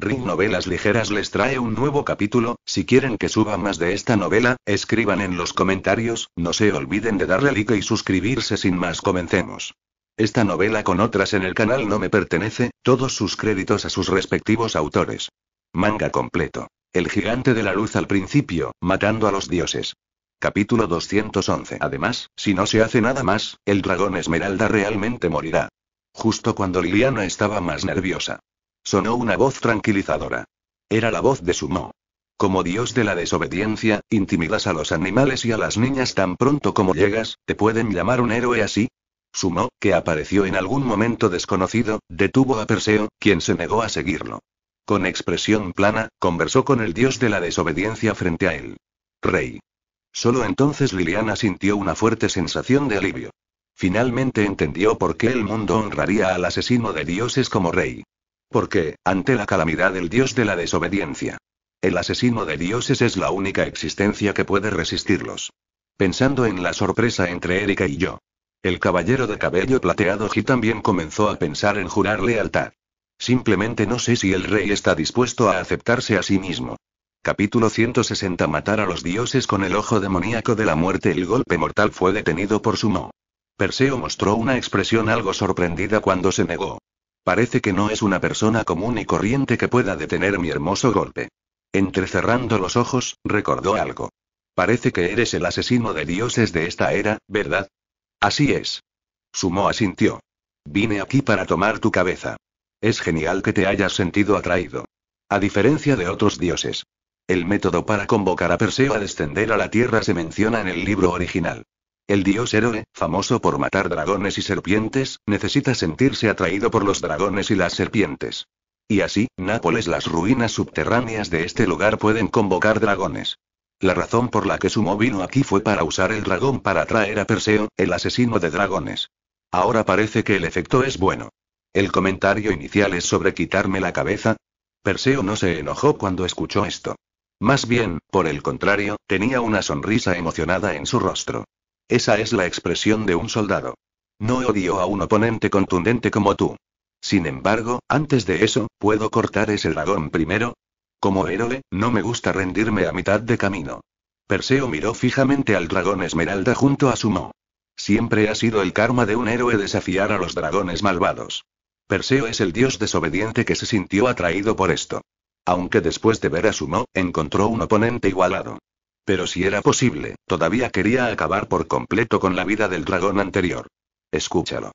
Ring Novelas Ligeras les trae un nuevo capítulo, si quieren que suba más de esta novela, escriban en los comentarios, no se olviden de darle like y suscribirse sin más comencemos. Esta novela con otras en el canal no me pertenece, todos sus créditos a sus respectivos autores. Manga completo. El gigante de la luz al principio, matando a los dioses. Capítulo 211. Además, si no se hace nada más, el dragón Esmeralda realmente morirá. Justo cuando Liliana estaba más nerviosa. Sonó una voz tranquilizadora. Era la voz de Sumo. Como dios de la desobediencia, intimidas a los animales y a las niñas tan pronto como llegas, ¿te pueden llamar un héroe así? Sumo, que apareció en algún momento desconocido, detuvo a Perseo, quien se negó a seguirlo. Con expresión plana, conversó con el dios de la desobediencia frente a él. Rey. Solo entonces Liliana sintió una fuerte sensación de alivio. Finalmente entendió por qué el mundo honraría al asesino de dioses como rey. Porque, ante la calamidad del dios de la desobediencia, el asesino de dioses es la única existencia que puede resistirlos. Pensando en la sorpresa entre Erika y yo, el caballero de cabello plateado G también comenzó a pensar en jurar lealtad. Simplemente no sé si el rey está dispuesto a aceptarse a sí mismo. Capítulo 160 Matar a los dioses con el ojo demoníaco de la muerte El golpe mortal fue detenido por Sumo. Perseo mostró una expresión algo sorprendida cuando se negó, Parece que no es una persona común y corriente que pueda detener mi hermoso golpe. Entrecerrando los ojos, recordó algo. Parece que eres el asesino de dioses de esta era, ¿verdad? Así es. Sumo asintió. Vine aquí para tomar tu cabeza. Es genial que te hayas sentido atraído. A diferencia de otros dioses. El método para convocar a Perseo a descender a la Tierra se menciona en el libro original. El dios héroe, famoso por matar dragones y serpientes, necesita sentirse atraído por los dragones y las serpientes. Y así, Nápoles las ruinas subterráneas de este lugar pueden convocar dragones. La razón por la que Sumo vino aquí fue para usar el dragón para atraer a Perseo, el asesino de dragones. Ahora parece que el efecto es bueno. El comentario inicial es sobre quitarme la cabeza. Perseo no se enojó cuando escuchó esto. Más bien, por el contrario, tenía una sonrisa emocionada en su rostro. Esa es la expresión de un soldado. No odio a un oponente contundente como tú. Sin embargo, antes de eso, ¿puedo cortar ese dragón primero? Como héroe, no me gusta rendirme a mitad de camino. Perseo miró fijamente al dragón esmeralda junto a Sumo. Siempre ha sido el karma de un héroe desafiar a los dragones malvados. Perseo es el dios desobediente que se sintió atraído por esto. Aunque después de ver a Sumo, encontró un oponente igualado. Pero si era posible, todavía quería acabar por completo con la vida del dragón anterior. Escúchalo.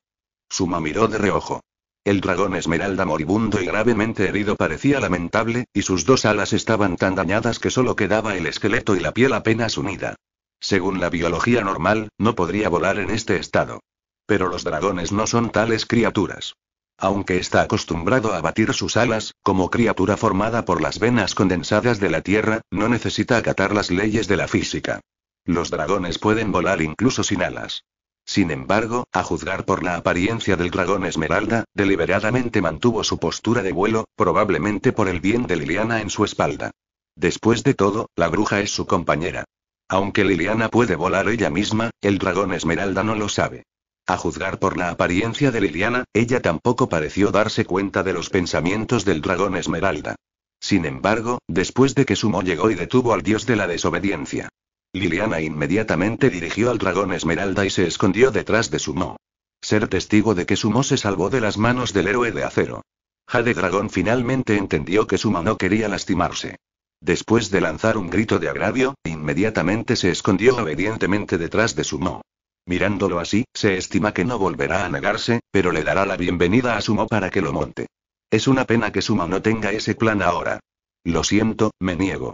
Suma miró de reojo. El dragón esmeralda moribundo y gravemente herido parecía lamentable, y sus dos alas estaban tan dañadas que solo quedaba el esqueleto y la piel apenas unida. Según la biología normal, no podría volar en este estado. Pero los dragones no son tales criaturas. Aunque está acostumbrado a batir sus alas, como criatura formada por las venas condensadas de la Tierra, no necesita acatar las leyes de la física. Los dragones pueden volar incluso sin alas. Sin embargo, a juzgar por la apariencia del dragón Esmeralda, deliberadamente mantuvo su postura de vuelo, probablemente por el bien de Liliana en su espalda. Después de todo, la bruja es su compañera. Aunque Liliana puede volar ella misma, el dragón Esmeralda no lo sabe. A juzgar por la apariencia de Liliana, ella tampoco pareció darse cuenta de los pensamientos del dragón Esmeralda. Sin embargo, después de que Sumo llegó y detuvo al dios de la desobediencia. Liliana inmediatamente dirigió al dragón Esmeralda y se escondió detrás de Sumo. Ser testigo de que Sumo se salvó de las manos del héroe de acero. Jade Dragón finalmente entendió que Sumo no quería lastimarse. Después de lanzar un grito de agravio, inmediatamente se escondió obedientemente detrás de Sumo. Mirándolo así, se estima que no volverá a negarse, pero le dará la bienvenida a Sumo para que lo monte. Es una pena que Sumo no tenga ese plan ahora. Lo siento, me niego.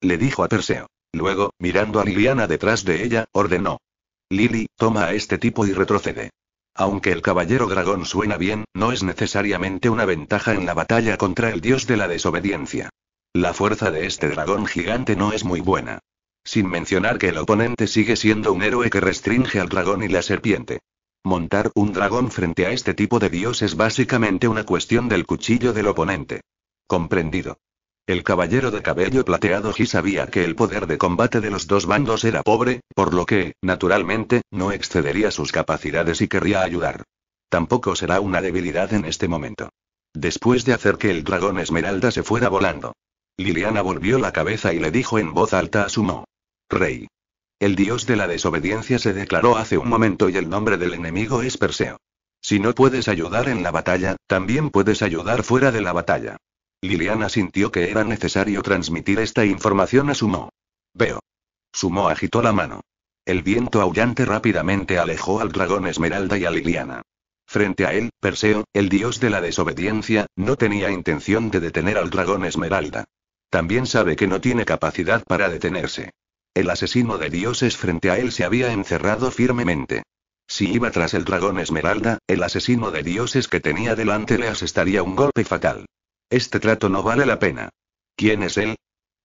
Le dijo a Perseo. Luego, mirando a Liliana detrás de ella, ordenó. Lili, toma a este tipo y retrocede. Aunque el caballero dragón suena bien, no es necesariamente una ventaja en la batalla contra el dios de la desobediencia. La fuerza de este dragón gigante no es muy buena. Sin mencionar que el oponente sigue siendo un héroe que restringe al dragón y la serpiente. Montar un dragón frente a este tipo de dios es básicamente una cuestión del cuchillo del oponente. Comprendido. El caballero de cabello plateado y sabía que el poder de combate de los dos bandos era pobre, por lo que, naturalmente, no excedería sus capacidades y querría ayudar. Tampoco será una debilidad en este momento. Después de hacer que el dragón esmeralda se fuera volando, Liliana volvió la cabeza y le dijo en voz alta a Sumo. Rey. El dios de la desobediencia se declaró hace un momento y el nombre del enemigo es Perseo. Si no puedes ayudar en la batalla, también puedes ayudar fuera de la batalla. Liliana sintió que era necesario transmitir esta información a Sumo. Veo. Sumo agitó la mano. El viento aullante rápidamente alejó al dragón Esmeralda y a Liliana. Frente a él, Perseo, el dios de la desobediencia, no tenía intención de detener al dragón Esmeralda. También sabe que no tiene capacidad para detenerse. El asesino de dioses frente a él se había encerrado firmemente. Si iba tras el dragón Esmeralda, el asesino de dioses que tenía delante le asestaría un golpe fatal. Este trato no vale la pena. ¿Quién es él?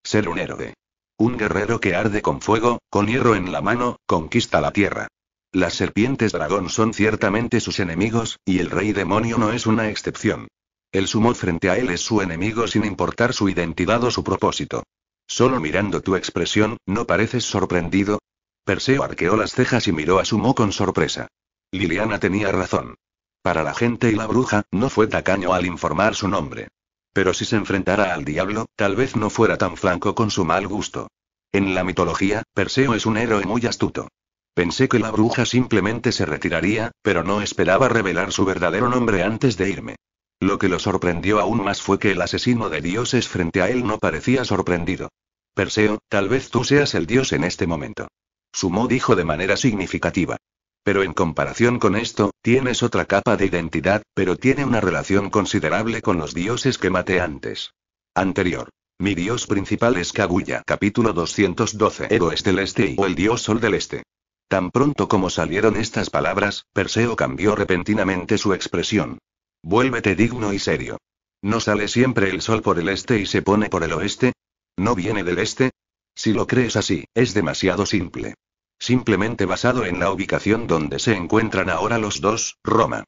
Ser un héroe. Un guerrero que arde con fuego, con hierro en la mano, conquista la tierra. Las serpientes dragón son ciertamente sus enemigos, y el rey demonio no es una excepción. El sumo frente a él es su enemigo sin importar su identidad o su propósito. Solo mirando tu expresión, ¿no pareces sorprendido? Perseo arqueó las cejas y miró a Sumo con sorpresa. Liliana tenía razón. Para la gente y la bruja, no fue tacaño al informar su nombre. Pero si se enfrentara al diablo, tal vez no fuera tan franco con su mal gusto. En la mitología, Perseo es un héroe muy astuto. Pensé que la bruja simplemente se retiraría, pero no esperaba revelar su verdadero nombre antes de irme. Lo que lo sorprendió aún más fue que el asesino de dioses frente a él no parecía sorprendido. Perseo, tal vez tú seas el dios en este momento. Sumo dijo de manera significativa. Pero en comparación con esto, tienes otra capa de identidad, pero tiene una relación considerable con los dioses que maté antes. Anterior. Mi dios principal es Kaguya. Capítulo 212. Héroes del Este o el dios Sol del Este. Tan pronto como salieron estas palabras, Perseo cambió repentinamente su expresión. Vuélvete digno y serio. ¿No sale siempre el sol por el este y se pone por el oeste? ¿No viene del este? Si lo crees así, es demasiado simple. Simplemente basado en la ubicación donde se encuentran ahora los dos, Roma.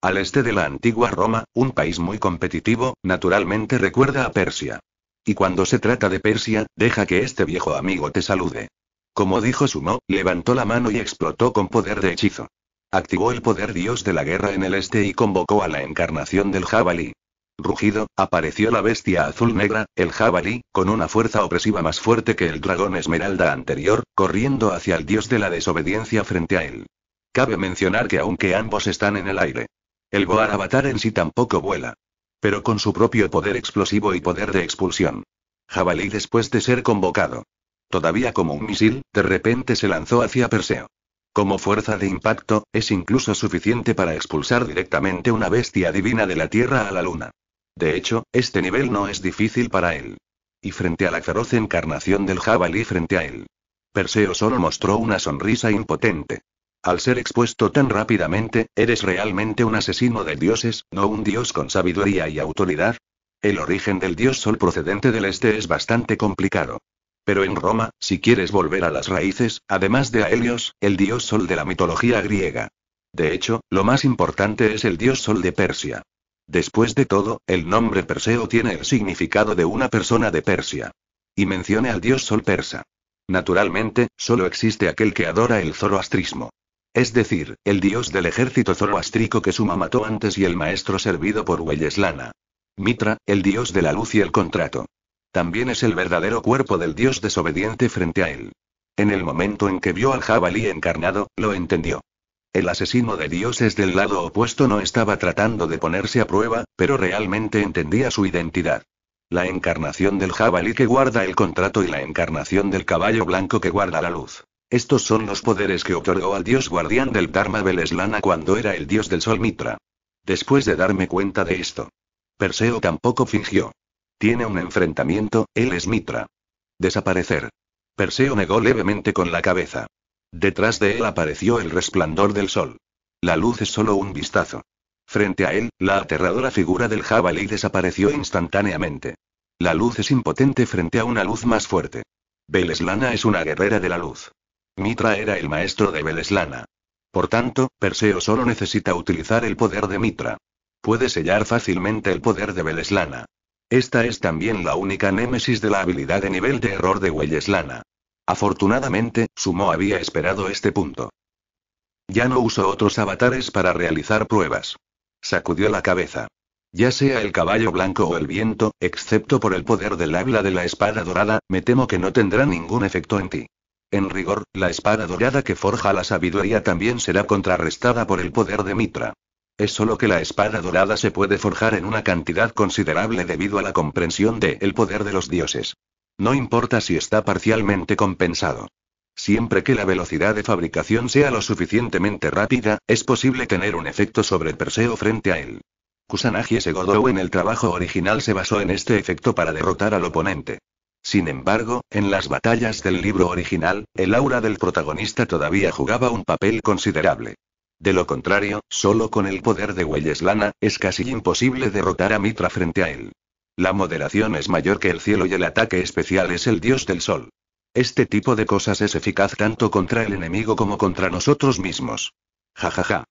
Al este de la antigua Roma, un país muy competitivo, naturalmente recuerda a Persia. Y cuando se trata de Persia, deja que este viejo amigo te salude. Como dijo Sumo, levantó la mano y explotó con poder de hechizo. Activó el poder dios de la guerra en el este y convocó a la encarnación del jabalí. Rugido, apareció la bestia azul negra, el jabalí, con una fuerza opresiva más fuerte que el dragón esmeralda anterior, corriendo hacia el dios de la desobediencia frente a él. Cabe mencionar que aunque ambos están en el aire, el Boar Avatar en sí tampoco vuela. Pero con su propio poder explosivo y poder de expulsión. Jabalí después de ser convocado. Todavía como un misil, de repente se lanzó hacia Perseo. Como fuerza de impacto, es incluso suficiente para expulsar directamente una bestia divina de la Tierra a la Luna. De hecho, este nivel no es difícil para él. Y frente a la feroz encarnación del jabalí frente a él. Perseo solo mostró una sonrisa impotente. Al ser expuesto tan rápidamente, ¿eres realmente un asesino de dioses, no un dios con sabiduría y autoridad? El origen del dios Sol procedente del este es bastante complicado. Pero en Roma, si quieres volver a las raíces, además de a Helios, el dios sol de la mitología griega. De hecho, lo más importante es el dios sol de Persia. Después de todo, el nombre Perseo tiene el significado de una persona de Persia. Y menciona al dios sol persa. Naturalmente, solo existe aquel que adora el zoroastrismo. Es decir, el dios del ejército zoroastrico que Suma mató antes y el maestro servido por Huelleslana. Mitra, el dios de la luz y el contrato. También es el verdadero cuerpo del dios desobediente frente a él. En el momento en que vio al jabalí encarnado, lo entendió. El asesino de dioses del lado opuesto no estaba tratando de ponerse a prueba, pero realmente entendía su identidad. La encarnación del jabalí que guarda el contrato y la encarnación del caballo blanco que guarda la luz. Estos son los poderes que otorgó al dios guardián del Dharma Veleslana cuando era el dios del sol Mitra. Después de darme cuenta de esto, Perseo tampoco fingió. Tiene un enfrentamiento, él es Mitra. Desaparecer. Perseo negó levemente con la cabeza. Detrás de él apareció el resplandor del sol. La luz es solo un vistazo. Frente a él, la aterradora figura del jabalí desapareció instantáneamente. La luz es impotente frente a una luz más fuerte. Beleslana es una guerrera de la luz. Mitra era el maestro de Beleslana. Por tanto, Perseo solo necesita utilizar el poder de Mitra. Puede sellar fácilmente el poder de Beleslana. Esta es también la única némesis de la habilidad de nivel de error de Welleslana. Afortunadamente, Sumo había esperado este punto. Ya no uso otros avatares para realizar pruebas. Sacudió la cabeza. Ya sea el caballo blanco o el viento, excepto por el poder del habla de la espada dorada, me temo que no tendrá ningún efecto en ti. En rigor, la espada dorada que forja la sabiduría también será contrarrestada por el poder de Mitra. Es solo que la espada dorada se puede forjar en una cantidad considerable debido a la comprensión de el poder de los dioses. No importa si está parcialmente compensado. Siempre que la velocidad de fabricación sea lo suficientemente rápida, es posible tener un efecto sobre Perseo frente a él. Kusanagi Segodou en el trabajo original se basó en este efecto para derrotar al oponente. Sin embargo, en las batallas del libro original, el aura del protagonista todavía jugaba un papel considerable. De lo contrario, solo con el poder de Huelleslana, es casi imposible derrotar a Mitra frente a él. La moderación es mayor que el cielo y el ataque especial es el dios del sol. Este tipo de cosas es eficaz tanto contra el enemigo como contra nosotros mismos. Jajaja. Ja, ja.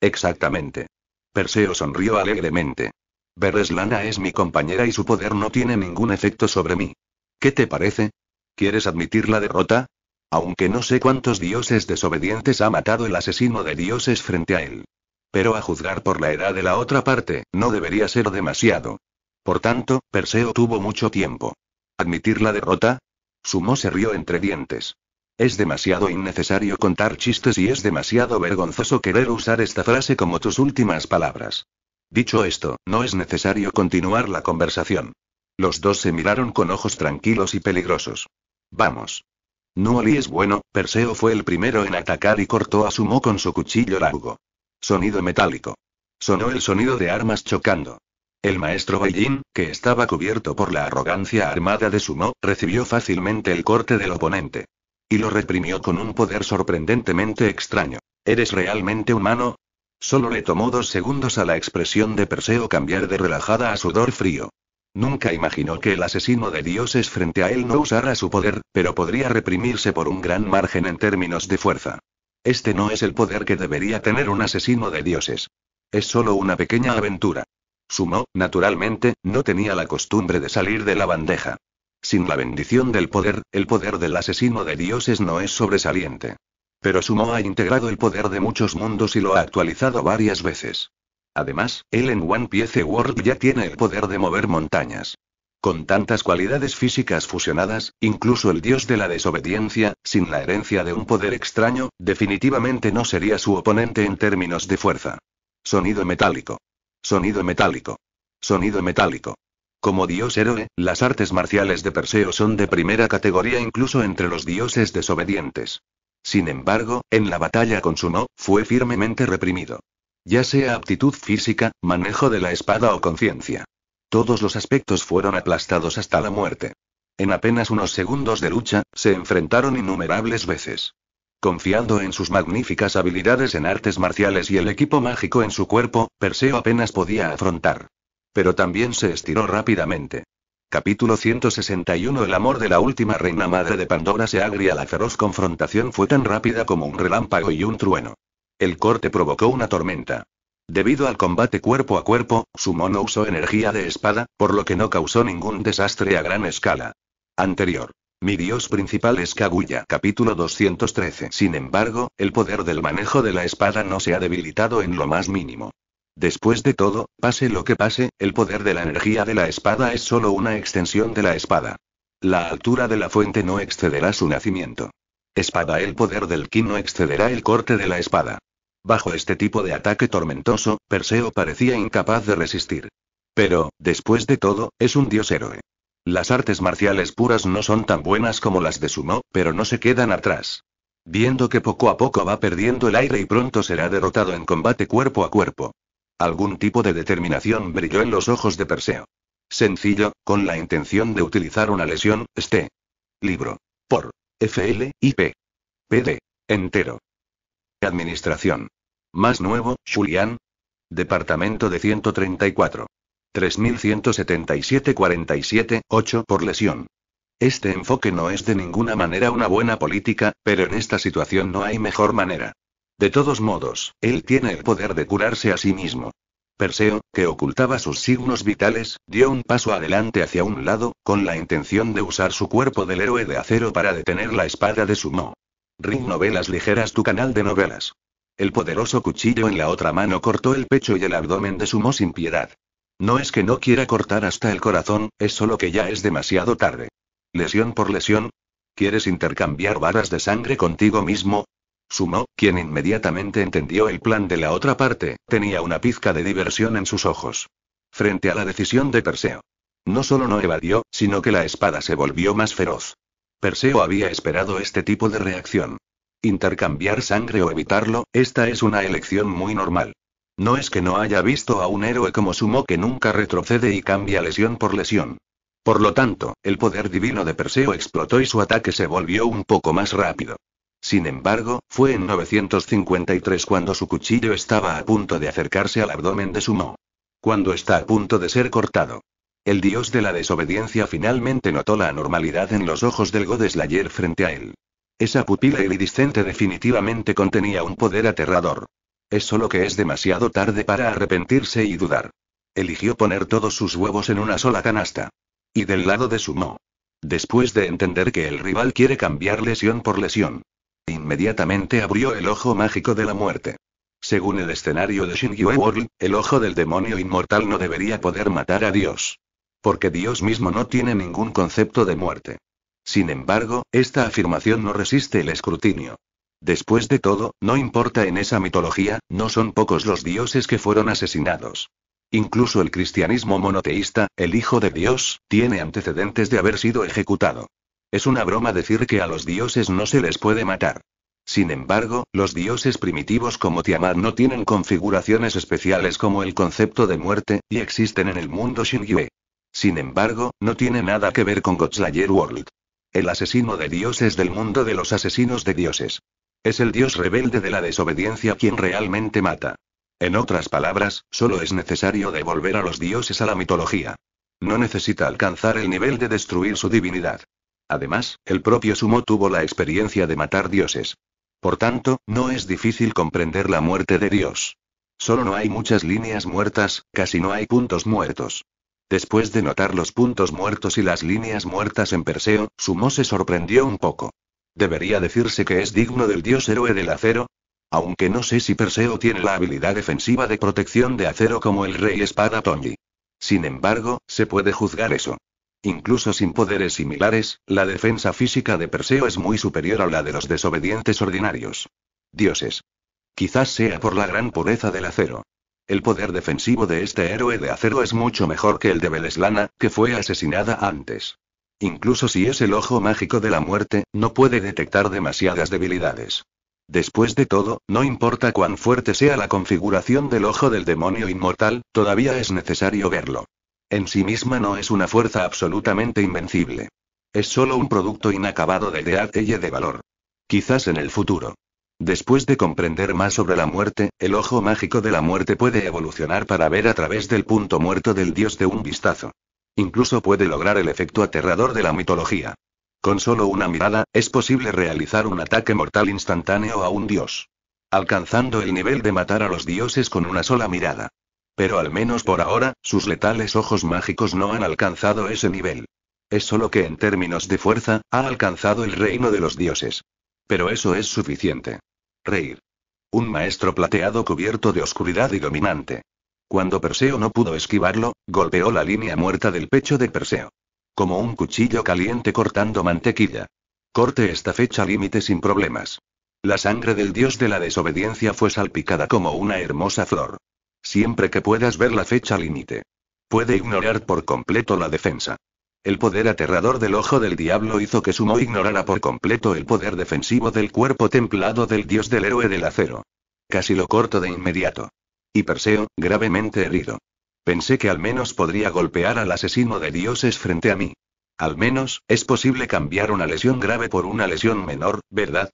Exactamente. Perseo sonrió alegremente. Bereslana es mi compañera y su poder no tiene ningún efecto sobre mí. ¿Qué te parece? ¿Quieres admitir la derrota? aunque no sé cuántos dioses desobedientes ha matado el asesino de dioses frente a él. Pero a juzgar por la edad de la otra parte, no debería ser demasiado. Por tanto, Perseo tuvo mucho tiempo. ¿Admitir la derrota? Sumo se rió entre dientes. Es demasiado innecesario contar chistes y es demasiado vergonzoso querer usar esta frase como tus últimas palabras. Dicho esto, no es necesario continuar la conversación. Los dos se miraron con ojos tranquilos y peligrosos. Vamos. No es bueno, Perseo fue el primero en atacar y cortó a Sumo con su cuchillo largo. Sonido metálico. Sonó el sonido de armas chocando. El maestro Beijing, que estaba cubierto por la arrogancia armada de Sumo, recibió fácilmente el corte del oponente. Y lo reprimió con un poder sorprendentemente extraño. ¿Eres realmente humano? Solo le tomó dos segundos a la expresión de Perseo cambiar de relajada a sudor frío. Nunca imaginó que el asesino de dioses frente a él no usara su poder, pero podría reprimirse por un gran margen en términos de fuerza. Este no es el poder que debería tener un asesino de dioses. Es solo una pequeña aventura. Sumo, naturalmente, no tenía la costumbre de salir de la bandeja. Sin la bendición del poder, el poder del asesino de dioses no es sobresaliente. Pero Sumo ha integrado el poder de muchos mundos y lo ha actualizado varias veces. Además, él en One Piece World ya tiene el poder de mover montañas. Con tantas cualidades físicas fusionadas, incluso el dios de la desobediencia, sin la herencia de un poder extraño, definitivamente no sería su oponente en términos de fuerza. Sonido metálico. Sonido metálico. Sonido metálico. Como dios héroe, las artes marciales de Perseo son de primera categoría incluso entre los dioses desobedientes. Sin embargo, en la batalla con Sumo, fue firmemente reprimido. Ya sea aptitud física, manejo de la espada o conciencia. Todos los aspectos fueron aplastados hasta la muerte. En apenas unos segundos de lucha, se enfrentaron innumerables veces. Confiando en sus magníficas habilidades en artes marciales y el equipo mágico en su cuerpo, Perseo apenas podía afrontar. Pero también se estiró rápidamente. Capítulo 161 El amor de la última reina madre de Pandora se agria La feroz confrontación fue tan rápida como un relámpago y un trueno. El corte provocó una tormenta. Debido al combate cuerpo a cuerpo, su mono usó energía de espada, por lo que no causó ningún desastre a gran escala. Anterior. Mi dios principal es Kaguya. Capítulo 213. Sin embargo, el poder del manejo de la espada no se ha debilitado en lo más mínimo. Después de todo, pase lo que pase, el poder de la energía de la espada es solo una extensión de la espada. La altura de la fuente no excederá su nacimiento. Espada El poder del ki no excederá el corte de la espada. Bajo este tipo de ataque tormentoso, Perseo parecía incapaz de resistir. Pero, después de todo, es un dios héroe. Las artes marciales puras no son tan buenas como las de Sumo, pero no se quedan atrás. Viendo que poco a poco va perdiendo el aire y pronto será derrotado en combate cuerpo a cuerpo. Algún tipo de determinación brilló en los ojos de Perseo. Sencillo, con la intención de utilizar una lesión, este. Libro. Por. FLIP. P PD. Entero. Administración. Más nuevo, Julián. Departamento de 134. 3177-47-8 por lesión. Este enfoque no es de ninguna manera una buena política, pero en esta situación no hay mejor manera. De todos modos, él tiene el poder de curarse a sí mismo. Perseo, que ocultaba sus signos vitales, dio un paso adelante hacia un lado, con la intención de usar su cuerpo del héroe de acero para detener la espada de Sumo. Ring Novelas Ligeras tu canal de novelas. El poderoso cuchillo en la otra mano cortó el pecho y el abdomen de Sumo sin piedad. No es que no quiera cortar hasta el corazón, es solo que ya es demasiado tarde. Lesión por lesión. ¿Quieres intercambiar varas de sangre contigo mismo? Sumo, quien inmediatamente entendió el plan de la otra parte, tenía una pizca de diversión en sus ojos. Frente a la decisión de Perseo. No solo no evadió, sino que la espada se volvió más feroz. Perseo había esperado este tipo de reacción. Intercambiar sangre o evitarlo, esta es una elección muy normal. No es que no haya visto a un héroe como Sumo que nunca retrocede y cambia lesión por lesión. Por lo tanto, el poder divino de Perseo explotó y su ataque se volvió un poco más rápido. Sin embargo, fue en 953 cuando su cuchillo estaba a punto de acercarse al abdomen de Sumo. Cuando está a punto de ser cortado. El dios de la desobediencia finalmente notó la anormalidad en los ojos del Godeslayer frente a él. Esa pupila iridiscente definitivamente contenía un poder aterrador. Es solo que es demasiado tarde para arrepentirse y dudar. Eligió poner todos sus huevos en una sola canasta. Y del lado de Sumo. Después de entender que el rival quiere cambiar lesión por lesión. Inmediatamente abrió el ojo mágico de la muerte. Según el escenario de Shingyue World, el ojo del demonio inmortal no debería poder matar a Dios porque Dios mismo no tiene ningún concepto de muerte. Sin embargo, esta afirmación no resiste el escrutinio. Después de todo, no importa en esa mitología, no son pocos los dioses que fueron asesinados. Incluso el cristianismo monoteísta, el Hijo de Dios, tiene antecedentes de haber sido ejecutado. Es una broma decir que a los dioses no se les puede matar. Sin embargo, los dioses primitivos como Tiamat no tienen configuraciones especiales como el concepto de muerte, y existen en el mundo Shingyue. Sin embargo, no tiene nada que ver con Godslayer World. El asesino de dioses del mundo de los asesinos de dioses. Es el dios rebelde de la desobediencia quien realmente mata. En otras palabras, solo es necesario devolver a los dioses a la mitología. No necesita alcanzar el nivel de destruir su divinidad. Además, el propio Sumo tuvo la experiencia de matar dioses. Por tanto, no es difícil comprender la muerte de Dios. Solo no hay muchas líneas muertas, casi no hay puntos muertos. Después de notar los puntos muertos y las líneas muertas en Perseo, Sumo se sorprendió un poco. ¿Debería decirse que es digno del dios héroe del acero? Aunque no sé si Perseo tiene la habilidad defensiva de protección de acero como el rey espada Tony. Sin embargo, se puede juzgar eso. Incluso sin poderes similares, la defensa física de Perseo es muy superior a la de los desobedientes ordinarios. Dioses. Quizás sea por la gran pureza del acero. El poder defensivo de este héroe de acero es mucho mejor que el de Beleslana, que fue asesinada antes. Incluso si es el ojo mágico de la muerte, no puede detectar demasiadas debilidades. Después de todo, no importa cuán fuerte sea la configuración del ojo del demonio inmortal, todavía es necesario verlo. En sí misma no es una fuerza absolutamente invencible. Es solo un producto inacabado de y de valor. Quizás en el futuro. Después de comprender más sobre la muerte, el ojo mágico de la muerte puede evolucionar para ver a través del punto muerto del dios de un vistazo. Incluso puede lograr el efecto aterrador de la mitología. Con solo una mirada, es posible realizar un ataque mortal instantáneo a un dios. Alcanzando el nivel de matar a los dioses con una sola mirada. Pero al menos por ahora, sus letales ojos mágicos no han alcanzado ese nivel. Es solo que en términos de fuerza, ha alcanzado el reino de los dioses. Pero eso es suficiente. Reír. Un maestro plateado cubierto de oscuridad y dominante. Cuando Perseo no pudo esquivarlo, golpeó la línea muerta del pecho de Perseo. Como un cuchillo caliente cortando mantequilla. Corte esta fecha límite sin problemas. La sangre del dios de la desobediencia fue salpicada como una hermosa flor. Siempre que puedas ver la fecha límite. Puede ignorar por completo la defensa. El poder aterrador del ojo del diablo hizo que Sumo ignorara por completo el poder defensivo del cuerpo templado del dios del héroe del acero. Casi lo corto de inmediato. Y Perseo, gravemente herido. Pensé que al menos podría golpear al asesino de dioses frente a mí. Al menos, es posible cambiar una lesión grave por una lesión menor, ¿verdad?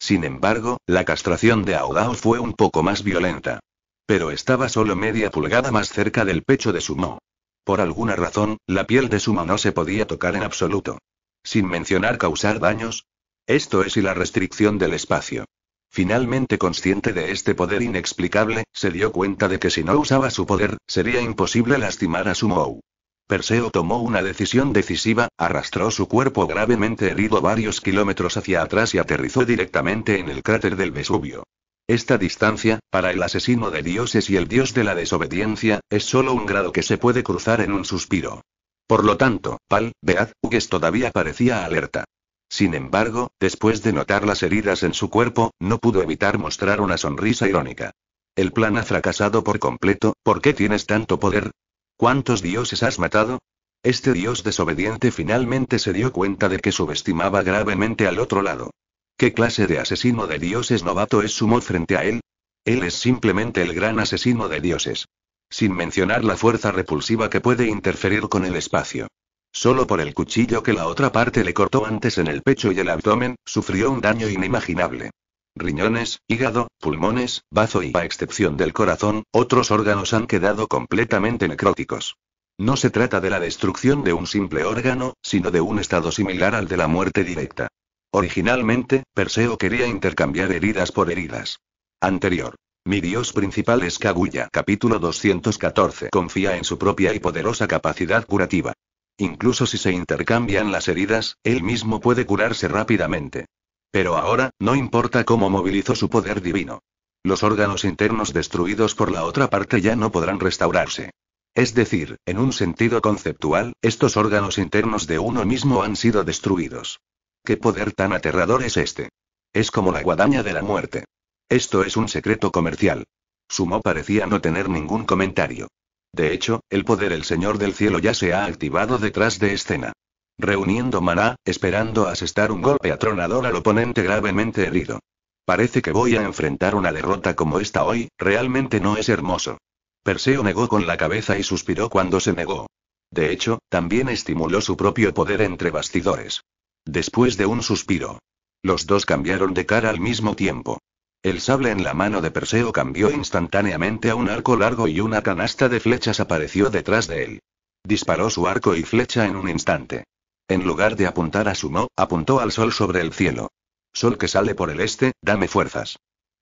Sin embargo, la castración de Aodao fue un poco más violenta. Pero estaba solo media pulgada más cerca del pecho de Sumo. Por alguna razón, la piel de Sumo no se podía tocar en absoluto. Sin mencionar causar daños. Esto es y la restricción del espacio. Finalmente consciente de este poder inexplicable, se dio cuenta de que si no usaba su poder, sería imposible lastimar a Sumo. Perseo tomó una decisión decisiva, arrastró su cuerpo gravemente herido varios kilómetros hacia atrás y aterrizó directamente en el cráter del Vesubio. Esta distancia, para el asesino de dioses y el dios de la desobediencia, es solo un grado que se puede cruzar en un suspiro. Por lo tanto, Pal, Beat, Ugues todavía parecía alerta. Sin embargo, después de notar las heridas en su cuerpo, no pudo evitar mostrar una sonrisa irónica. El plan ha fracasado por completo, ¿por qué tienes tanto poder? ¿Cuántos dioses has matado? Este dios desobediente finalmente se dio cuenta de que subestimaba gravemente al otro lado. ¿Qué clase de asesino de dioses novato es Sumo frente a él? Él es simplemente el gran asesino de dioses. Sin mencionar la fuerza repulsiva que puede interferir con el espacio. Solo por el cuchillo que la otra parte le cortó antes en el pecho y el abdomen, sufrió un daño inimaginable. Riñones, hígado, pulmones, bazo y, a excepción del corazón, otros órganos han quedado completamente necróticos. No se trata de la destrucción de un simple órgano, sino de un estado similar al de la muerte directa. Originalmente, Perseo quería intercambiar heridas por heridas. Anterior. Mi dios principal es Kaguya. Capítulo 214. Confía en su propia y poderosa capacidad curativa. Incluso si se intercambian las heridas, él mismo puede curarse rápidamente. Pero ahora, no importa cómo movilizó su poder divino. Los órganos internos destruidos por la otra parte ya no podrán restaurarse. Es decir, en un sentido conceptual, estos órganos internos de uno mismo han sido destruidos. ¿Qué poder tan aterrador es este? Es como la guadaña de la muerte. Esto es un secreto comercial. Sumo parecía no tener ningún comentario. De hecho, el poder el Señor del Cielo ya se ha activado detrás de escena. Reuniendo maná, esperando asestar un golpe atronador al oponente gravemente herido. Parece que voy a enfrentar una derrota como esta hoy, realmente no es hermoso. Perseo negó con la cabeza y suspiró cuando se negó. De hecho, también estimuló su propio poder entre bastidores después de un suspiro. Los dos cambiaron de cara al mismo tiempo. El sable en la mano de Perseo cambió instantáneamente a un arco largo y una canasta de flechas apareció detrás de él. Disparó su arco y flecha en un instante. En lugar de apuntar a Sumo, apuntó al sol sobre el cielo. Sol que sale por el este, dame fuerzas.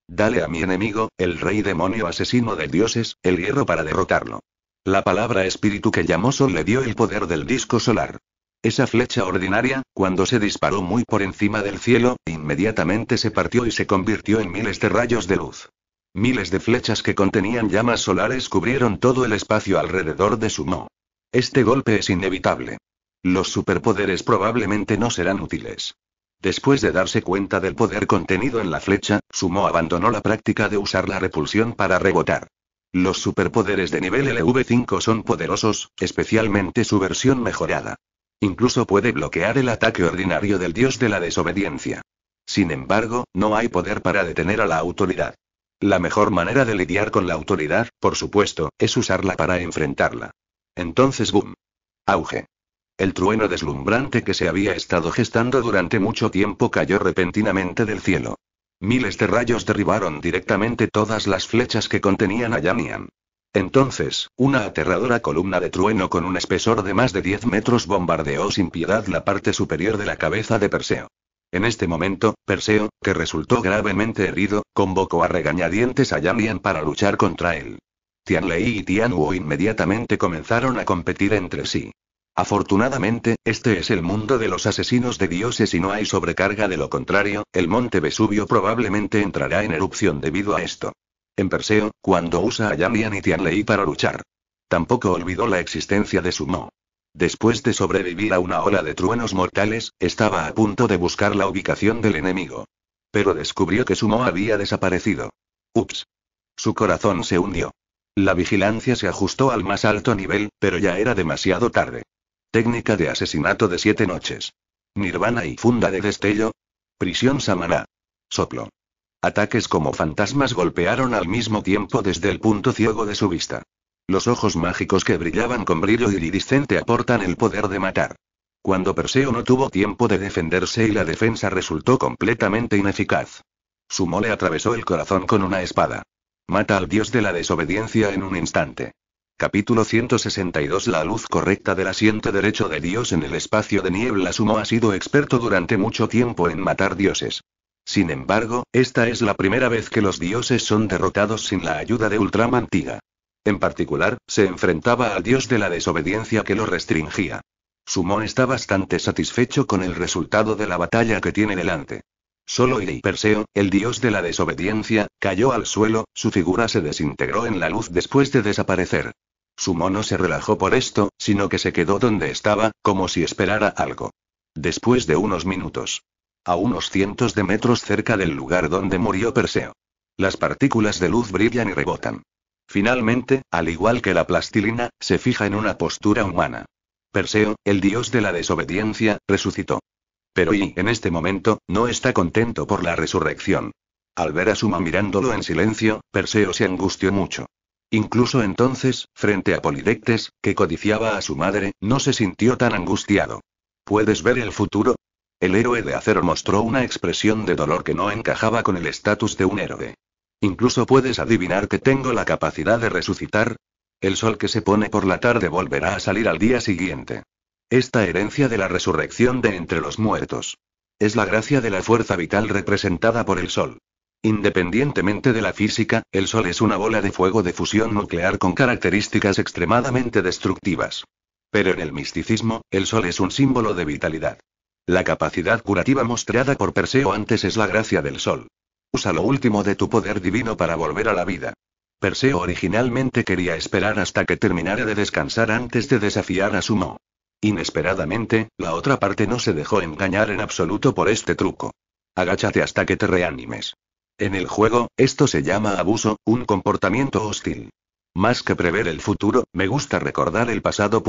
Dale a mi enemigo, el rey demonio asesino de dioses, el hierro para derrotarlo. La palabra espíritu que llamó Sol le dio el poder del disco solar. Esa flecha ordinaria, cuando se disparó muy por encima del cielo, inmediatamente se partió y se convirtió en miles de rayos de luz. Miles de flechas que contenían llamas solares cubrieron todo el espacio alrededor de Sumo. Este golpe es inevitable. Los superpoderes probablemente no serán útiles. Después de darse cuenta del poder contenido en la flecha, Sumo abandonó la práctica de usar la repulsión para rebotar. Los superpoderes de nivel LV5 son poderosos, especialmente su versión mejorada. Incluso puede bloquear el ataque ordinario del dios de la desobediencia. Sin embargo, no hay poder para detener a la autoridad. La mejor manera de lidiar con la autoridad, por supuesto, es usarla para enfrentarla. Entonces, boom. Auge. El trueno deslumbrante que se había estado gestando durante mucho tiempo cayó repentinamente del cielo. Miles de rayos derribaron directamente todas las flechas que contenían a Yanian. Entonces, una aterradora columna de trueno con un espesor de más de 10 metros bombardeó sin piedad la parte superior de la cabeza de Perseo. En este momento, Perseo, que resultó gravemente herido, convocó a regañadientes a Yanlian para luchar contra él. Tianlei y Tianwu inmediatamente comenzaron a competir entre sí. Afortunadamente, este es el mundo de los asesinos de dioses y no hay sobrecarga de lo contrario, el monte Vesubio probablemente entrará en erupción debido a esto en Perseo, cuando usa a Yamian y Tianlei para luchar. Tampoco olvidó la existencia de Sumo. Después de sobrevivir a una ola de truenos mortales, estaba a punto de buscar la ubicación del enemigo. Pero descubrió que Sumo había desaparecido. Ups. Su corazón se hundió. La vigilancia se ajustó al más alto nivel, pero ya era demasiado tarde. Técnica de asesinato de siete noches. Nirvana y funda de destello. Prisión Samana. Soplo. Ataques como fantasmas golpearon al mismo tiempo desde el punto ciego de su vista. Los ojos mágicos que brillaban con brillo iridiscente aportan el poder de matar. Cuando Perseo no tuvo tiempo de defenderse y la defensa resultó completamente ineficaz. Sumo le atravesó el corazón con una espada. Mata al dios de la desobediencia en un instante. Capítulo 162 La luz correcta del asiento derecho de Dios en el espacio de niebla Sumo ha sido experto durante mucho tiempo en matar dioses. Sin embargo, esta es la primera vez que los dioses son derrotados sin la ayuda de Ultramantiga. En particular, se enfrentaba al dios de la desobediencia que lo restringía. Sumon está bastante satisfecho con el resultado de la batalla que tiene delante. Solo y Perseo, el dios de la desobediencia, cayó al suelo, su figura se desintegró en la luz después de desaparecer. Sumon no se relajó por esto, sino que se quedó donde estaba, como si esperara algo. Después de unos minutos, a unos cientos de metros cerca del lugar donde murió Perseo. Las partículas de luz brillan y rebotan. Finalmente, al igual que la plastilina, se fija en una postura humana. Perseo, el dios de la desobediencia, resucitó. Pero y, en este momento, no está contento por la resurrección. Al ver a Suma mirándolo en silencio, Perseo se angustió mucho. Incluso entonces, frente a Polidectes, que codiciaba a su madre, no se sintió tan angustiado. ¿Puedes ver el futuro? El héroe de acero mostró una expresión de dolor que no encajaba con el estatus de un héroe. Incluso puedes adivinar que tengo la capacidad de resucitar. El sol que se pone por la tarde volverá a salir al día siguiente. Esta herencia de la resurrección de entre los muertos. Es la gracia de la fuerza vital representada por el sol. Independientemente de la física, el sol es una bola de fuego de fusión nuclear con características extremadamente destructivas. Pero en el misticismo, el sol es un símbolo de vitalidad. La capacidad curativa mostrada por Perseo antes es la gracia del sol. Usa lo último de tu poder divino para volver a la vida. Perseo originalmente quería esperar hasta que terminara de descansar antes de desafiar a Sumo. Inesperadamente, la otra parte no se dejó engañar en absoluto por este truco. Agáchate hasta que te reanimes. En el juego, esto se llama abuso, un comportamiento hostil. Más que prever el futuro, me gusta recordar el pasado.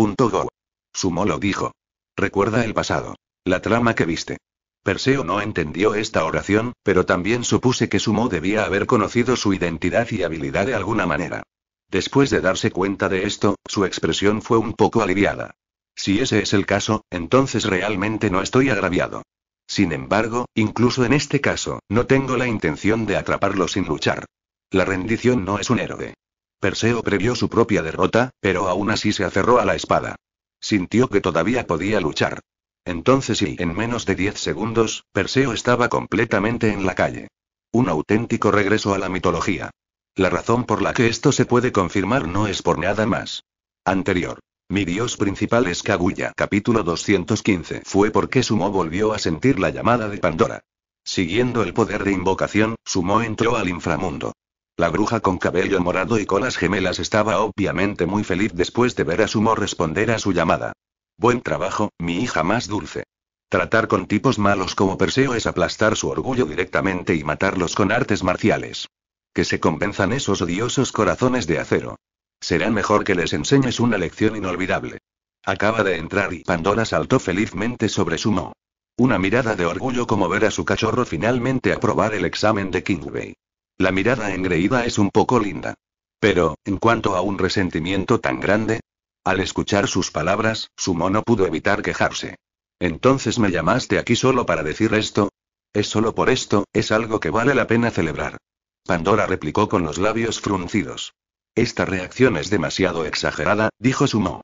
Sumo lo dijo. Recuerda el pasado. La trama que viste. Perseo no entendió esta oración, pero también supuse que Sumo debía haber conocido su identidad y habilidad de alguna manera. Después de darse cuenta de esto, su expresión fue un poco aliviada. Si ese es el caso, entonces realmente no estoy agraviado. Sin embargo, incluso en este caso, no tengo la intención de atraparlo sin luchar. La rendición no es un héroe. Perseo previó su propia derrota, pero aún así se aferró a la espada. Sintió que todavía podía luchar. Entonces y en menos de 10 segundos, Perseo estaba completamente en la calle. Un auténtico regreso a la mitología. La razón por la que esto se puede confirmar no es por nada más. Anterior. Mi dios principal es Kaguya. Capítulo 215. Fue porque Sumo volvió a sentir la llamada de Pandora. Siguiendo el poder de invocación, Sumo entró al inframundo. La bruja con cabello morado y colas gemelas estaba obviamente muy feliz después de ver a Sumo responder a su llamada. Buen trabajo, mi hija más dulce. Tratar con tipos malos como Perseo es aplastar su orgullo directamente y matarlos con artes marciales. Que se convenzan esos odiosos corazones de acero. Será mejor que les enseñes una lección inolvidable. Acaba de entrar y Pandora saltó felizmente sobre su mo. Una mirada de orgullo como ver a su cachorro finalmente aprobar el examen de Bay. La mirada engreída es un poco linda. Pero, en cuanto a un resentimiento tan grande, al escuchar sus palabras, Sumo no pudo evitar quejarse. Entonces me llamaste aquí solo para decir esto. Es solo por esto, es algo que vale la pena celebrar. Pandora replicó con los labios fruncidos. Esta reacción es demasiado exagerada, dijo Sumo.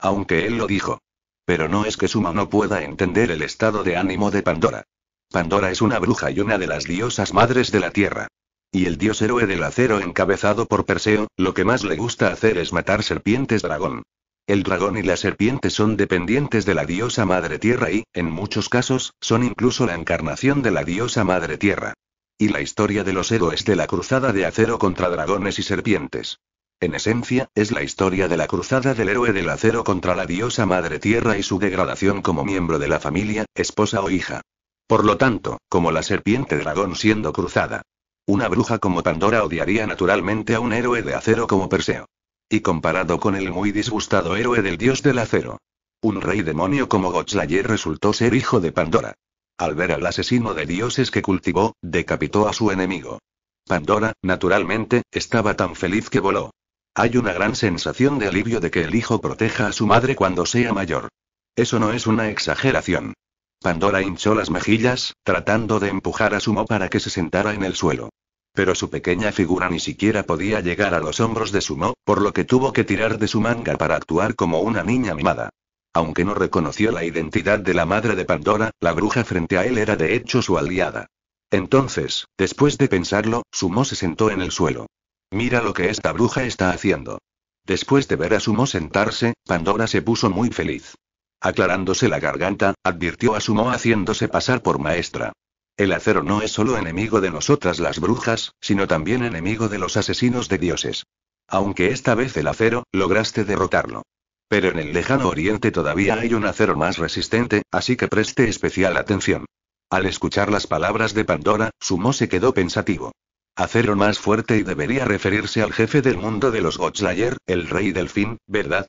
Aunque él lo dijo. Pero no es que Sumo no pueda entender el estado de ánimo de Pandora. Pandora es una bruja y una de las diosas madres de la Tierra. Y el dios héroe del acero encabezado por Perseo, lo que más le gusta hacer es matar serpientes dragón. El dragón y la serpiente son dependientes de la diosa madre tierra y, en muchos casos, son incluso la encarnación de la diosa madre tierra. Y la historia de los héroes de la cruzada de acero contra dragones y serpientes. En esencia, es la historia de la cruzada del héroe del acero contra la diosa madre tierra y su degradación como miembro de la familia, esposa o hija. Por lo tanto, como la serpiente dragón siendo cruzada. Una bruja como Pandora odiaría naturalmente a un héroe de acero como Perseo. Y comparado con el muy disgustado héroe del dios del acero. Un rey demonio como Gottslayer resultó ser hijo de Pandora. Al ver al asesino de dioses que cultivó, decapitó a su enemigo. Pandora, naturalmente, estaba tan feliz que voló. Hay una gran sensación de alivio de que el hijo proteja a su madre cuando sea mayor. Eso no es una exageración. Pandora hinchó las mejillas, tratando de empujar a Sumo para que se sentara en el suelo. Pero su pequeña figura ni siquiera podía llegar a los hombros de Sumo, por lo que tuvo que tirar de su manga para actuar como una niña mimada. Aunque no reconoció la identidad de la madre de Pandora, la bruja frente a él era de hecho su aliada. Entonces, después de pensarlo, Sumo se sentó en el suelo. Mira lo que esta bruja está haciendo. Después de ver a Sumo sentarse, Pandora se puso muy feliz. Aclarándose la garganta, advirtió a Sumo haciéndose pasar por maestra. El acero no es solo enemigo de nosotras las brujas, sino también enemigo de los asesinos de dioses. Aunque esta vez el acero, lograste derrotarlo. Pero en el lejano oriente todavía hay un acero más resistente, así que preste especial atención. Al escuchar las palabras de Pandora, Sumo se quedó pensativo. Acero más fuerte y debería referirse al jefe del mundo de los Godslayer, el rey del fin, ¿verdad?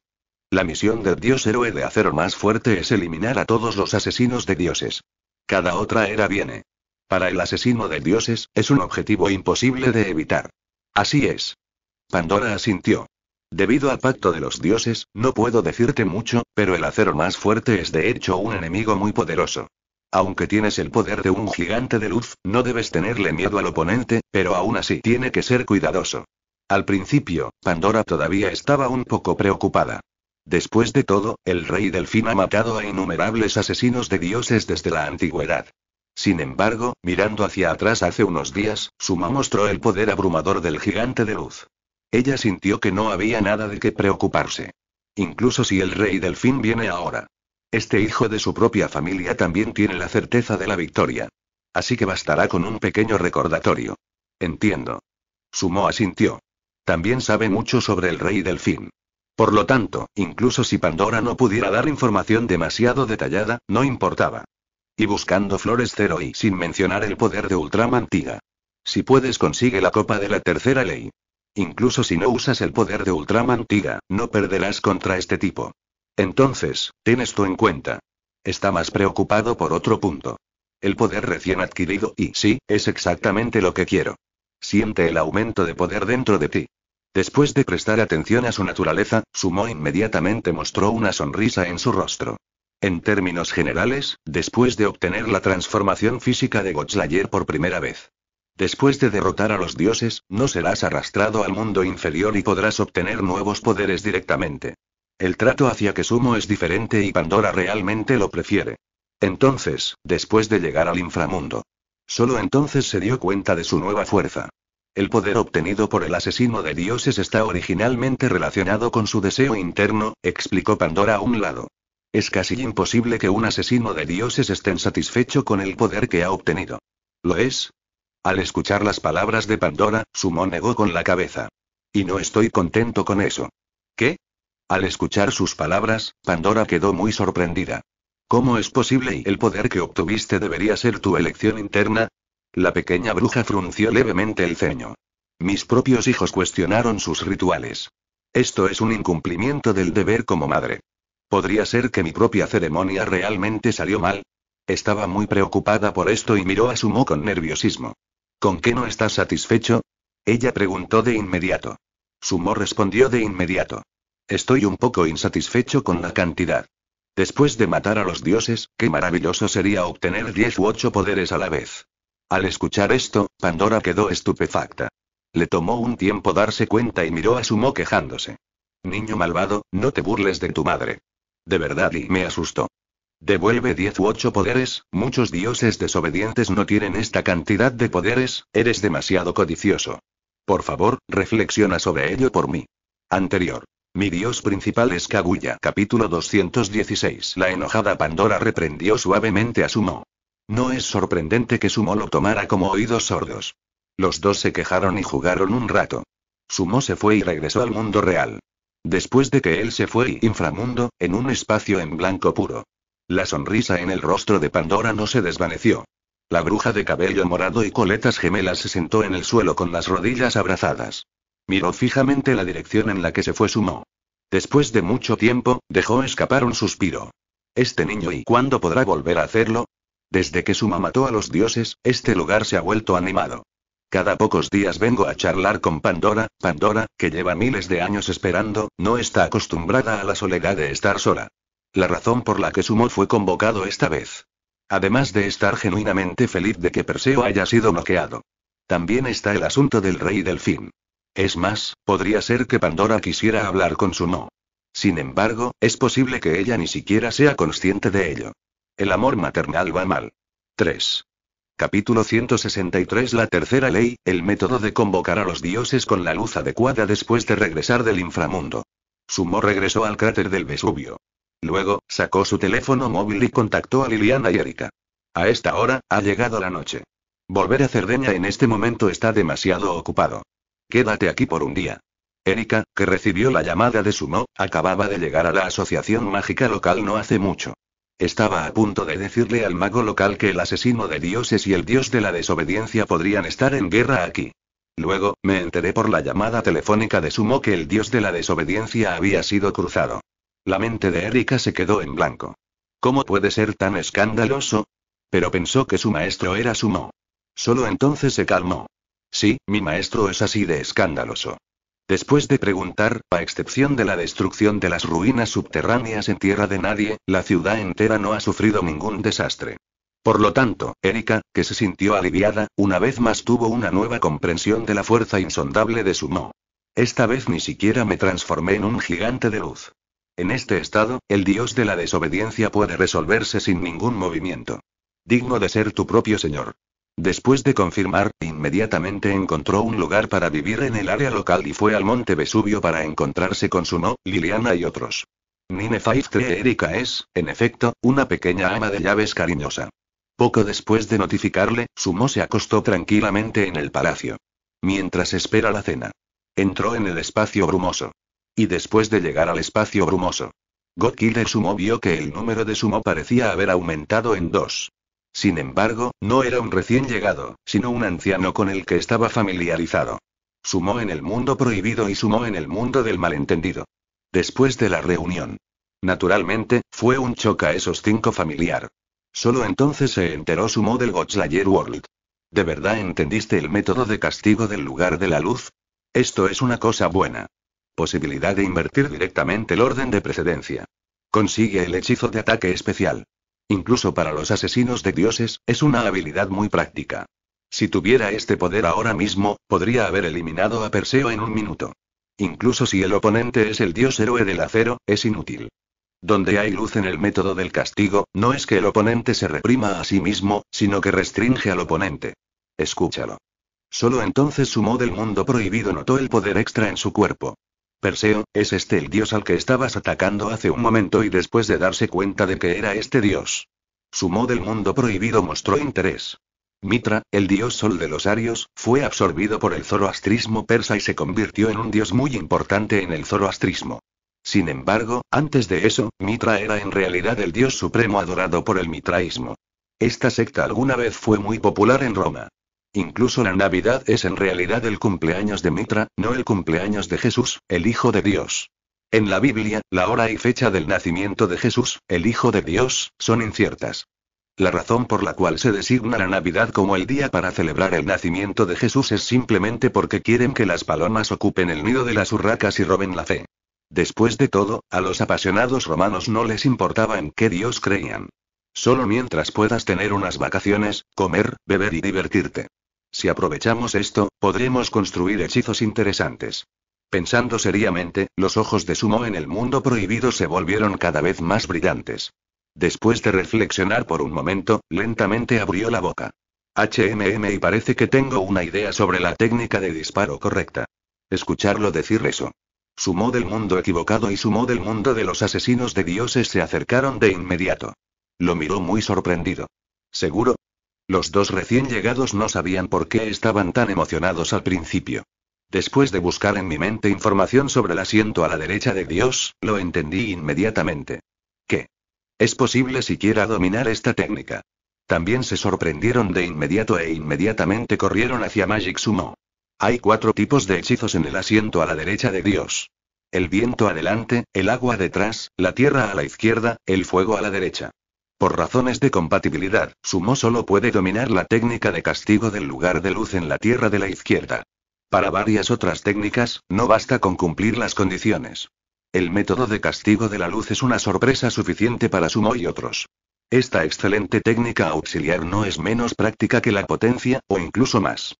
La misión del dios héroe de acero más fuerte es eliminar a todos los asesinos de dioses. Cada otra era viene. Para el asesino de dioses, es un objetivo imposible de evitar. Así es. Pandora asintió. Debido al pacto de los dioses, no puedo decirte mucho, pero el acero más fuerte es de hecho un enemigo muy poderoso. Aunque tienes el poder de un gigante de luz, no debes tenerle miedo al oponente, pero aún así tiene que ser cuidadoso. Al principio, Pandora todavía estaba un poco preocupada. Después de todo, el rey delfín ha matado a innumerables asesinos de dioses desde la antigüedad. Sin embargo, mirando hacia atrás hace unos días, Sumo mostró el poder abrumador del gigante de luz. Ella sintió que no había nada de qué preocuparse. Incluso si el rey del fin viene ahora. Este hijo de su propia familia también tiene la certeza de la victoria. Así que bastará con un pequeño recordatorio. Entiendo. Sumo asintió. También sabe mucho sobre el rey del fin. Por lo tanto, incluso si Pandora no pudiera dar información demasiado detallada, no importaba. Y buscando flores cero y sin mencionar el poder de Ultramantiga. Si puedes consigue la copa de la tercera ley. Incluso si no usas el poder de Ultramantiga, no perderás contra este tipo. Entonces, ten esto en cuenta. Está más preocupado por otro punto. El poder recién adquirido y sí, es exactamente lo que quiero. Siente el aumento de poder dentro de ti. Después de prestar atención a su naturaleza, Sumo inmediatamente mostró una sonrisa en su rostro. En términos generales, después de obtener la transformación física de Godslayer por primera vez. Después de derrotar a los dioses, no serás arrastrado al mundo inferior y podrás obtener nuevos poderes directamente. El trato hacia Sumo es diferente y Pandora realmente lo prefiere. Entonces, después de llegar al inframundo. Solo entonces se dio cuenta de su nueva fuerza. El poder obtenido por el asesino de dioses está originalmente relacionado con su deseo interno, explicó Pandora a un lado. Es casi imposible que un asesino de dioses esté satisfecho con el poder que ha obtenido. ¿Lo es? Al escuchar las palabras de Pandora, Sumo negó con la cabeza. Y no estoy contento con eso. ¿Qué? Al escuchar sus palabras, Pandora quedó muy sorprendida. ¿Cómo es posible y el poder que obtuviste debería ser tu elección interna? La pequeña bruja frunció levemente el ceño. Mis propios hijos cuestionaron sus rituales. Esto es un incumplimiento del deber como madre. Podría ser que mi propia ceremonia realmente salió mal. Estaba muy preocupada por esto y miró a Sumo con nerviosismo. ¿Con qué no estás satisfecho? Ella preguntó de inmediato. Sumo respondió de inmediato. Estoy un poco insatisfecho con la cantidad. Después de matar a los dioses, qué maravilloso sería obtener 10 u ocho poderes a la vez. Al escuchar esto, Pandora quedó estupefacta. Le tomó un tiempo darse cuenta y miró a Sumo quejándose. Niño malvado, no te burles de tu madre. De verdad y me asustó. Devuelve 10 u 8 poderes, muchos dioses desobedientes no tienen esta cantidad de poderes, eres demasiado codicioso. Por favor, reflexiona sobre ello por mí. Anterior. Mi dios principal es Kaguya. Capítulo 216. La enojada Pandora reprendió suavemente a Sumo. No es sorprendente que Sumo lo tomara como oídos sordos. Los dos se quejaron y jugaron un rato. Sumo se fue y regresó al mundo real. Después de que él se fue inframundo, en un espacio en blanco puro. La sonrisa en el rostro de Pandora no se desvaneció. La bruja de cabello morado y coletas gemelas se sentó en el suelo con las rodillas abrazadas. Miró fijamente la dirección en la que se fue Sumo. Después de mucho tiempo, dejó escapar un suspiro. Este niño y cuándo podrá volver a hacerlo? Desde que Suma mató a los dioses, este lugar se ha vuelto animado. Cada pocos días vengo a charlar con Pandora, Pandora, que lleva miles de años esperando, no está acostumbrada a la soledad de estar sola. La razón por la que Sumo fue convocado esta vez. Además de estar genuinamente feliz de que Perseo haya sido bloqueado. También está el asunto del rey delfín. Es más, podría ser que Pandora quisiera hablar con Sumo. Sin embargo, es posible que ella ni siquiera sea consciente de ello. El amor maternal va mal. 3. Capítulo 163 La tercera ley, el método de convocar a los dioses con la luz adecuada después de regresar del inframundo. Sumo regresó al cráter del Vesubio. Luego, sacó su teléfono móvil y contactó a Liliana y Erika. A esta hora, ha llegado la noche. Volver a Cerdeña en este momento está demasiado ocupado. Quédate aquí por un día. Erika, que recibió la llamada de Sumo, acababa de llegar a la asociación mágica local no hace mucho. Estaba a punto de decirle al mago local que el asesino de dioses y el dios de la desobediencia podrían estar en guerra aquí. Luego, me enteré por la llamada telefónica de Sumo que el dios de la desobediencia había sido cruzado. La mente de Erika se quedó en blanco. ¿Cómo puede ser tan escandaloso? Pero pensó que su maestro era Sumo. Solo entonces se calmó. Sí, mi maestro es así de escandaloso. Después de preguntar, a excepción de la destrucción de las ruinas subterráneas en tierra de nadie, la ciudad entera no ha sufrido ningún desastre. Por lo tanto, Erika, que se sintió aliviada, una vez más tuvo una nueva comprensión de la fuerza insondable de su mo. Esta vez ni siquiera me transformé en un gigante de luz. En este estado, el dios de la desobediencia puede resolverse sin ningún movimiento. Digno de ser tu propio señor. Después de confirmar, inmediatamente encontró un lugar para vivir en el área local y fue al monte Vesubio para encontrarse con Sumo, Liliana y otros. Nine Five Erika es, en efecto, una pequeña ama de llaves cariñosa. Poco después de notificarle, Sumo se acostó tranquilamente en el palacio. Mientras espera la cena. Entró en el espacio brumoso. Y después de llegar al espacio brumoso, Godkiller Sumo vio que el número de Sumo parecía haber aumentado en dos. Sin embargo, no era un recién llegado, sino un anciano con el que estaba familiarizado. Sumó en el mundo prohibido y sumó en el mundo del malentendido. Después de la reunión. Naturalmente, fue un choque a esos cinco familiar. Solo entonces se enteró Sumo del Godslayer World. ¿De verdad entendiste el método de castigo del lugar de la luz? Esto es una cosa buena. Posibilidad de invertir directamente el orden de precedencia. Consigue el hechizo de ataque especial. Incluso para los asesinos de dioses, es una habilidad muy práctica. Si tuviera este poder ahora mismo, podría haber eliminado a Perseo en un minuto. Incluso si el oponente es el dios héroe del acero, es inútil. Donde hay luz en el método del castigo, no es que el oponente se reprima a sí mismo, sino que restringe al oponente. Escúchalo. Solo entonces sumó del mundo prohibido notó el poder extra en su cuerpo. Perseo, es este el dios al que estabas atacando hace un momento y después de darse cuenta de que era este dios. Sumó del mundo prohibido mostró interés. Mitra, el dios sol de los arios, fue absorbido por el zoroastrismo persa y se convirtió en un dios muy importante en el zoroastrismo. Sin embargo, antes de eso, Mitra era en realidad el dios supremo adorado por el mitraísmo. Esta secta alguna vez fue muy popular en Roma. Incluso la Navidad es en realidad el cumpleaños de Mitra, no el cumpleaños de Jesús, el Hijo de Dios. En la Biblia, la hora y fecha del nacimiento de Jesús, el Hijo de Dios, son inciertas. La razón por la cual se designa la Navidad como el día para celebrar el nacimiento de Jesús es simplemente porque quieren que las palomas ocupen el nido de las urracas y roben la fe. Después de todo, a los apasionados romanos no les importaba en qué Dios creían. Solo mientras puedas tener unas vacaciones, comer, beber y divertirte. Si aprovechamos esto, podremos construir hechizos interesantes. Pensando seriamente, los ojos de Sumo en el mundo prohibido se volvieron cada vez más brillantes. Después de reflexionar por un momento, lentamente abrió la boca. HMM y parece que tengo una idea sobre la técnica de disparo correcta. Escucharlo decir eso. Sumo del mundo equivocado y Sumo del mundo de los asesinos de dioses se acercaron de inmediato. Lo miró muy sorprendido. ¿Seguro? Los dos recién llegados no sabían por qué estaban tan emocionados al principio. Después de buscar en mi mente información sobre el asiento a la derecha de Dios, lo entendí inmediatamente. ¿Qué? Es posible siquiera dominar esta técnica. También se sorprendieron de inmediato e inmediatamente corrieron hacia Magic Sumo. Hay cuatro tipos de hechizos en el asiento a la derecha de Dios. El viento adelante, el agua detrás, la tierra a la izquierda, el fuego a la derecha. Por razones de compatibilidad, Sumo solo puede dominar la técnica de castigo del lugar de luz en la tierra de la izquierda. Para varias otras técnicas, no basta con cumplir las condiciones. El método de castigo de la luz es una sorpresa suficiente para Sumo y otros. Esta excelente técnica auxiliar no es menos práctica que la potencia, o incluso más.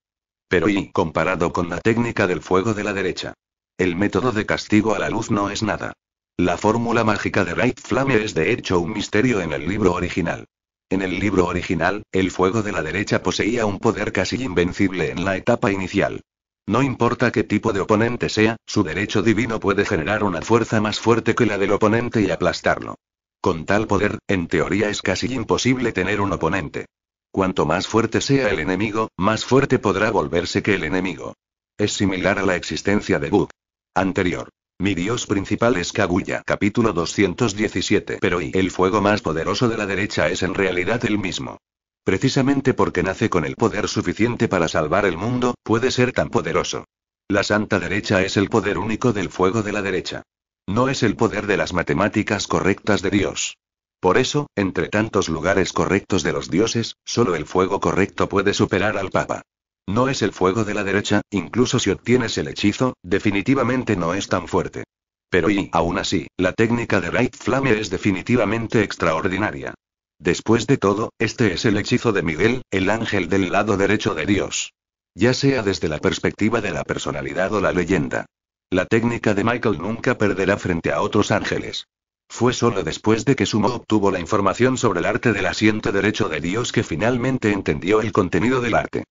Pero y comparado con la técnica del fuego de la derecha. El método de castigo a la luz no es nada. La fórmula mágica de Light Flame es de hecho un misterio en el libro original. En el libro original, el fuego de la derecha poseía un poder casi invencible en la etapa inicial. No importa qué tipo de oponente sea, su derecho divino puede generar una fuerza más fuerte que la del oponente y aplastarlo. Con tal poder, en teoría es casi imposible tener un oponente. Cuanto más fuerte sea el enemigo, más fuerte podrá volverse que el enemigo. Es similar a la existencia de Bug. Anterior. Mi dios principal es Kaguya. Capítulo 217. Pero y el fuego más poderoso de la derecha es en realidad el mismo. Precisamente porque nace con el poder suficiente para salvar el mundo, puede ser tan poderoso. La santa derecha es el poder único del fuego de la derecha. No es el poder de las matemáticas correctas de Dios. Por eso, entre tantos lugares correctos de los dioses, solo el fuego correcto puede superar al Papa. No es el fuego de la derecha, incluso si obtienes el hechizo, definitivamente no es tan fuerte. Pero y aún así, la técnica de Right Flame es definitivamente extraordinaria. Después de todo, este es el hechizo de Miguel, el ángel del lado derecho de Dios. Ya sea desde la perspectiva de la personalidad o la leyenda. La técnica de Michael nunca perderá frente a otros ángeles. Fue solo después de que Sumo obtuvo la información sobre el arte del asiento derecho de Dios que finalmente entendió el contenido del arte.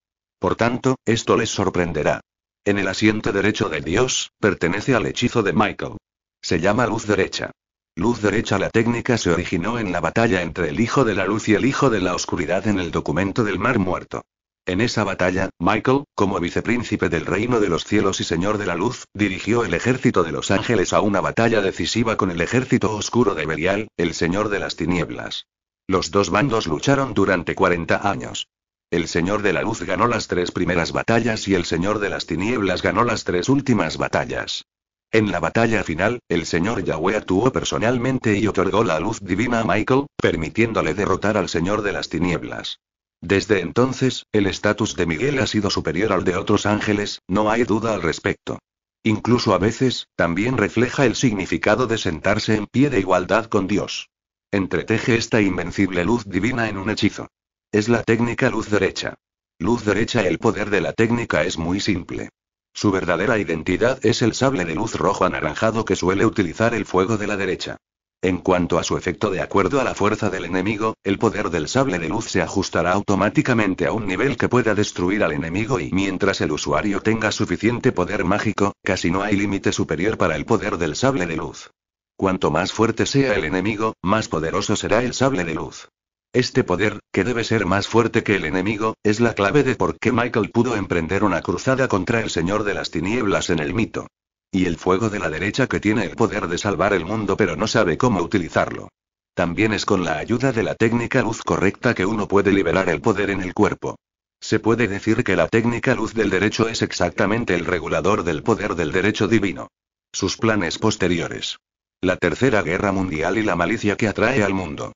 Por tanto, esto les sorprenderá. En el asiento derecho de Dios, pertenece al hechizo de Michael. Se llama luz derecha. Luz derecha La técnica se originó en la batalla entre el Hijo de la Luz y el Hijo de la Oscuridad en el documento del Mar Muerto. En esa batalla, Michael, como vicepríncipe del Reino de los Cielos y Señor de la Luz, dirigió el ejército de los ángeles a una batalla decisiva con el ejército oscuro de Belial, el Señor de las Tinieblas. Los dos bandos lucharon durante 40 años. El Señor de la Luz ganó las tres primeras batallas y el Señor de las Tinieblas ganó las tres últimas batallas. En la batalla final, el señor Yahweh actuó personalmente y otorgó la luz divina a Michael, permitiéndole derrotar al señor de las tinieblas. Desde entonces, el estatus de Miguel ha sido superior al de otros ángeles, no hay duda al respecto. Incluso a veces, también refleja el significado de sentarse en pie de igualdad con Dios. Entreteje esta invencible luz divina en un hechizo. Es la técnica luz derecha. Luz derecha El poder de la técnica es muy simple. Su verdadera identidad es el sable de luz rojo anaranjado que suele utilizar el fuego de la derecha. En cuanto a su efecto de acuerdo a la fuerza del enemigo, el poder del sable de luz se ajustará automáticamente a un nivel que pueda destruir al enemigo y mientras el usuario tenga suficiente poder mágico, casi no hay límite superior para el poder del sable de luz. Cuanto más fuerte sea el enemigo, más poderoso será el sable de luz. Este poder, que debe ser más fuerte que el enemigo, es la clave de por qué Michael pudo emprender una cruzada contra el Señor de las Tinieblas en el mito. Y el fuego de la derecha que tiene el poder de salvar el mundo pero no sabe cómo utilizarlo. También es con la ayuda de la técnica luz correcta que uno puede liberar el poder en el cuerpo. Se puede decir que la técnica luz del derecho es exactamente el regulador del poder del derecho divino. Sus planes posteriores. La Tercera Guerra Mundial y la malicia que atrae al mundo.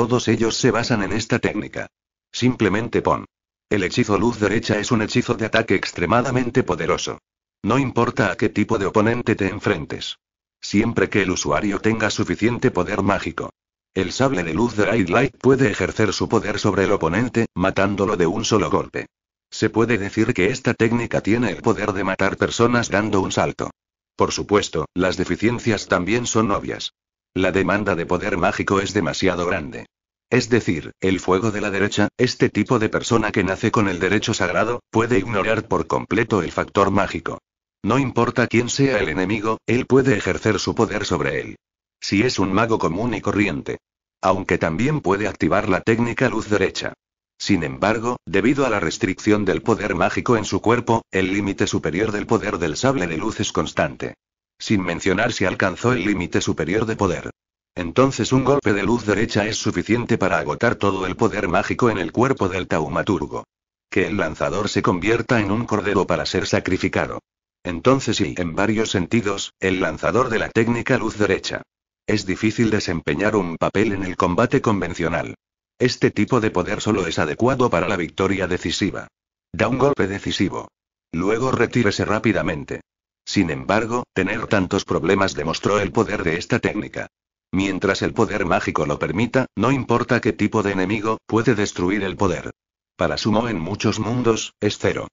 Todos ellos se basan en esta técnica. Simplemente pon. El hechizo luz derecha es un hechizo de ataque extremadamente poderoso. No importa a qué tipo de oponente te enfrentes. Siempre que el usuario tenga suficiente poder mágico. El sable de luz de Light Light puede ejercer su poder sobre el oponente, matándolo de un solo golpe. Se puede decir que esta técnica tiene el poder de matar personas dando un salto. Por supuesto, las deficiencias también son obvias. La demanda de poder mágico es demasiado grande. Es decir, el fuego de la derecha, este tipo de persona que nace con el derecho sagrado, puede ignorar por completo el factor mágico. No importa quién sea el enemigo, él puede ejercer su poder sobre él. Si es un mago común y corriente. Aunque también puede activar la técnica luz derecha. Sin embargo, debido a la restricción del poder mágico en su cuerpo, el límite superior del poder del sable de luz es constante sin mencionar si alcanzó el límite superior de poder. Entonces un golpe de luz derecha es suficiente para agotar todo el poder mágico en el cuerpo del taumaturgo. Que el lanzador se convierta en un cordero para ser sacrificado. Entonces y en varios sentidos, el lanzador de la técnica luz derecha. Es difícil desempeñar un papel en el combate convencional. Este tipo de poder solo es adecuado para la victoria decisiva. Da un golpe decisivo. Luego retírese rápidamente. Sin embargo, tener tantos problemas demostró el poder de esta técnica. Mientras el poder mágico lo permita, no importa qué tipo de enemigo, puede destruir el poder. Para Sumo en muchos mundos, es 0.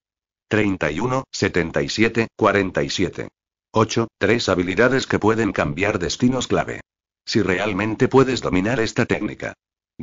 31, 77, 47. 8. Tres habilidades que pueden cambiar destinos clave. Si realmente puedes dominar esta técnica,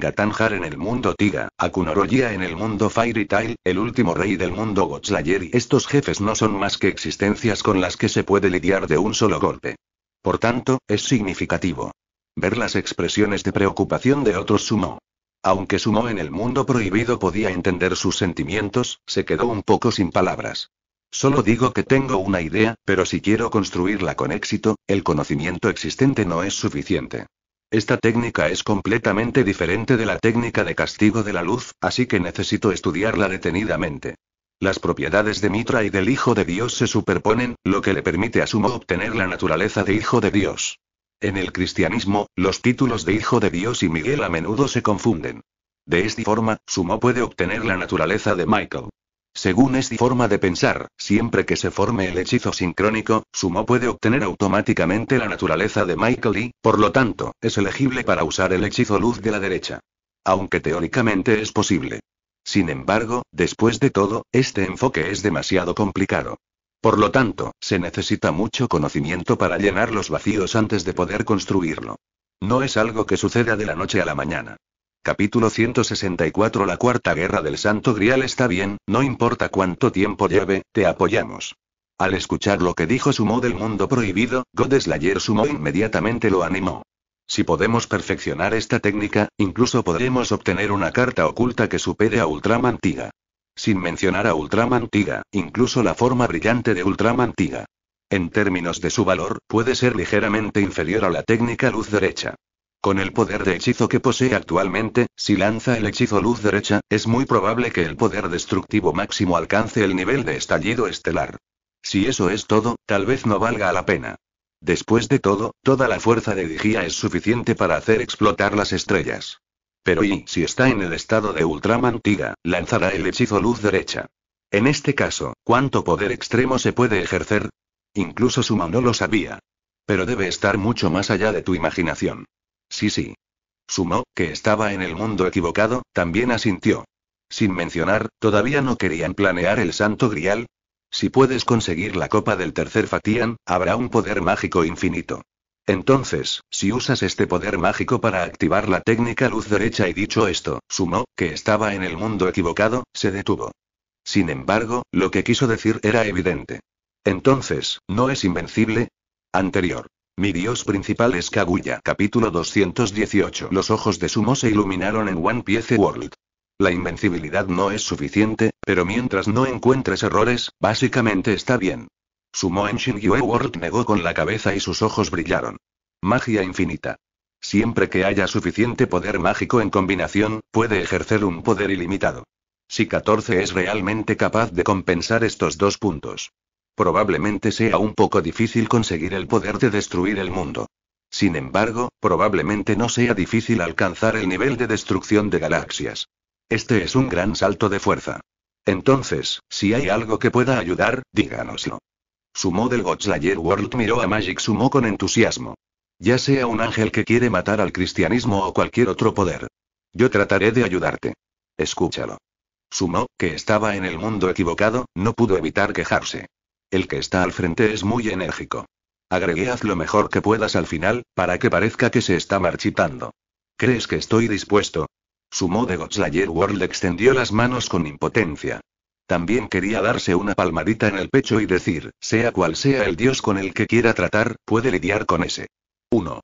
Gatanjar en el mundo Tiga, Akunoroya en el mundo Fairy Tail, el último rey del mundo Gotslayer y estos jefes no son más que existencias con las que se puede lidiar de un solo golpe. Por tanto, es significativo ver las expresiones de preocupación de otros Sumo. Aunque Sumo en el mundo prohibido podía entender sus sentimientos, se quedó un poco sin palabras. Solo digo que tengo una idea, pero si quiero construirla con éxito, el conocimiento existente no es suficiente. Esta técnica es completamente diferente de la técnica de castigo de la luz, así que necesito estudiarla detenidamente. Las propiedades de Mitra y del Hijo de Dios se superponen, lo que le permite a Sumo obtener la naturaleza de Hijo de Dios. En el cristianismo, los títulos de Hijo de Dios y Miguel a menudo se confunden. De esta forma, Sumo puede obtener la naturaleza de Michael. Según esta forma de pensar, siempre que se forme el hechizo sincrónico, Sumo puede obtener automáticamente la naturaleza de Michael y, por lo tanto, es elegible para usar el hechizo luz de la derecha. Aunque teóricamente es posible. Sin embargo, después de todo, este enfoque es demasiado complicado. Por lo tanto, se necesita mucho conocimiento para llenar los vacíos antes de poder construirlo. No es algo que suceda de la noche a la mañana. Capítulo 164 La Cuarta Guerra del Santo Grial está bien, no importa cuánto tiempo lleve, te apoyamos. Al escuchar lo que dijo Sumo del mundo prohibido, Godeslayer Sumo inmediatamente lo animó. Si podemos perfeccionar esta técnica, incluso podremos obtener una carta oculta que supere a Ultramantiga. Sin mencionar a Ultramantiga, incluso la forma brillante de Ultramantiga. En términos de su valor, puede ser ligeramente inferior a la técnica luz derecha. Con el poder de hechizo que posee actualmente, si lanza el hechizo luz derecha, es muy probable que el poder destructivo máximo alcance el nivel de estallido estelar. Si eso es todo, tal vez no valga la pena. Después de todo, toda la fuerza de Digia es suficiente para hacer explotar las estrellas. Pero y si está en el estado de ultramantiga, lanzará el hechizo luz derecha. En este caso, ¿cuánto poder extremo se puede ejercer? Incluso Suma no lo sabía. Pero debe estar mucho más allá de tu imaginación. Sí, sí. Sumó, que estaba en el mundo equivocado, también asintió. Sin mencionar, todavía no querían planear el santo grial. Si puedes conseguir la copa del tercer Fatian, habrá un poder mágico infinito. Entonces, si usas este poder mágico para activar la técnica luz derecha y dicho esto, Sumo, que estaba en el mundo equivocado, se detuvo. Sin embargo, lo que quiso decir era evidente. Entonces, ¿no es invencible? Anterior. Mi dios principal es Kaguya. Capítulo 218. Los ojos de Sumo se iluminaron en One Piece World. La invencibilidad no es suficiente, pero mientras no encuentres errores, básicamente está bien. Sumo en Shingyue World negó con la cabeza y sus ojos brillaron. Magia infinita. Siempre que haya suficiente poder mágico en combinación, puede ejercer un poder ilimitado. Si 14 es realmente capaz de compensar estos dos puntos. Probablemente sea un poco difícil conseguir el poder de destruir el mundo. Sin embargo, probablemente no sea difícil alcanzar el nivel de destrucción de galaxias. Este es un gran salto de fuerza. Entonces, si hay algo que pueda ayudar, díganoslo. Sumo del Godslayer World miró a Magic Sumo con entusiasmo. Ya sea un ángel que quiere matar al cristianismo o cualquier otro poder. Yo trataré de ayudarte. Escúchalo. Sumo, que estaba en el mundo equivocado, no pudo evitar quejarse. El que está al frente es muy enérgico. Agregué haz lo mejor que puedas al final, para que parezca que se está marchitando. ¿Crees que estoy dispuesto? Sumó de Gotslayer World extendió las manos con impotencia. También quería darse una palmadita en el pecho y decir, sea cual sea el dios con el que quiera tratar, puede lidiar con ese. 1.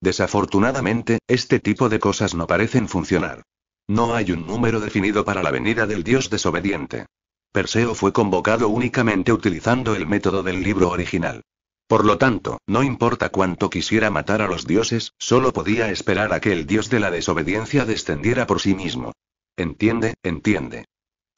Desafortunadamente, este tipo de cosas no parecen funcionar. No hay un número definido para la venida del dios desobediente. Perseo fue convocado únicamente utilizando el método del libro original. Por lo tanto, no importa cuánto quisiera matar a los dioses, solo podía esperar a que el dios de la desobediencia descendiera por sí mismo. Entiende, entiende.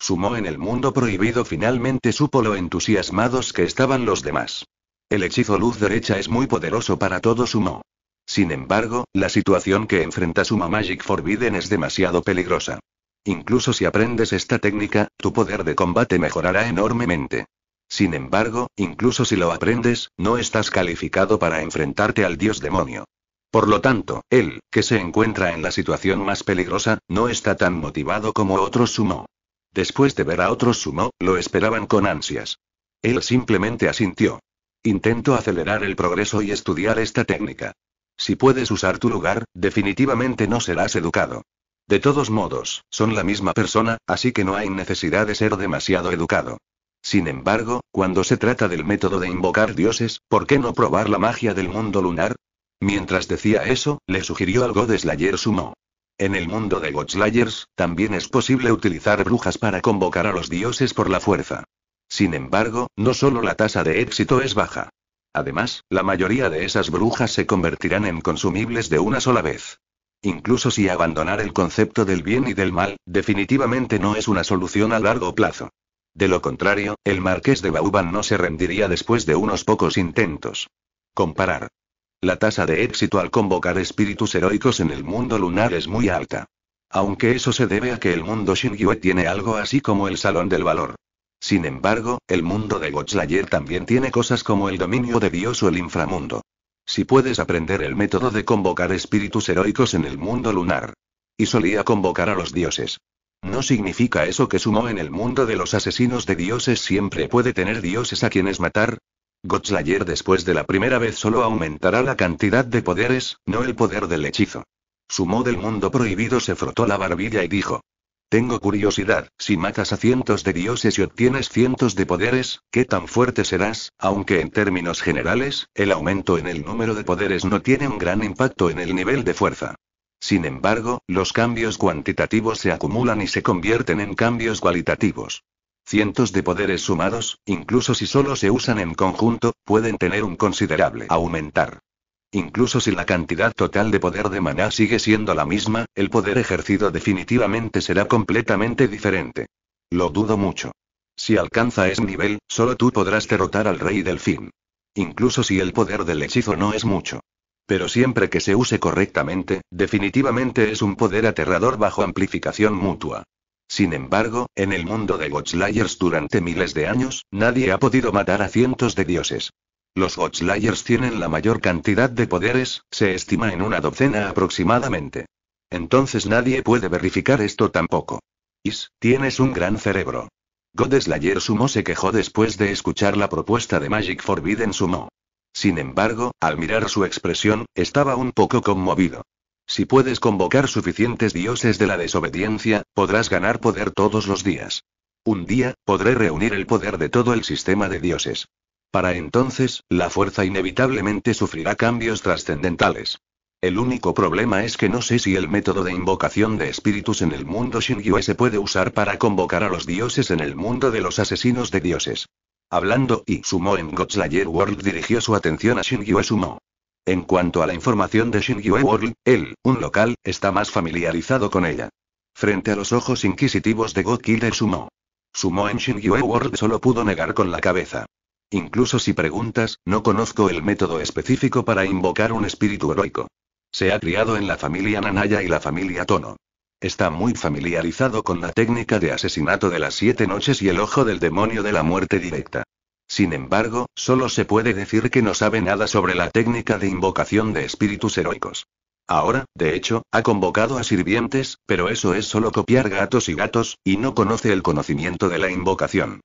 Sumó en el mundo prohibido finalmente supo lo entusiasmados que estaban los demás. El hechizo luz derecha es muy poderoso para todo Sumo. Sin embargo, la situación que enfrenta Sumo Magic Forbidden es demasiado peligrosa. Incluso si aprendes esta técnica, tu poder de combate mejorará enormemente. Sin embargo, incluso si lo aprendes, no estás calificado para enfrentarte al dios demonio. Por lo tanto, él, que se encuentra en la situación más peligrosa, no está tan motivado como otros sumo. Después de ver a otros sumo, lo esperaban con ansias. Él simplemente asintió. Intento acelerar el progreso y estudiar esta técnica. Si puedes usar tu lugar, definitivamente no serás educado. De todos modos, son la misma persona, así que no hay necesidad de ser demasiado educado. Sin embargo, cuando se trata del método de invocar dioses, ¿por qué no probar la magia del mundo lunar? Mientras decía eso, le sugirió al de Slayer Sumo. En el mundo de Godslayers, también es posible utilizar brujas para convocar a los dioses por la fuerza. Sin embargo, no solo la tasa de éxito es baja. Además, la mayoría de esas brujas se convertirán en consumibles de una sola vez. Incluso si abandonar el concepto del bien y del mal, definitivamente no es una solución a largo plazo. De lo contrario, el marqués de Bauban no se rendiría después de unos pocos intentos. Comparar. La tasa de éxito al convocar espíritus heroicos en el mundo lunar es muy alta. Aunque eso se debe a que el mundo Shingyue tiene algo así como el Salón del Valor. Sin embargo, el mundo de Godslayer también tiene cosas como el dominio de Dios o el inframundo si puedes aprender el método de convocar espíritus heroicos en el mundo lunar. Y solía convocar a los dioses. No significa eso que sumó en el mundo de los asesinos de dioses siempre puede tener dioses a quienes matar. Godslayer después de la primera vez solo aumentará la cantidad de poderes, no el poder del hechizo. Sumó del mundo prohibido se frotó la barbilla y dijo. Tengo curiosidad, si matas a cientos de dioses y obtienes cientos de poderes, ¿qué tan fuerte serás? Aunque en términos generales, el aumento en el número de poderes no tiene un gran impacto en el nivel de fuerza. Sin embargo, los cambios cuantitativos se acumulan y se convierten en cambios cualitativos. Cientos de poderes sumados, incluso si solo se usan en conjunto, pueden tener un considerable aumentar. Incluso si la cantidad total de poder de maná sigue siendo la misma, el poder ejercido definitivamente será completamente diferente. Lo dudo mucho. Si alcanza ese nivel, solo tú podrás derrotar al rey del fin. Incluso si el poder del hechizo no es mucho. Pero siempre que se use correctamente, definitivamente es un poder aterrador bajo amplificación mutua. Sin embargo, en el mundo de Godslayers durante miles de años, nadie ha podido matar a cientos de dioses. Los Godslayers tienen la mayor cantidad de poderes, se estima en una docena aproximadamente. Entonces nadie puede verificar esto tampoco. Is, tienes un gran cerebro. Godslayer Sumo se quejó después de escuchar la propuesta de Magic Forbidden Sumo. Sin embargo, al mirar su expresión, estaba un poco conmovido. Si puedes convocar suficientes dioses de la desobediencia, podrás ganar poder todos los días. Un día, podré reunir el poder de todo el sistema de dioses. Para entonces, la fuerza inevitablemente sufrirá cambios trascendentales. El único problema es que no sé si el método de invocación de espíritus en el mundo Shingyue se puede usar para convocar a los dioses en el mundo de los asesinos de dioses. Hablando y Sumo en Godslayer World dirigió su atención a Shingyue Sumo. En cuanto a la información de Shingyue World, él, un local, está más familiarizado con ella. Frente a los ojos inquisitivos de Godkiller Sumo. Sumo en Shingyue World solo pudo negar con la cabeza. Incluso si preguntas, no conozco el método específico para invocar un espíritu heroico. Se ha criado en la familia Nanaya y la familia Tono. Está muy familiarizado con la técnica de asesinato de las siete noches y el ojo del demonio de la muerte directa. Sin embargo, solo se puede decir que no sabe nada sobre la técnica de invocación de espíritus heroicos. Ahora, de hecho, ha convocado a sirvientes, pero eso es solo copiar gatos y gatos, y no conoce el conocimiento de la invocación.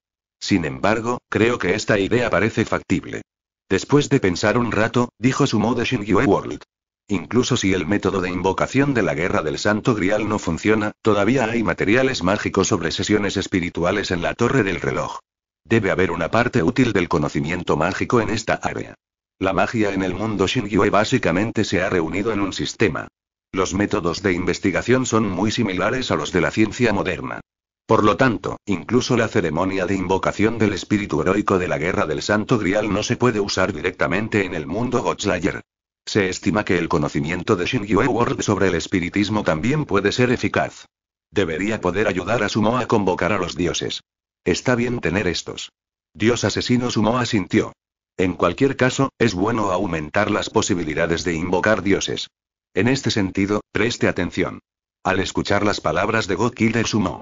Sin embargo, creo que esta idea parece factible. Después de pensar un rato, dijo Sumo de Shingyue World. Incluso si el método de invocación de la guerra del Santo Grial no funciona, todavía hay materiales mágicos sobre sesiones espirituales en la Torre del Reloj. Debe haber una parte útil del conocimiento mágico en esta área. La magia en el mundo Shingyue básicamente se ha reunido en un sistema. Los métodos de investigación son muy similares a los de la ciencia moderna. Por lo tanto, incluso la ceremonia de invocación del espíritu heroico de la Guerra del Santo Grial no se puede usar directamente en el mundo Godslayer. Se estima que el conocimiento de Shingyue World sobre el espiritismo también puede ser eficaz. Debería poder ayudar a Sumo a convocar a los dioses. Está bien tener estos. Dios asesino Sumo asintió. En cualquier caso, es bueno aumentar las posibilidades de invocar dioses. En este sentido, preste atención. Al escuchar las palabras de de Sumo,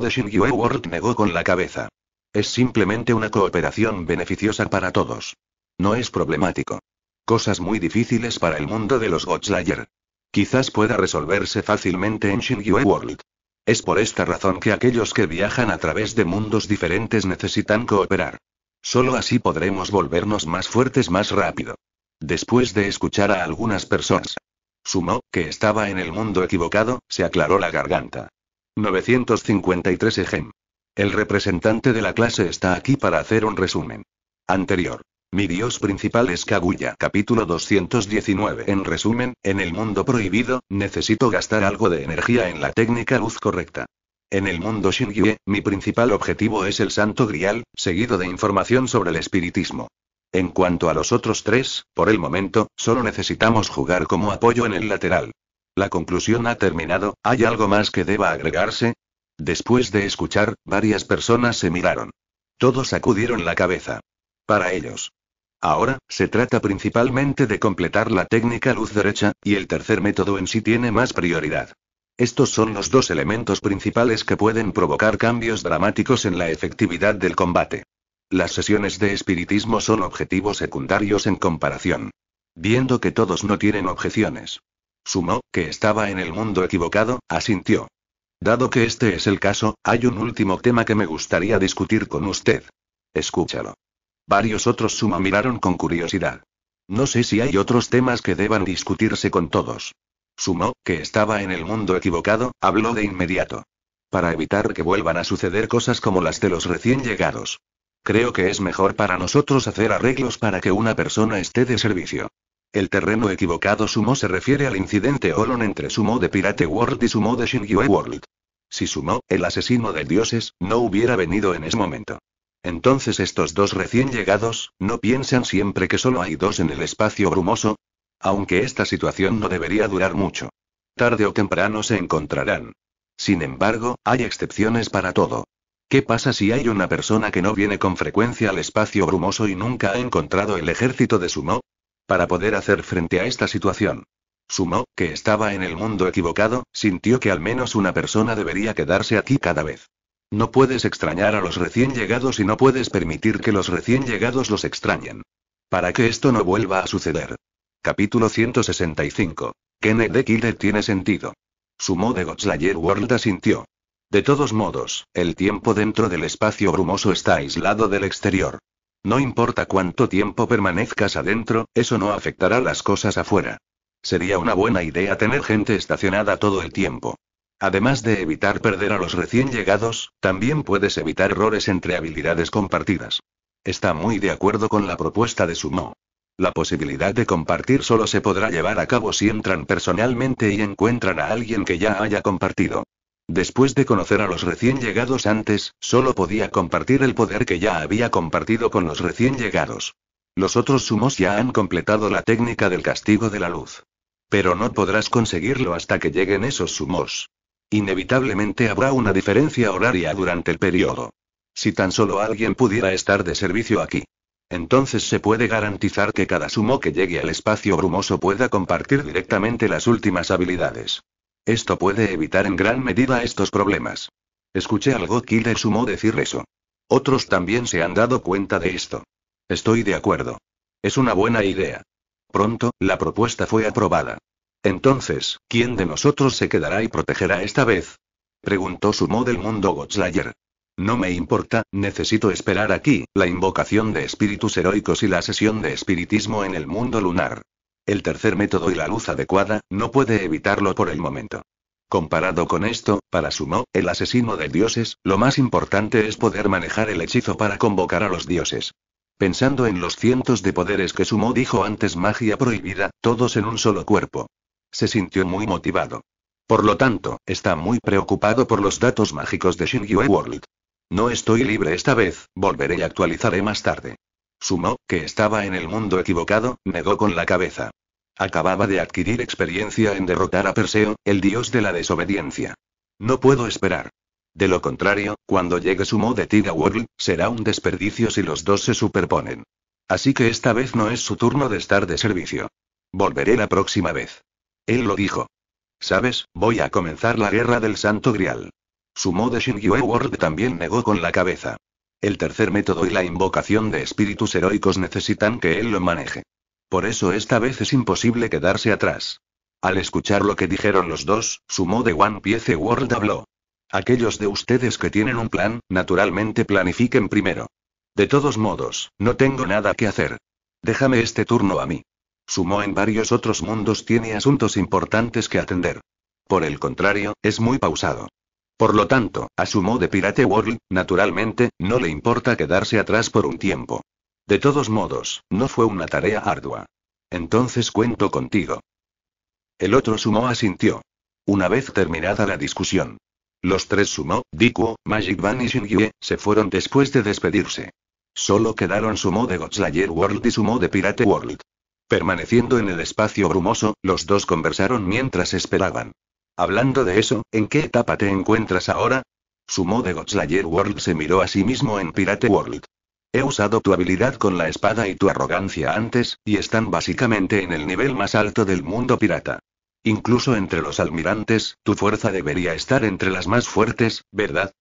de Shingue World negó con la cabeza. Es simplemente una cooperación beneficiosa para todos. No es problemático. Cosas muy difíciles para el mundo de los Godslayer. Quizás pueda resolverse fácilmente en Shingyue World. Es por esta razón que aquellos que viajan a través de mundos diferentes necesitan cooperar. Solo así podremos volvernos más fuertes más rápido. Después de escuchar a algunas personas, Sumo, que estaba en el mundo equivocado, se aclaró la garganta. 953 EGEM. El representante de la clase está aquí para hacer un resumen. Anterior. Mi dios principal es Kaguya. Capítulo 219. En resumen, en el mundo prohibido, necesito gastar algo de energía en la técnica luz correcta. En el mundo Shingyue, mi principal objetivo es el santo grial, seguido de información sobre el espiritismo. En cuanto a los otros tres, por el momento, solo necesitamos jugar como apoyo en el lateral. La conclusión ha terminado, ¿hay algo más que deba agregarse? Después de escuchar, varias personas se miraron. Todos sacudieron la cabeza. Para ellos. Ahora, se trata principalmente de completar la técnica luz derecha, y el tercer método en sí tiene más prioridad. Estos son los dos elementos principales que pueden provocar cambios dramáticos en la efectividad del combate. Las sesiones de espiritismo son objetivos secundarios en comparación. Viendo que todos no tienen objeciones. Sumo, que estaba en el mundo equivocado, asintió. Dado que este es el caso, hay un último tema que me gustaría discutir con usted. Escúchalo. Varios otros suma miraron con curiosidad. No sé si hay otros temas que deban discutirse con todos. Sumo, que estaba en el mundo equivocado, habló de inmediato. Para evitar que vuelvan a suceder cosas como las de los recién llegados. Creo que es mejor para nosotros hacer arreglos para que una persona esté de servicio. El terreno equivocado sumo se refiere al incidente Olon entre sumo de Pirate World y sumo de Shingyue World. Si sumo, el asesino de dioses, no hubiera venido en ese momento. Entonces estos dos recién llegados, ¿no piensan siempre que solo hay dos en el espacio brumoso? Aunque esta situación no debería durar mucho. Tarde o temprano se encontrarán. Sin embargo, hay excepciones para todo. ¿Qué pasa si hay una persona que no viene con frecuencia al espacio brumoso y nunca ha encontrado el ejército de Sumo? Para poder hacer frente a esta situación. Sumo, que estaba en el mundo equivocado, sintió que al menos una persona debería quedarse aquí cada vez. No puedes extrañar a los recién llegados y no puedes permitir que los recién llegados los extrañen. Para que esto no vuelva a suceder. Capítulo 165. Kenneth de tiene sentido. Sumo de Godslayer World asintió. De todos modos, el tiempo dentro del espacio brumoso está aislado del exterior. No importa cuánto tiempo permanezcas adentro, eso no afectará las cosas afuera. Sería una buena idea tener gente estacionada todo el tiempo. Además de evitar perder a los recién llegados, también puedes evitar errores entre habilidades compartidas. Está muy de acuerdo con la propuesta de Sumo. La posibilidad de compartir solo se podrá llevar a cabo si entran personalmente y encuentran a alguien que ya haya compartido. Después de conocer a los recién llegados antes, solo podía compartir el poder que ya había compartido con los recién llegados. Los otros sumos ya han completado la técnica del castigo de la luz. Pero no podrás conseguirlo hasta que lleguen esos sumos. Inevitablemente habrá una diferencia horaria durante el periodo. Si tan solo alguien pudiera estar de servicio aquí. Entonces se puede garantizar que cada sumo que llegue al espacio brumoso pueda compartir directamente las últimas habilidades. Esto puede evitar en gran medida estos problemas. Escuché al que le Sumo decir eso. Otros también se han dado cuenta de esto. Estoy de acuerdo. Es una buena idea. Pronto, la propuesta fue aprobada. Entonces, ¿quién de nosotros se quedará y protegerá esta vez? Preguntó Sumo del mundo Godslayer. No me importa, necesito esperar aquí, la invocación de espíritus heroicos y la sesión de espiritismo en el mundo lunar. El tercer método y la luz adecuada, no puede evitarlo por el momento. Comparado con esto, para Sumo, el asesino de dioses, lo más importante es poder manejar el hechizo para convocar a los dioses. Pensando en los cientos de poderes que Sumo dijo antes magia prohibida, todos en un solo cuerpo. Se sintió muy motivado. Por lo tanto, está muy preocupado por los datos mágicos de Shingyue World. No estoy libre esta vez, volveré y actualizaré más tarde. Sumo, que estaba en el mundo equivocado, negó con la cabeza. Acababa de adquirir experiencia en derrotar a Perseo, el dios de la desobediencia. No puedo esperar. De lo contrario, cuando llegue Sumo de Tiga World, será un desperdicio si los dos se superponen. Así que esta vez no es su turno de estar de servicio. Volveré la próxima vez. Él lo dijo. Sabes, voy a comenzar la guerra del Santo Grial. Sumo de Shingyue World también negó con la cabeza. El tercer método y la invocación de espíritus heroicos necesitan que él lo maneje. Por eso esta vez es imposible quedarse atrás. Al escuchar lo que dijeron los dos, Sumo de One Piece World habló. Aquellos de ustedes que tienen un plan, naturalmente planifiquen primero. De todos modos, no tengo nada que hacer. Déjame este turno a mí. Sumo en varios otros mundos tiene asuntos importantes que atender. Por el contrario, es muy pausado. Por lo tanto, a de Pirate World, naturalmente, no le importa quedarse atrás por un tiempo. De todos modos, no fue una tarea ardua. Entonces cuento contigo. El otro Sumo asintió. Una vez terminada la discusión. Los tres Sumo, Dikuo, Magic Van y Shingyue, se fueron después de despedirse. Solo quedaron Sumo de Godslayer World y Sumo de Pirate World. Permaneciendo en el espacio brumoso, los dos conversaron mientras esperaban. Hablando de eso, ¿en qué etapa te encuentras ahora? Sumo de Godslayer World se miró a sí mismo en Pirate World. He usado tu habilidad con la espada y tu arrogancia antes, y están básicamente en el nivel más alto del mundo pirata. Incluso entre los almirantes, tu fuerza debería estar entre las más fuertes, ¿verdad?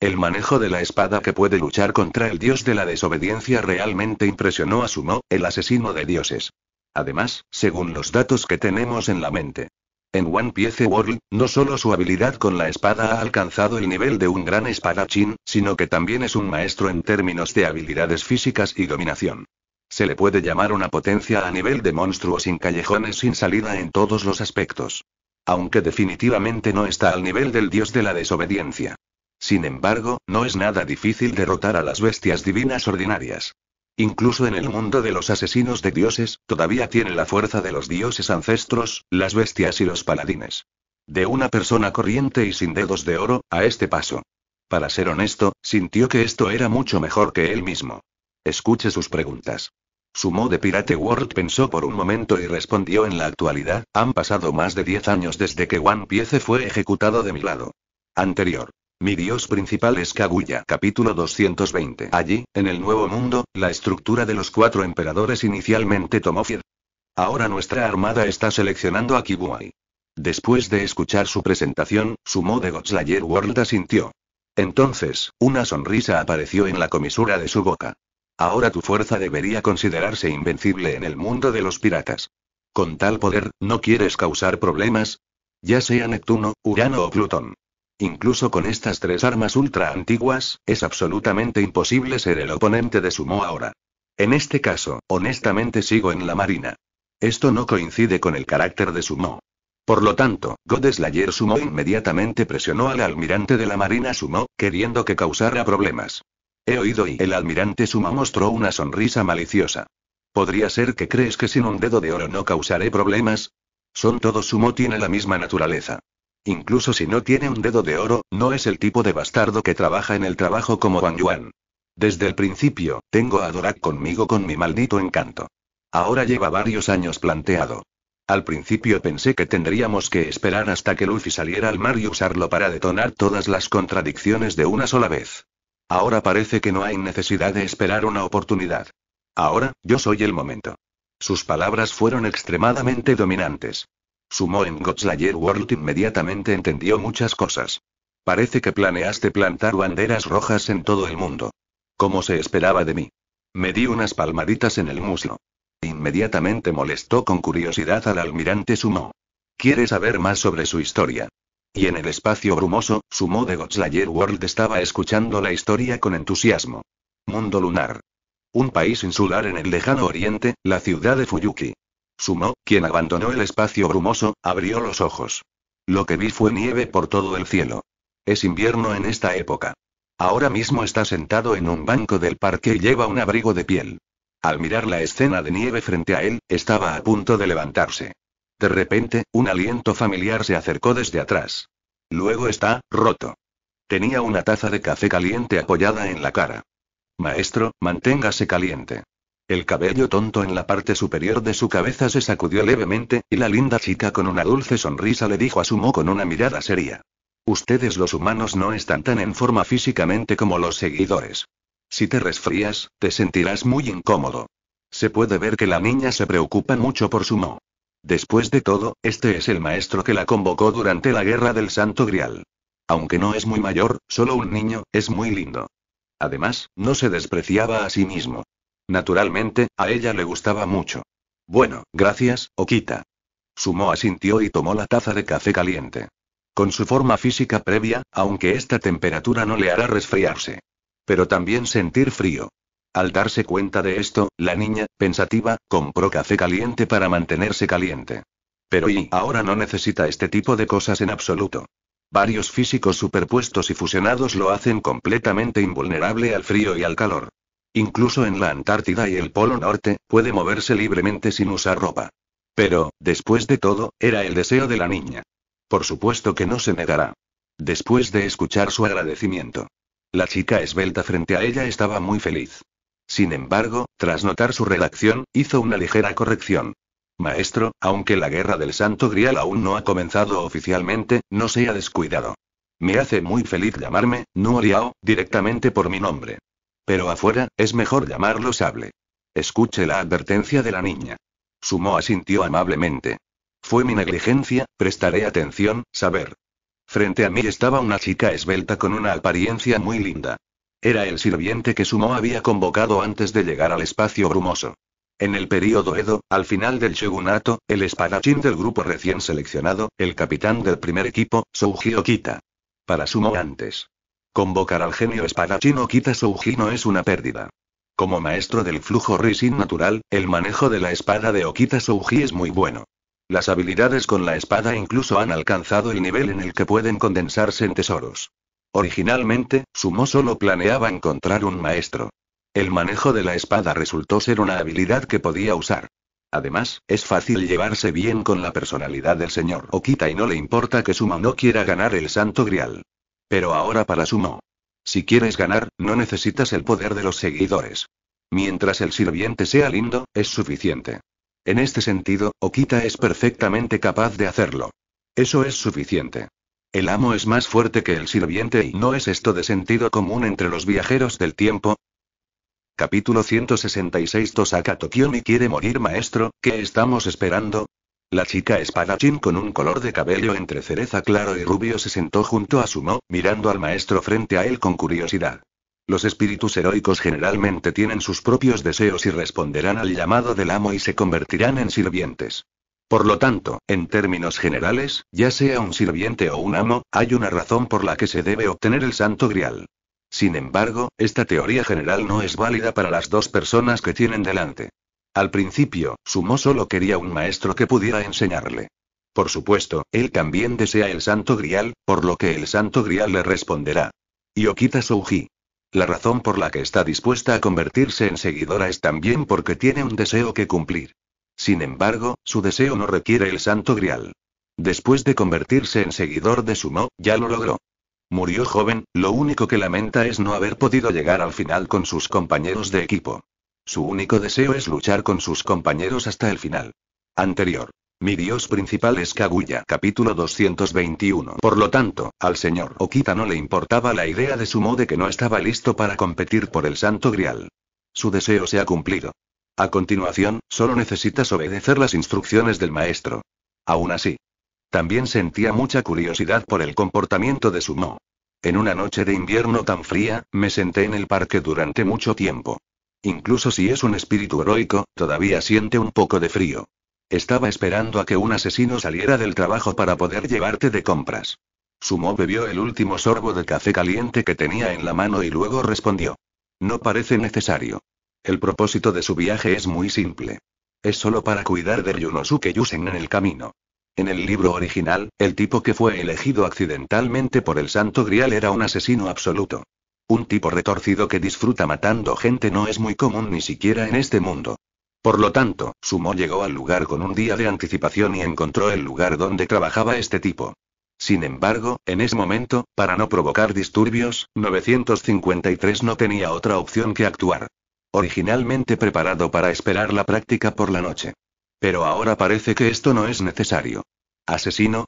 El manejo de la espada que puede luchar contra el dios de la desobediencia realmente impresionó a Sumo, el asesino de dioses. Además, según los datos que tenemos en la mente, en One Piece World, no solo su habilidad con la espada ha alcanzado el nivel de un gran espadachín, sino que también es un maestro en términos de habilidades físicas y dominación. Se le puede llamar una potencia a nivel de monstruo sin callejones sin salida en todos los aspectos. Aunque definitivamente no está al nivel del dios de la desobediencia. Sin embargo, no es nada difícil derrotar a las bestias divinas ordinarias. Incluso en el mundo de los asesinos de dioses, todavía tiene la fuerza de los dioses ancestros, las bestias y los paladines. De una persona corriente y sin dedos de oro, a este paso. Para ser honesto, sintió que esto era mucho mejor que él mismo. Escuche sus preguntas. Sumó de Pirate World pensó por un momento y respondió en la actualidad, han pasado más de 10 años desde que One Piece fue ejecutado de mi lado. Anterior. Mi dios principal es Kaguya. Capítulo 220. Allí, en el Nuevo Mundo, la estructura de los cuatro emperadores inicialmente tomó fiel. Ahora nuestra armada está seleccionando a Kibuai. Después de escuchar su presentación, modo de Godslayer World asintió. Entonces, una sonrisa apareció en la comisura de su boca. Ahora tu fuerza debería considerarse invencible en el mundo de los piratas. Con tal poder, ¿no quieres causar problemas? Ya sea Neptuno, Urano o Plutón. Incluso con estas tres armas ultra antiguas, es absolutamente imposible ser el oponente de Sumo ahora. En este caso, honestamente sigo en la marina. Esto no coincide con el carácter de Sumo. Por lo tanto, Godeslayer Sumo inmediatamente presionó al almirante de la marina Sumo, queriendo que causara problemas. He oído y el almirante Sumo mostró una sonrisa maliciosa. ¿Podría ser que crees que sin un dedo de oro no causaré problemas? Son todos Sumo tiene la misma naturaleza. Incluso si no tiene un dedo de oro, no es el tipo de bastardo que trabaja en el trabajo como Wang Yuan. Desde el principio, tengo a Dorak conmigo con mi maldito encanto. Ahora lleva varios años planteado. Al principio pensé que tendríamos que esperar hasta que Luffy saliera al mar y usarlo para detonar todas las contradicciones de una sola vez. Ahora parece que no hay necesidad de esperar una oportunidad. Ahora, yo soy el momento. Sus palabras fueron extremadamente dominantes. Sumo en Godslayer World inmediatamente entendió muchas cosas. Parece que planeaste plantar banderas rojas en todo el mundo. Como se esperaba de mí. Me di unas palmaditas en el muslo. Inmediatamente molestó con curiosidad al almirante Sumo. Quiere saber más sobre su historia. Y en el espacio brumoso, Sumo de Godslayer World estaba escuchando la historia con entusiasmo. Mundo lunar. Un país insular en el lejano oriente, la ciudad de Fuyuki. Sumo, quien abandonó el espacio brumoso, abrió los ojos. Lo que vi fue nieve por todo el cielo. Es invierno en esta época. Ahora mismo está sentado en un banco del parque y lleva un abrigo de piel. Al mirar la escena de nieve frente a él, estaba a punto de levantarse. De repente, un aliento familiar se acercó desde atrás. Luego está, roto. Tenía una taza de café caliente apoyada en la cara. Maestro, manténgase caliente. El cabello tonto en la parte superior de su cabeza se sacudió levemente, y la linda chica con una dulce sonrisa le dijo a Sumo con una mirada seria. Ustedes los humanos no están tan en forma físicamente como los seguidores. Si te resfrías, te sentirás muy incómodo. Se puede ver que la niña se preocupa mucho por Sumo. Después de todo, este es el maestro que la convocó durante la guerra del Santo Grial. Aunque no es muy mayor, solo un niño, es muy lindo. Además, no se despreciaba a sí mismo. Naturalmente, a ella le gustaba mucho. Bueno, gracias, Okita. Sumo asintió y tomó la taza de café caliente. Con su forma física previa, aunque esta temperatura no le hará resfriarse. Pero también sentir frío. Al darse cuenta de esto, la niña, pensativa, compró café caliente para mantenerse caliente. Pero y ahora no necesita este tipo de cosas en absoluto. Varios físicos superpuestos y fusionados lo hacen completamente invulnerable al frío y al calor. Incluso en la Antártida y el Polo Norte, puede moverse libremente sin usar ropa. Pero, después de todo, era el deseo de la niña. Por supuesto que no se negará. Después de escuchar su agradecimiento. La chica esbelta frente a ella estaba muy feliz. Sin embargo, tras notar su redacción, hizo una ligera corrección. Maestro, aunque la guerra del Santo Grial aún no ha comenzado oficialmente, no sea descuidado. Me hace muy feliz llamarme, Nuoriao, directamente por mi nombre. Pero afuera, es mejor llamarlo sable. Escuche la advertencia de la niña. Sumo asintió amablemente. Fue mi negligencia, prestaré atención, saber. Frente a mí estaba una chica esbelta con una apariencia muy linda. Era el sirviente que Sumo había convocado antes de llegar al espacio brumoso. En el período Edo, al final del shogunato, el espadachín del grupo recién seleccionado, el capitán del primer equipo, Soujiokita Para Sumo antes. Convocar al genio Okita Souji no es una pérdida. Como maestro del flujo Rising natural, el manejo de la espada de Okita Souji es muy bueno. Las habilidades con la espada incluso han alcanzado el nivel en el que pueden condensarse en tesoros. Originalmente, Sumo solo planeaba encontrar un maestro. El manejo de la espada resultó ser una habilidad que podía usar. Además, es fácil llevarse bien con la personalidad del señor Okita y no le importa que Sumo no quiera ganar el santo grial. Pero ahora para sumo. Si quieres ganar, no necesitas el poder de los seguidores. Mientras el sirviente sea lindo, es suficiente. En este sentido, Okita es perfectamente capaz de hacerlo. Eso es suficiente. El amo es más fuerte que el sirviente y no es esto de sentido común entre los viajeros del tiempo. Capítulo 166 Tosaka ni quiere morir maestro, ¿qué estamos esperando? La chica espadachín con un color de cabello entre cereza claro y rubio se sentó junto a Sumo, mirando al maestro frente a él con curiosidad. Los espíritus heroicos generalmente tienen sus propios deseos y responderán al llamado del amo y se convertirán en sirvientes. Por lo tanto, en términos generales, ya sea un sirviente o un amo, hay una razón por la que se debe obtener el santo grial. Sin embargo, esta teoría general no es válida para las dos personas que tienen delante. Al principio, Sumo solo quería un maestro que pudiera enseñarle. Por supuesto, él también desea el Santo Grial, por lo que el Santo Grial le responderá. Yokita Souji. La razón por la que está dispuesta a convertirse en seguidora es también porque tiene un deseo que cumplir. Sin embargo, su deseo no requiere el Santo Grial. Después de convertirse en seguidor de Sumo, ya lo logró. Murió joven, lo único que lamenta es no haber podido llegar al final con sus compañeros de equipo. Su único deseo es luchar con sus compañeros hasta el final. Anterior. Mi dios principal es Kaguya. Capítulo 221. Por lo tanto, al señor Okita no le importaba la idea de Sumo de que no estaba listo para competir por el santo grial. Su deseo se ha cumplido. A continuación, solo necesitas obedecer las instrucciones del maestro. Aún así. También sentía mucha curiosidad por el comportamiento de Sumo. En una noche de invierno tan fría, me senté en el parque durante mucho tiempo. Incluso si es un espíritu heroico, todavía siente un poco de frío. Estaba esperando a que un asesino saliera del trabajo para poder llevarte de compras. Sumo bebió el último sorbo de café caliente que tenía en la mano y luego respondió. No parece necesario. El propósito de su viaje es muy simple. Es solo para cuidar de Ryunosuke Yusen en el camino. En el libro original, el tipo que fue elegido accidentalmente por el Santo Grial era un asesino absoluto. Un tipo retorcido que disfruta matando gente no es muy común ni siquiera en este mundo. Por lo tanto, Sumo llegó al lugar con un día de anticipación y encontró el lugar donde trabajaba este tipo. Sin embargo, en ese momento, para no provocar disturbios, 953 no tenía otra opción que actuar. Originalmente preparado para esperar la práctica por la noche. Pero ahora parece que esto no es necesario. Asesino,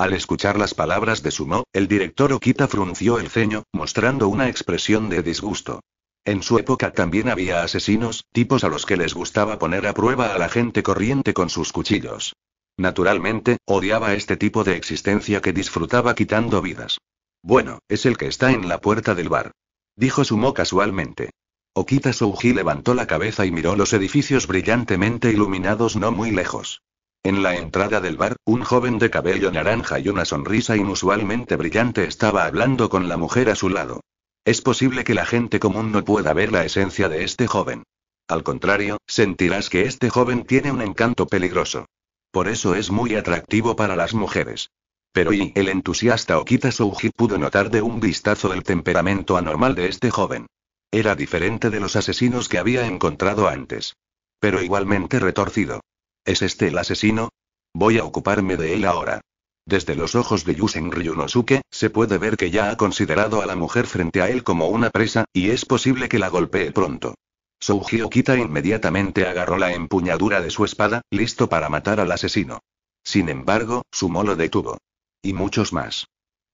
al escuchar las palabras de Sumo, el director Okita frunció el ceño, mostrando una expresión de disgusto. En su época también había asesinos, tipos a los que les gustaba poner a prueba a la gente corriente con sus cuchillos. Naturalmente, odiaba este tipo de existencia que disfrutaba quitando vidas. Bueno, es el que está en la puerta del bar. Dijo Sumo casualmente. Okita Souji levantó la cabeza y miró los edificios brillantemente iluminados no muy lejos. En la entrada del bar, un joven de cabello naranja y una sonrisa inusualmente brillante estaba hablando con la mujer a su lado. Es posible que la gente común no pueda ver la esencia de este joven. Al contrario, sentirás que este joven tiene un encanto peligroso. Por eso es muy atractivo para las mujeres. Pero y el entusiasta Okita Souji pudo notar de un vistazo el temperamento anormal de este joven. Era diferente de los asesinos que había encontrado antes. Pero igualmente retorcido. ¿Es este el asesino? Voy a ocuparme de él ahora. Desde los ojos de Yusen Ryunosuke, se puede ver que ya ha considerado a la mujer frente a él como una presa, y es posible que la golpee pronto. Souji Okita inmediatamente agarró la empuñadura de su espada, listo para matar al asesino. Sin embargo, Sumo lo detuvo. Y muchos más.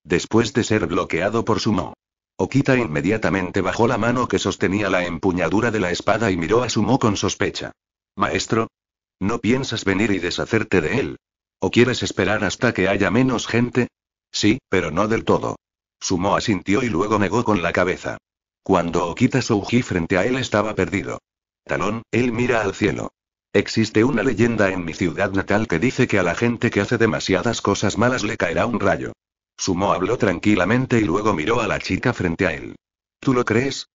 Después de ser bloqueado por Sumo, Okita inmediatamente bajó la mano que sostenía la empuñadura de la espada y miró a Sumo con sospecha. Maestro, ¿No piensas venir y deshacerte de él? ¿O quieres esperar hasta que haya menos gente? Sí, pero no del todo. Sumo asintió y luego negó con la cabeza. Cuando Okita Souji frente a él estaba perdido. Talón, él mira al cielo. Existe una leyenda en mi ciudad natal que dice que a la gente que hace demasiadas cosas malas le caerá un rayo. Sumo habló tranquilamente y luego miró a la chica frente a él. ¿Tú lo crees?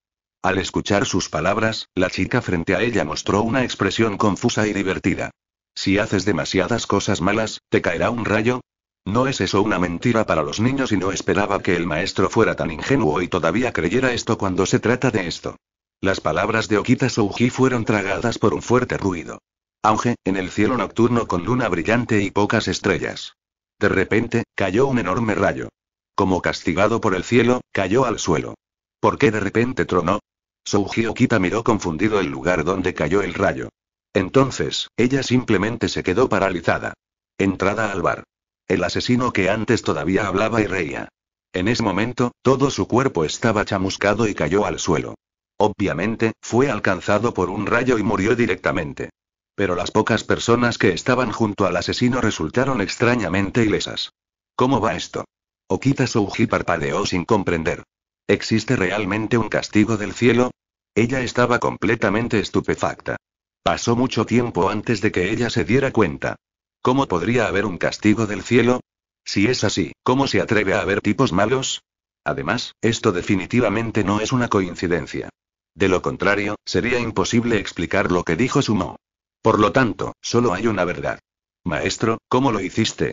Al escuchar sus palabras, la chica frente a ella mostró una expresión confusa y divertida. Si haces demasiadas cosas malas, ¿te caerá un rayo? ¿No es eso una mentira para los niños y no esperaba que el maestro fuera tan ingenuo y todavía creyera esto cuando se trata de esto? Las palabras de Okita Souji fueron tragadas por un fuerte ruido. Auge, en el cielo nocturno con luna brillante y pocas estrellas. De repente, cayó un enorme rayo. Como castigado por el cielo, cayó al suelo. ¿Por qué de repente tronó? Souji Okita miró confundido el lugar donde cayó el rayo. Entonces, ella simplemente se quedó paralizada. Entrada al bar. El asesino que antes todavía hablaba y reía. En ese momento, todo su cuerpo estaba chamuscado y cayó al suelo. Obviamente, fue alcanzado por un rayo y murió directamente. Pero las pocas personas que estaban junto al asesino resultaron extrañamente ilesas. ¿Cómo va esto? Okita Souji parpadeó sin comprender. ¿Existe realmente un castigo del cielo? Ella estaba completamente estupefacta. Pasó mucho tiempo antes de que ella se diera cuenta. ¿Cómo podría haber un castigo del cielo? Si es así, ¿cómo se atreve a haber tipos malos? Además, esto definitivamente no es una coincidencia. De lo contrario, sería imposible explicar lo que dijo Sumo. Por lo tanto, solo hay una verdad. Maestro, ¿cómo lo hiciste?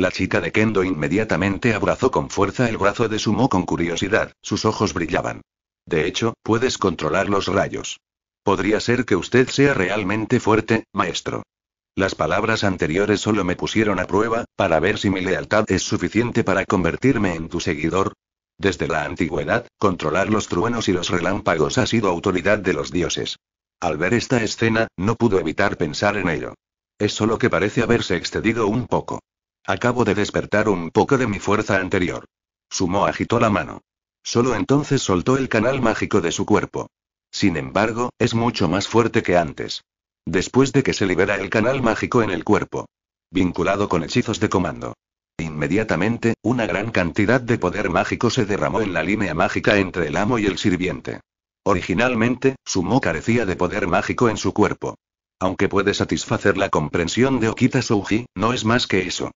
La chica de Kendo inmediatamente abrazó con fuerza el brazo de Sumo con curiosidad, sus ojos brillaban. De hecho, puedes controlar los rayos. Podría ser que usted sea realmente fuerte, maestro. Las palabras anteriores solo me pusieron a prueba, para ver si mi lealtad es suficiente para convertirme en tu seguidor. Desde la antigüedad, controlar los truenos y los relámpagos ha sido autoridad de los dioses. Al ver esta escena, no pudo evitar pensar en ello. Es solo que parece haberse excedido un poco. Acabo de despertar un poco de mi fuerza anterior. Sumo agitó la mano. Solo entonces soltó el canal mágico de su cuerpo. Sin embargo, es mucho más fuerte que antes. Después de que se libera el canal mágico en el cuerpo. Vinculado con hechizos de comando. Inmediatamente, una gran cantidad de poder mágico se derramó en la línea mágica entre el amo y el sirviente. Originalmente, Sumo carecía de poder mágico en su cuerpo. Aunque puede satisfacer la comprensión de Okita Souji, no es más que eso.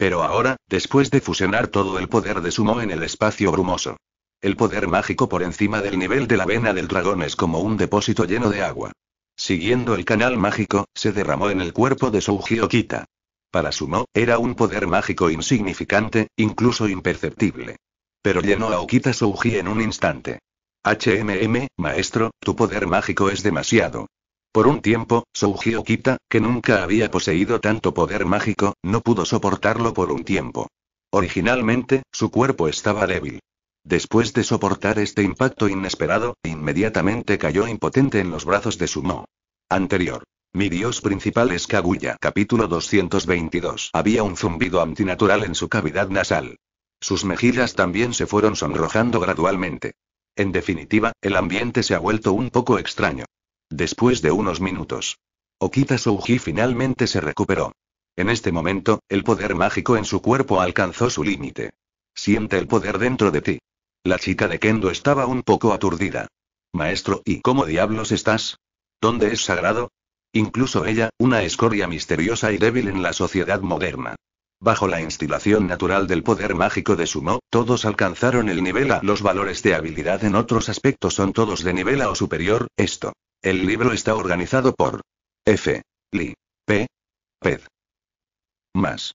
Pero ahora, después de fusionar todo el poder de Sumo en el espacio brumoso. El poder mágico por encima del nivel de la vena del dragón es como un depósito lleno de agua. Siguiendo el canal mágico, se derramó en el cuerpo de Souji Okita. Para Sumo, era un poder mágico insignificante, incluso imperceptible. Pero llenó a Okita Souji en un instante. HMM, maestro, tu poder mágico es demasiado. Por un tiempo, Sougio que nunca había poseído tanto poder mágico, no pudo soportarlo por un tiempo. Originalmente, su cuerpo estaba débil. Después de soportar este impacto inesperado, inmediatamente cayó impotente en los brazos de su mo Anterior. Mi dios principal es Kaguya. Capítulo 222. Había un zumbido antinatural en su cavidad nasal. Sus mejillas también se fueron sonrojando gradualmente. En definitiva, el ambiente se ha vuelto un poco extraño. Después de unos minutos. Okita Souji finalmente se recuperó. En este momento, el poder mágico en su cuerpo alcanzó su límite. Siente el poder dentro de ti. La chica de Kendo estaba un poco aturdida. Maestro, ¿y cómo diablos estás? ¿Dónde es sagrado? Incluso ella, una escoria misteriosa y débil en la sociedad moderna. Bajo la instilación natural del poder mágico de Sumo, todos alcanzaron el nivel A. Los valores de habilidad en otros aspectos son todos de nivel A o superior, esto el libro está organizado por F. Lee. P. Ped. Más.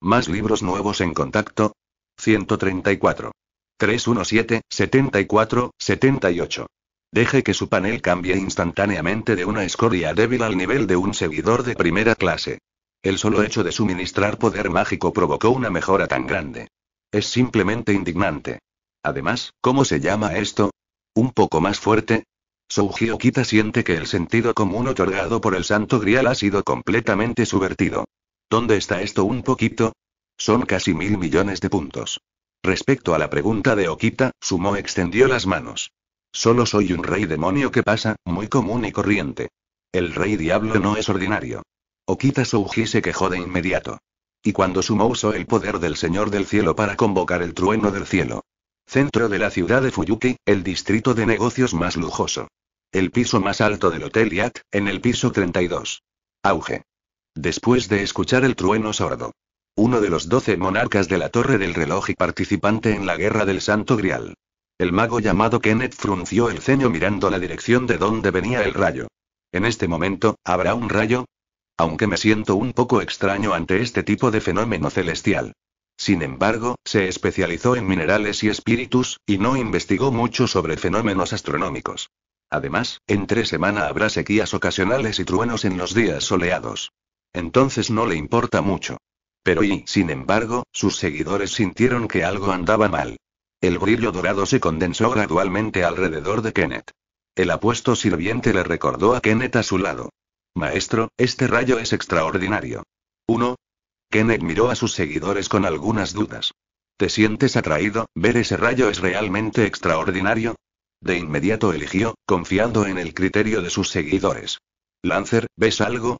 Más libros nuevos en contacto. 134. 317, 74, 78. Deje que su panel cambie instantáneamente de una escoria débil al nivel de un seguidor de primera clase. El solo hecho de suministrar poder mágico provocó una mejora tan grande. Es simplemente indignante. Además, ¿cómo se llama esto? ¿Un poco más fuerte? Souji Okita siente que el sentido común otorgado por el santo grial ha sido completamente subvertido. ¿Dónde está esto un poquito? Son casi mil millones de puntos. Respecto a la pregunta de Okita, Sumo extendió las manos. Solo soy un rey demonio que pasa, muy común y corriente. El rey diablo no es ordinario. Okita Souji se quejó de inmediato. Y cuando Sumo usó el poder del Señor del Cielo para convocar el trueno del cielo, Centro de la ciudad de Fuyuki, el distrito de negocios más lujoso. El piso más alto del Hotel Yat, en el piso 32. Auge. Después de escuchar el trueno sordo. Uno de los doce monarcas de la Torre del Reloj y participante en la Guerra del Santo Grial. El mago llamado Kenneth frunció el ceño mirando la dirección de donde venía el rayo. En este momento, ¿habrá un rayo? Aunque me siento un poco extraño ante este tipo de fenómeno celestial. Sin embargo, se especializó en minerales y espíritus, y no investigó mucho sobre fenómenos astronómicos. Además, entre semana habrá sequías ocasionales y truenos en los días soleados. Entonces no le importa mucho. Pero y, sin embargo, sus seguidores sintieron que algo andaba mal. El brillo dorado se condensó gradualmente alrededor de Kenneth. El apuesto sirviente le recordó a Kenneth a su lado. Maestro, este rayo es extraordinario. Uno, Kenneth miró a sus seguidores con algunas dudas. ¿Te sientes atraído? Ver ese rayo es realmente extraordinario. De inmediato eligió, confiando en el criterio de sus seguidores. Lancer, ¿ves algo?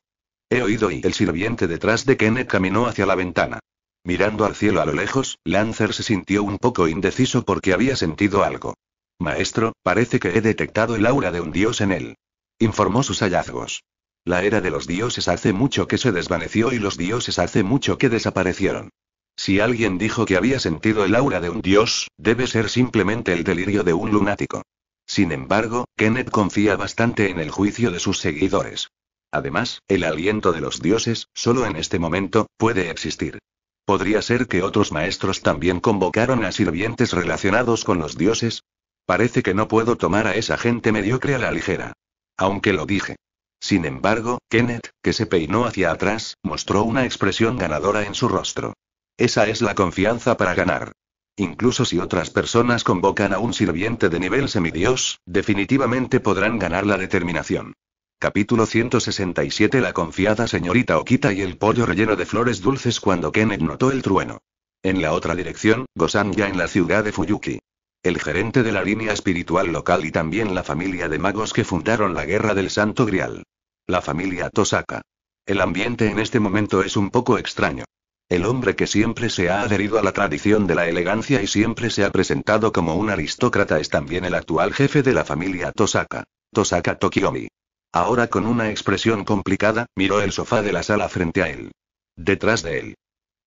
He oído y el sirviente detrás de Kenneth caminó hacia la ventana. Mirando al cielo a lo lejos, Lancer se sintió un poco indeciso porque había sentido algo. Maestro, parece que he detectado el aura de un dios en él. Informó sus hallazgos. La era de los dioses hace mucho que se desvaneció y los dioses hace mucho que desaparecieron. Si alguien dijo que había sentido el aura de un dios, debe ser simplemente el delirio de un lunático. Sin embargo, Kenneth confía bastante en el juicio de sus seguidores. Además, el aliento de los dioses, solo en este momento, puede existir. Podría ser que otros maestros también convocaron a sirvientes relacionados con los dioses. Parece que no puedo tomar a esa gente mediocre a la ligera. Aunque lo dije. Sin embargo, Kenneth, que se peinó hacia atrás, mostró una expresión ganadora en su rostro. Esa es la confianza para ganar. Incluso si otras personas convocan a un sirviente de nivel semidios, definitivamente podrán ganar la determinación. Capítulo 167 La confiada señorita Okita y el pollo relleno de flores dulces cuando Kenneth notó el trueno. En la otra dirección, Gosan ya en la ciudad de Fuyuki el gerente de la línea espiritual local y también la familia de magos que fundaron la Guerra del Santo Grial. La familia Tosaka. El ambiente en este momento es un poco extraño. El hombre que siempre se ha adherido a la tradición de la elegancia y siempre se ha presentado como un aristócrata es también el actual jefe de la familia Tosaka, Tosaka Tokiomi. Ahora con una expresión complicada, miró el sofá de la sala frente a él. Detrás de él,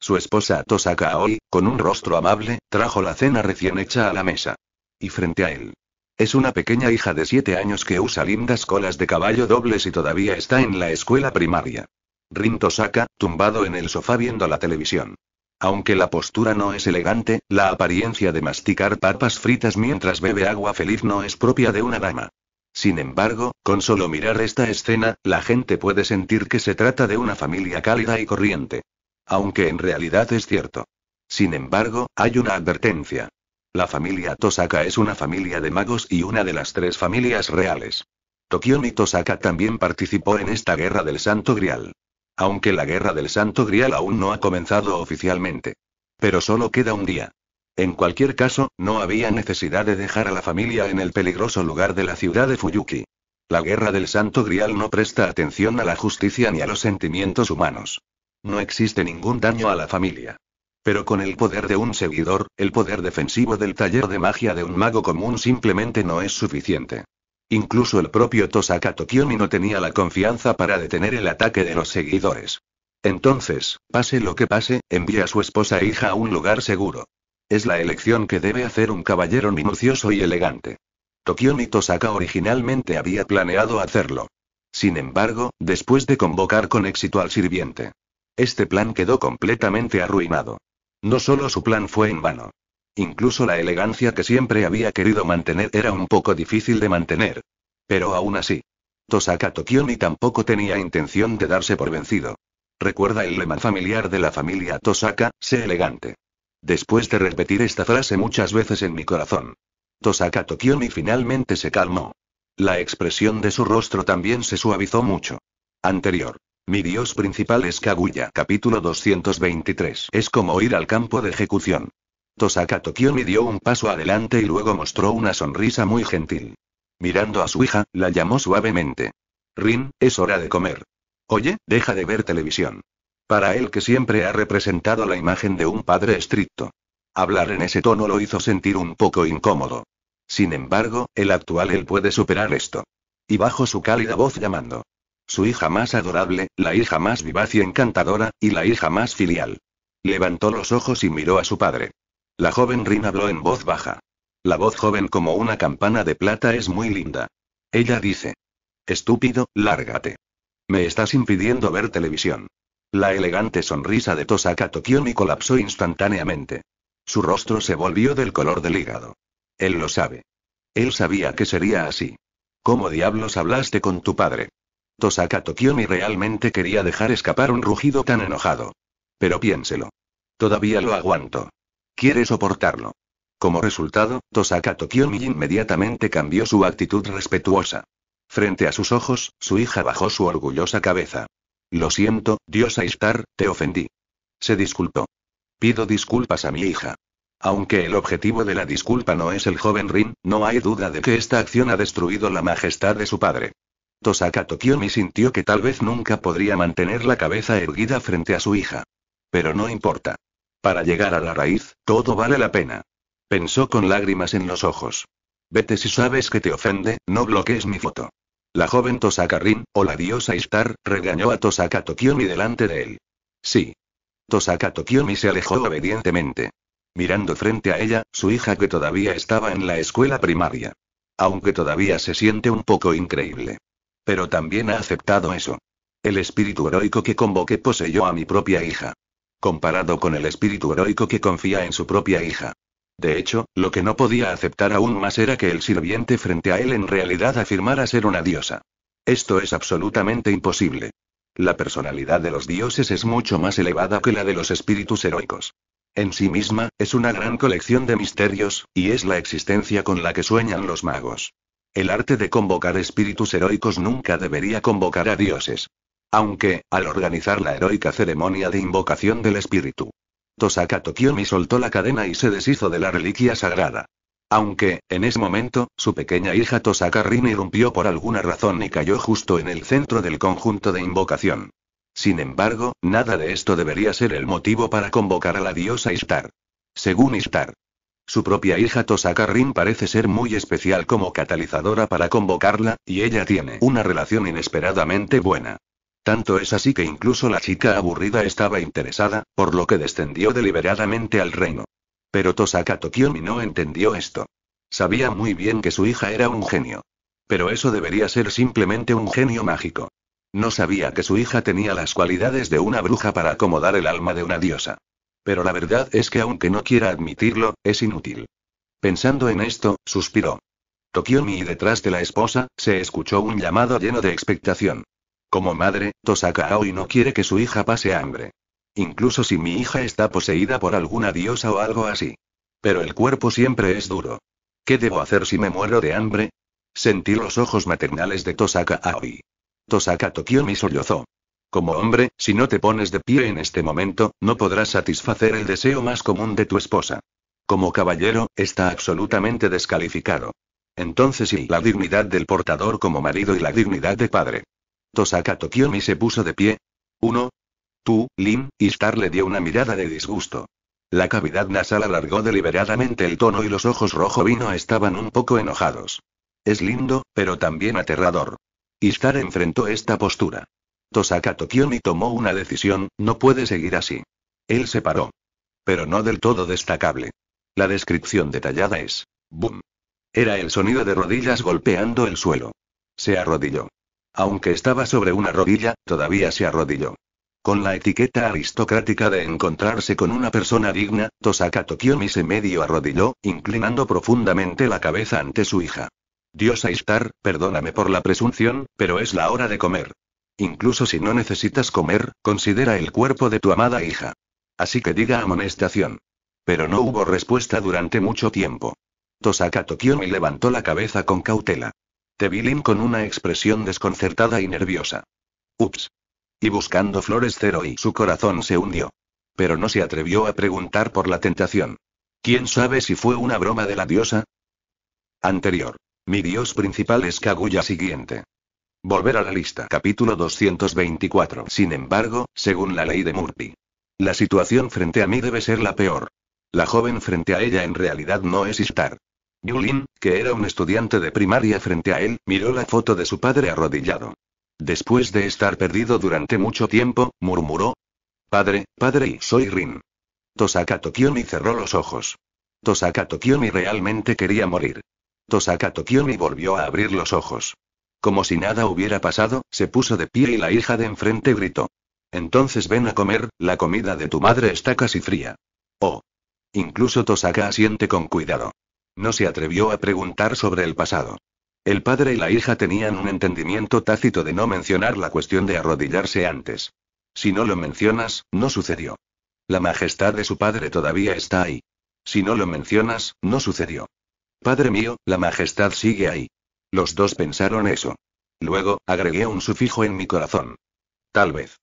su esposa Tosaka Aoi, con un rostro amable, trajo la cena recién hecha a la mesa. Y frente a él. Es una pequeña hija de siete años que usa lindas colas de caballo dobles y todavía está en la escuela primaria. Rin Tosaka, tumbado en el sofá viendo la televisión. Aunque la postura no es elegante, la apariencia de masticar papas fritas mientras bebe agua feliz no es propia de una dama. Sin embargo, con solo mirar esta escena, la gente puede sentir que se trata de una familia cálida y corriente aunque en realidad es cierto. Sin embargo, hay una advertencia. La familia Tosaka es una familia de magos y una de las tres familias reales. y Tosaka también participó en esta guerra del Santo Grial. Aunque la guerra del Santo Grial aún no ha comenzado oficialmente. Pero solo queda un día. En cualquier caso, no había necesidad de dejar a la familia en el peligroso lugar de la ciudad de Fuyuki. La guerra del Santo Grial no presta atención a la justicia ni a los sentimientos humanos. No existe ningún daño a la familia. Pero con el poder de un seguidor, el poder defensivo del taller de magia de un mago común simplemente no es suficiente. Incluso el propio Tosaka Tokyomi no tenía la confianza para detener el ataque de los seguidores. Entonces, pase lo que pase, envía a su esposa e hija a un lugar seguro. Es la elección que debe hacer un caballero minucioso y elegante. Tokyomi Tosaka originalmente había planeado hacerlo. Sin embargo, después de convocar con éxito al sirviente este plan quedó completamente arruinado. No solo su plan fue en vano. Incluso la elegancia que siempre había querido mantener era un poco difícil de mantener. Pero aún así. Tosaka ni tampoco tenía intención de darse por vencido. Recuerda el lema familiar de la familia Tosaka, sé elegante. Después de repetir esta frase muchas veces en mi corazón. Tosaka Tokioni finalmente se calmó. La expresión de su rostro también se suavizó mucho. Anterior. Mi dios principal es Kaguya. Capítulo 223. Es como ir al campo de ejecución. Tosaka me dio un paso adelante y luego mostró una sonrisa muy gentil. Mirando a su hija, la llamó suavemente. Rin, es hora de comer. Oye, deja de ver televisión. Para él que siempre ha representado la imagen de un padre estricto. Hablar en ese tono lo hizo sentir un poco incómodo. Sin embargo, el actual él puede superar esto. Y bajo su cálida voz llamando su hija más adorable, la hija más vivaz y encantadora, y la hija más filial. Levantó los ojos y miró a su padre. La joven Rin habló en voz baja. La voz joven como una campana de plata es muy linda. Ella dice. Estúpido, lárgate. Me estás impidiendo ver televisión. La elegante sonrisa de Tosaka Tokiomi colapsó instantáneamente. Su rostro se volvió del color del hígado. Él lo sabe. Él sabía que sería así. ¿Cómo diablos hablaste con tu padre? Tosaka Tokiomi realmente quería dejar escapar un rugido tan enojado. Pero piénselo. Todavía lo aguanto. Quiere soportarlo. Como resultado, Tosaka Tokiomi inmediatamente cambió su actitud respetuosa. Frente a sus ojos, su hija bajó su orgullosa cabeza. Lo siento, Dios Aistar, te ofendí. Se disculpó. Pido disculpas a mi hija. Aunque el objetivo de la disculpa no es el joven Rin, no hay duda de que esta acción ha destruido la majestad de su padre. Tosaka Tokiomi sintió que tal vez nunca podría mantener la cabeza erguida frente a su hija. Pero no importa. Para llegar a la raíz, todo vale la pena. Pensó con lágrimas en los ojos. Vete si sabes que te ofende, no bloquees mi foto. La joven Tosaka Rin, o la diosa Ishtar, regañó a Tosaka Tokiomi delante de él. Sí. Tosaka Tokiomi se alejó obedientemente. Mirando frente a ella, su hija que todavía estaba en la escuela primaria. Aunque todavía se siente un poco increíble. Pero también ha aceptado eso. El espíritu heroico que convoqué poseyó a mi propia hija. Comparado con el espíritu heroico que confía en su propia hija. De hecho, lo que no podía aceptar aún más era que el sirviente frente a él en realidad afirmara ser una diosa. Esto es absolutamente imposible. La personalidad de los dioses es mucho más elevada que la de los espíritus heroicos. En sí misma, es una gran colección de misterios, y es la existencia con la que sueñan los magos. El arte de convocar espíritus heroicos nunca debería convocar a dioses. Aunque, al organizar la heroica ceremonia de invocación del espíritu, Tosaka Tokiomi soltó la cadena y se deshizo de la reliquia sagrada. Aunque, en ese momento, su pequeña hija Tosaka Rin irrumpió por alguna razón y cayó justo en el centro del conjunto de invocación. Sin embargo, nada de esto debería ser el motivo para convocar a la diosa Ishtar. Según Istar. Su propia hija Tosaka Rin parece ser muy especial como catalizadora para convocarla, y ella tiene una relación inesperadamente buena. Tanto es así que incluso la chica aburrida estaba interesada, por lo que descendió deliberadamente al reino. Pero Tosaka Tokyomi no entendió esto. Sabía muy bien que su hija era un genio. Pero eso debería ser simplemente un genio mágico. No sabía que su hija tenía las cualidades de una bruja para acomodar el alma de una diosa pero la verdad es que aunque no quiera admitirlo, es inútil. Pensando en esto, suspiró. Tokiomi y detrás de la esposa, se escuchó un llamado lleno de expectación. Como madre, Tosaka Aoi no quiere que su hija pase hambre. Incluso si mi hija está poseída por alguna diosa o algo así. Pero el cuerpo siempre es duro. ¿Qué debo hacer si me muero de hambre? Sentí los ojos maternales de Tosaka Aoi. Tosaka Tokiomi sollozó. Como hombre, si no te pones de pie en este momento, no podrás satisfacer el deseo más común de tu esposa. Como caballero, está absolutamente descalificado. Entonces y la dignidad del portador como marido y la dignidad de padre. Tosaka Tokiomi se puso de pie. Uno. Tú, Lim, Star le dio una mirada de disgusto. La cavidad nasal alargó deliberadamente el tono y los ojos rojo vino estaban un poco enojados. Es lindo, pero también aterrador. Istar enfrentó esta postura. Tosaka Tokiomi tomó una decisión, no puede seguir así. Él se paró. Pero no del todo destacable. La descripción detallada es. ¡Bum! Era el sonido de rodillas golpeando el suelo. Se arrodilló. Aunque estaba sobre una rodilla, todavía se arrodilló. Con la etiqueta aristocrática de encontrarse con una persona digna, Tosaka Tokiomi se medio arrodilló, inclinando profundamente la cabeza ante su hija. Dios Aistar, perdóname por la presunción, pero es la hora de comer. Incluso si no necesitas comer, considera el cuerpo de tu amada hija. Así que diga amonestación. Pero no hubo respuesta durante mucho tiempo. Tosaka y levantó la cabeza con cautela. Tevilin con una expresión desconcertada y nerviosa. Ups. Y buscando flores cero y su corazón se hundió. Pero no se atrevió a preguntar por la tentación. ¿Quién sabe si fue una broma de la diosa? Anterior. Mi dios principal es Kaguya siguiente. Volver a la lista. Capítulo 224. Sin embargo, según la ley de Murphy. La situación frente a mí debe ser la peor. La joven frente a ella en realidad no es Istar. Yulin, que era un estudiante de primaria frente a él, miró la foto de su padre arrodillado. Después de estar perdido durante mucho tiempo, murmuró. Padre, padre y soy Rin. Tosaka Tokiomi cerró los ojos. Tosaka Tokiomi realmente quería morir. Tosaka Tokiomi volvió a abrir los ojos. Como si nada hubiera pasado, se puso de pie y la hija de enfrente gritó. Entonces ven a comer, la comida de tu madre está casi fría. Oh. Incluso Tosaka asiente con cuidado. No se atrevió a preguntar sobre el pasado. El padre y la hija tenían un entendimiento tácito de no mencionar la cuestión de arrodillarse antes. Si no lo mencionas, no sucedió. La majestad de su padre todavía está ahí. Si no lo mencionas, no sucedió. Padre mío, la majestad sigue ahí. Los dos pensaron eso. Luego, agregué un sufijo en mi corazón. Tal vez.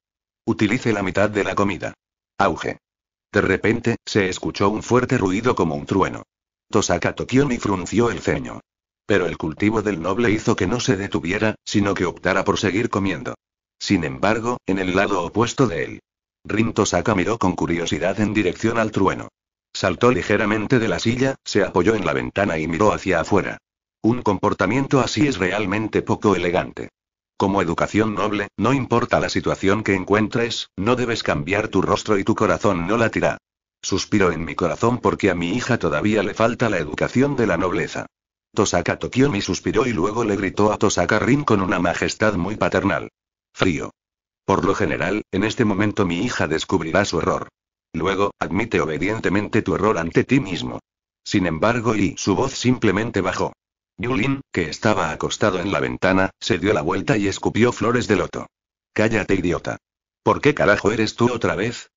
Utilice la mitad de la comida. Auge. De repente, se escuchó un fuerte ruido como un trueno. Tosaka y frunció el ceño. Pero el cultivo del noble hizo que no se detuviera, sino que optara por seguir comiendo. Sin embargo, en el lado opuesto de él. Rin Tosaka miró con curiosidad en dirección al trueno. Saltó ligeramente de la silla, se apoyó en la ventana y miró hacia afuera. Un comportamiento así es realmente poco elegante. Como educación noble, no importa la situación que encuentres, no debes cambiar tu rostro y tu corazón no latirá. Suspiro en mi corazón porque a mi hija todavía le falta la educación de la nobleza. Tosaka mi suspiró y luego le gritó a Tosaka Rin con una majestad muy paternal. Frío. Por lo general, en este momento mi hija descubrirá su error. Luego, admite obedientemente tu error ante ti mismo. Sin embargo, y su voz simplemente bajó. Yulin, que estaba acostado en la ventana, se dio la vuelta y escupió flores de loto. Cállate, idiota. ¿Por qué carajo eres tú otra vez?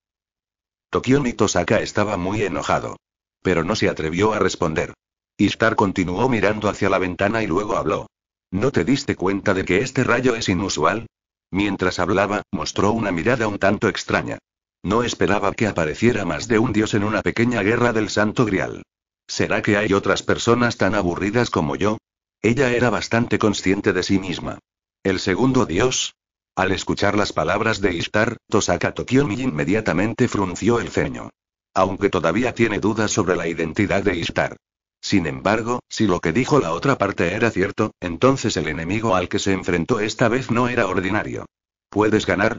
Tokio Mitosaka estaba muy enojado. Pero no se atrevió a responder. Star continuó mirando hacia la ventana y luego habló. ¿No te diste cuenta de que este rayo es inusual? Mientras hablaba, mostró una mirada un tanto extraña. No esperaba que apareciera más de un dios en una pequeña guerra del Santo Grial. ¿Será que hay otras personas tan aburridas como yo? Ella era bastante consciente de sí misma. El segundo dios. Al escuchar las palabras de Ishtar, Tosaka mi inmediatamente frunció el ceño. Aunque todavía tiene dudas sobre la identidad de Istar. Sin embargo, si lo que dijo la otra parte era cierto, entonces el enemigo al que se enfrentó esta vez no era ordinario. ¿Puedes ganar?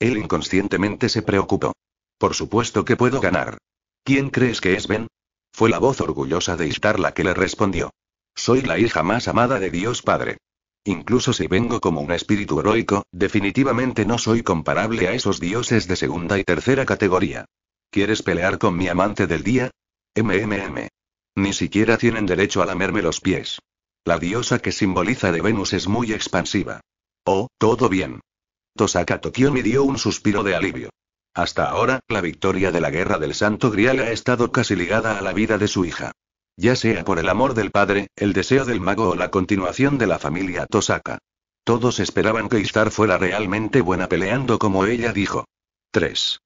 Él inconscientemente se preocupó. Por supuesto que puedo ganar. ¿Quién crees que es Ben? Fue la voz orgullosa de Ishtar la que le respondió. Soy la hija más amada de Dios Padre. Incluso si vengo como un espíritu heroico, definitivamente no soy comparable a esos dioses de segunda y tercera categoría. ¿Quieres pelear con mi amante del día? MMM. Ni siquiera tienen derecho a lamerme los pies. La diosa que simboliza de Venus es muy expansiva. Oh, todo bien. Tosaka Tokio me dio un suspiro de alivio. Hasta ahora, la victoria de la Guerra del Santo Grial ha estado casi ligada a la vida de su hija. Ya sea por el amor del padre, el deseo del mago o la continuación de la familia Tosaka. Todos esperaban que Istar fuera realmente buena peleando como ella dijo. 3.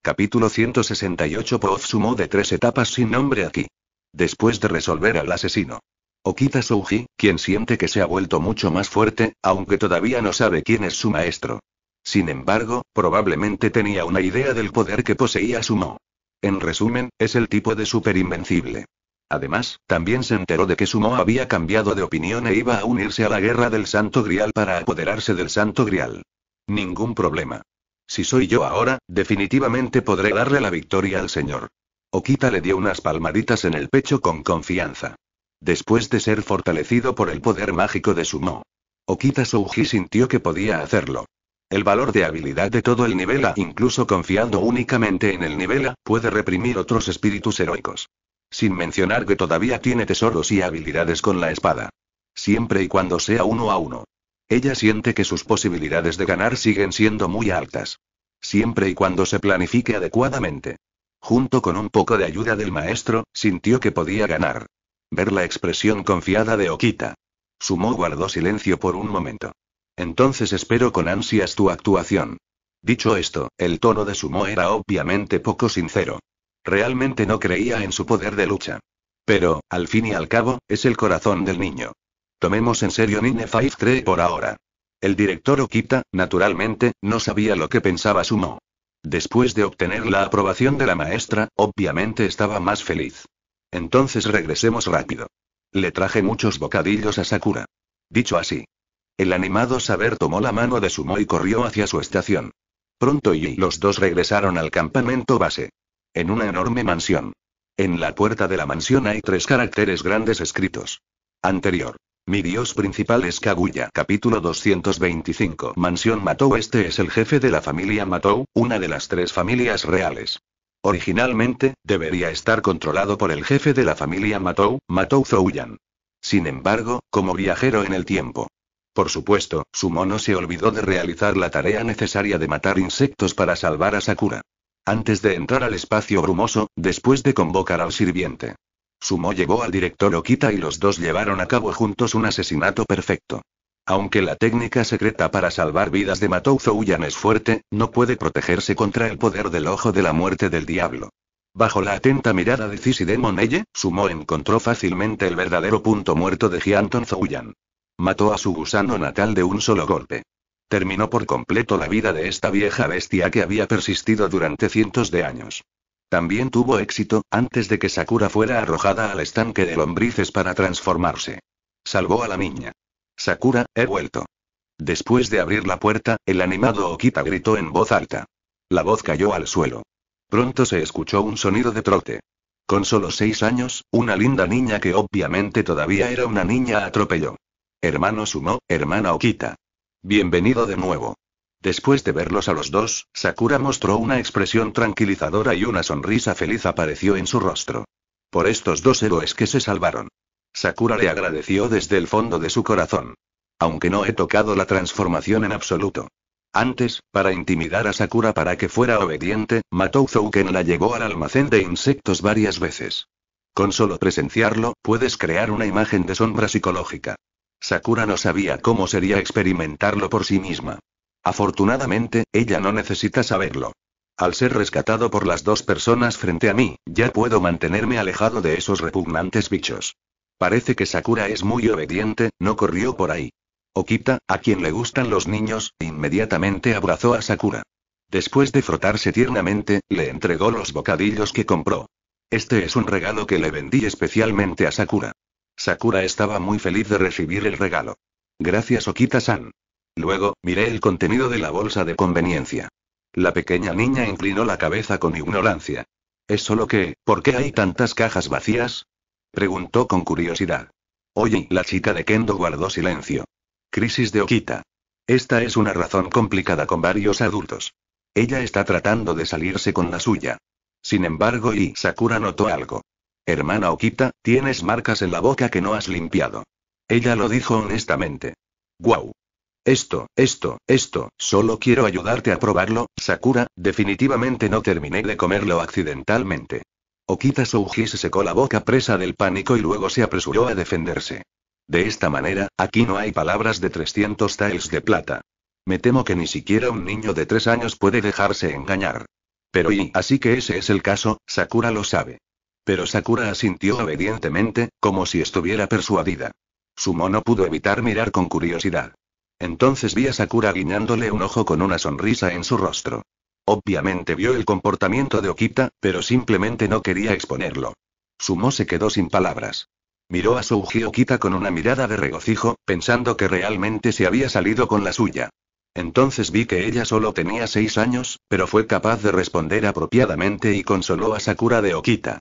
Capítulo 168 Poz sumó de tres etapas sin nombre aquí. Después de resolver al asesino. Okita Souji, quien siente que se ha vuelto mucho más fuerte, aunque todavía no sabe quién es su maestro. Sin embargo, probablemente tenía una idea del poder que poseía Sumo. En resumen, es el tipo de superinvencible. invencible. Además, también se enteró de que Sumo había cambiado de opinión e iba a unirse a la guerra del Santo Grial para apoderarse del Santo Grial. Ningún problema. Si soy yo ahora, definitivamente podré darle la victoria al Señor. Okita le dio unas palmaditas en el pecho con confianza. Después de ser fortalecido por el poder mágico de Sumo, Okita Souji sintió que podía hacerlo. El valor de habilidad de todo el nivel A, incluso confiando únicamente en el nivel A, puede reprimir otros espíritus heroicos. Sin mencionar que todavía tiene tesoros y habilidades con la espada. Siempre y cuando sea uno a uno. Ella siente que sus posibilidades de ganar siguen siendo muy altas. Siempre y cuando se planifique adecuadamente. Junto con un poco de ayuda del maestro, sintió que podía ganar. Ver la expresión confiada de Okita. Sumo guardó silencio por un momento. Entonces espero con ansias tu actuación. Dicho esto, el tono de Sumo era obviamente poco sincero. Realmente no creía en su poder de lucha. Pero, al fin y al cabo, es el corazón del niño. Tomemos en serio Nine Five 3 por ahora. El director Okita, naturalmente, no sabía lo que pensaba Sumo. Después de obtener la aprobación de la maestra, obviamente estaba más feliz. Entonces regresemos rápido. Le traje muchos bocadillos a Sakura. Dicho así, el animado saber tomó la mano de Sumo y corrió hacia su estación. Pronto y los dos regresaron al campamento base. En una enorme mansión. En la puerta de la mansión hay tres caracteres grandes escritos. Anterior. Mi dios principal es Kaguya. Capítulo 225. Mansión Matou. Este es el jefe de la familia Matou, una de las tres familias reales. Originalmente, debería estar controlado por el jefe de la familia Matou, Matou Zouyan. Sin embargo, como viajero en el tiempo, por supuesto, no se olvidó de realizar la tarea necesaria de matar insectos para salvar a Sakura. Antes de entrar al espacio brumoso, después de convocar al sirviente. Sumo llegó al director Okita y los dos llevaron a cabo juntos un asesinato perfecto. Aunque la técnica secreta para salvar vidas de Matou Zouyan es fuerte, no puede protegerse contra el poder del ojo de la muerte del diablo. Bajo la atenta mirada de Cis de Sumo encontró fácilmente el verdadero punto muerto de Gianton Zouyan. Mató a su gusano natal de un solo golpe. Terminó por completo la vida de esta vieja bestia que había persistido durante cientos de años. También tuvo éxito, antes de que Sakura fuera arrojada al estanque de lombrices para transformarse. Salvó a la niña. Sakura, he vuelto. Después de abrir la puerta, el animado Okita gritó en voz alta. La voz cayó al suelo. Pronto se escuchó un sonido de trote. Con solo seis años, una linda niña que obviamente todavía era una niña atropelló. Hermano Sumo, hermana Okita. Bienvenido de nuevo. Después de verlos a los dos, Sakura mostró una expresión tranquilizadora y una sonrisa feliz apareció en su rostro. Por estos dos héroes que se salvaron. Sakura le agradeció desde el fondo de su corazón. Aunque no he tocado la transformación en absoluto. Antes, para intimidar a Sakura para que fuera obediente, Matou Zouken la llevó al almacén de insectos varias veces. Con solo presenciarlo, puedes crear una imagen de sombra psicológica. Sakura no sabía cómo sería experimentarlo por sí misma. Afortunadamente, ella no necesita saberlo. Al ser rescatado por las dos personas frente a mí, ya puedo mantenerme alejado de esos repugnantes bichos. Parece que Sakura es muy obediente, no corrió por ahí. Okita, a quien le gustan los niños, inmediatamente abrazó a Sakura. Después de frotarse tiernamente, le entregó los bocadillos que compró. Este es un regalo que le vendí especialmente a Sakura. Sakura estaba muy feliz de recibir el regalo. Gracias Okita-san. Luego, miré el contenido de la bolsa de conveniencia. La pequeña niña inclinó la cabeza con ignorancia. Es solo que, ¿por qué hay tantas cajas vacías? Preguntó con curiosidad. Oye, la chica de Kendo guardó silencio. Crisis de Okita. Esta es una razón complicada con varios adultos. Ella está tratando de salirse con la suya. Sin embargo, y Sakura notó algo. Hermana Okita, tienes marcas en la boca que no has limpiado. Ella lo dijo honestamente. ¡Guau! Esto, esto, esto, solo quiero ayudarte a probarlo, Sakura, definitivamente no terminé de comerlo accidentalmente. Okita Souji se secó la boca presa del pánico y luego se apresuró a defenderse. De esta manera, aquí no hay palabras de 300 tiles de plata. Me temo que ni siquiera un niño de tres años puede dejarse engañar. Pero y así que ese es el caso, Sakura lo sabe. Pero Sakura asintió obedientemente, como si estuviera persuadida. Sumo no pudo evitar mirar con curiosidad. Entonces vi a Sakura guiñándole un ojo con una sonrisa en su rostro. Obviamente vio el comportamiento de Okita, pero simplemente no quería exponerlo. Sumo se quedó sin palabras. Miró a Souji Okita con una mirada de regocijo, pensando que realmente se había salido con la suya. Entonces vi que ella solo tenía seis años, pero fue capaz de responder apropiadamente y consoló a Sakura de Okita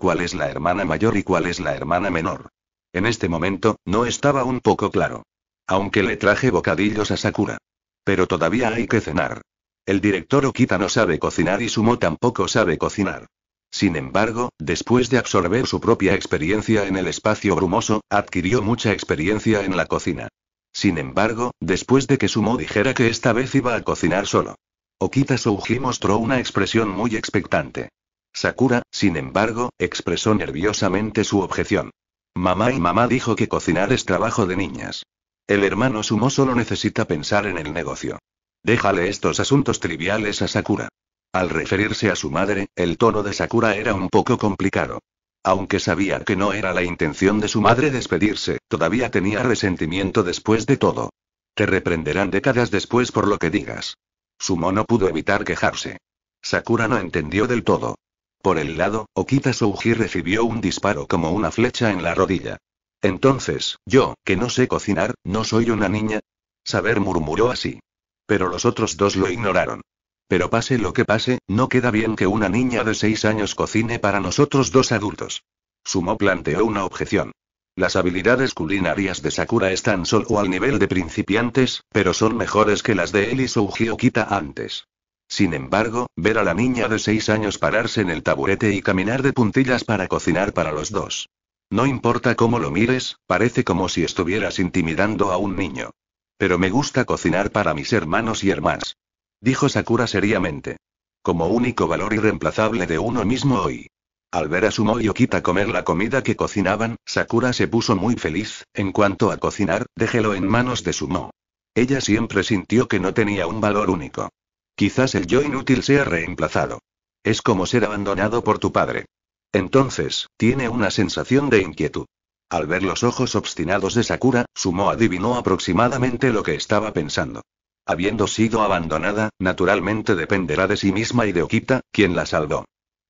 cuál es la hermana mayor y cuál es la hermana menor. En este momento, no estaba un poco claro. Aunque le traje bocadillos a Sakura. Pero todavía hay que cenar. El director Okita no sabe cocinar y Sumo tampoco sabe cocinar. Sin embargo, después de absorber su propia experiencia en el espacio brumoso, adquirió mucha experiencia en la cocina. Sin embargo, después de que Sumo dijera que esta vez iba a cocinar solo, Okita Souji mostró una expresión muy expectante. Sakura, sin embargo, expresó nerviosamente su objeción. Mamá y mamá dijo que cocinar es trabajo de niñas. El hermano Sumo solo necesita pensar en el negocio. Déjale estos asuntos triviales a Sakura. Al referirse a su madre, el tono de Sakura era un poco complicado. Aunque sabía que no era la intención de su madre despedirse, todavía tenía resentimiento después de todo. Te reprenderán décadas después por lo que digas. Sumo no pudo evitar quejarse. Sakura no entendió del todo. Por el lado, Okita Souji recibió un disparo como una flecha en la rodilla. Entonces, yo, que no sé cocinar, ¿no soy una niña? Saber murmuró así. Pero los otros dos lo ignoraron. Pero pase lo que pase, no queda bien que una niña de seis años cocine para nosotros dos adultos. Sumo planteó una objeción. Las habilidades culinarias de Sakura están solo al nivel de principiantes, pero son mejores que las de él y Okita antes. Sin embargo, ver a la niña de seis años pararse en el taburete y caminar de puntillas para cocinar para los dos. No importa cómo lo mires, parece como si estuvieras intimidando a un niño. Pero me gusta cocinar para mis hermanos y hermanas. Dijo Sakura seriamente. Como único valor irreemplazable de uno mismo hoy. Al ver a Sumo y Okita comer la comida que cocinaban, Sakura se puso muy feliz. En cuanto a cocinar, déjelo en manos de Sumo. Ella siempre sintió que no tenía un valor único. Quizás el yo inútil sea reemplazado. Es como ser abandonado por tu padre. Entonces, tiene una sensación de inquietud. Al ver los ojos obstinados de Sakura, Sumo adivinó aproximadamente lo que estaba pensando. Habiendo sido abandonada, naturalmente dependerá de sí misma y de Okita, quien la salvó.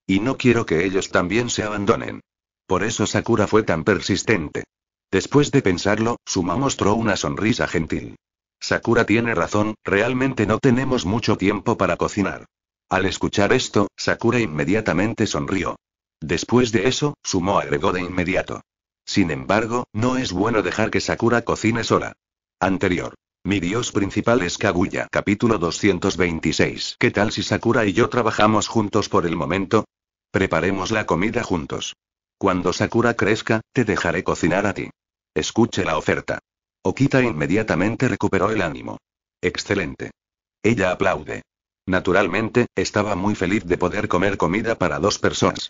Y no quiero que ellos también se abandonen. Por eso Sakura fue tan persistente. Después de pensarlo, Sumo mostró una sonrisa gentil. Sakura tiene razón, realmente no tenemos mucho tiempo para cocinar. Al escuchar esto, Sakura inmediatamente sonrió. Después de eso, Sumo agregó de inmediato. Sin embargo, no es bueno dejar que Sakura cocine sola. Anterior. Mi dios principal es Kaguya. Capítulo 226. ¿Qué tal si Sakura y yo trabajamos juntos por el momento? Preparemos la comida juntos. Cuando Sakura crezca, te dejaré cocinar a ti. Escuche la oferta. Okita inmediatamente recuperó el ánimo. Excelente. Ella aplaude. Naturalmente, estaba muy feliz de poder comer comida para dos personas.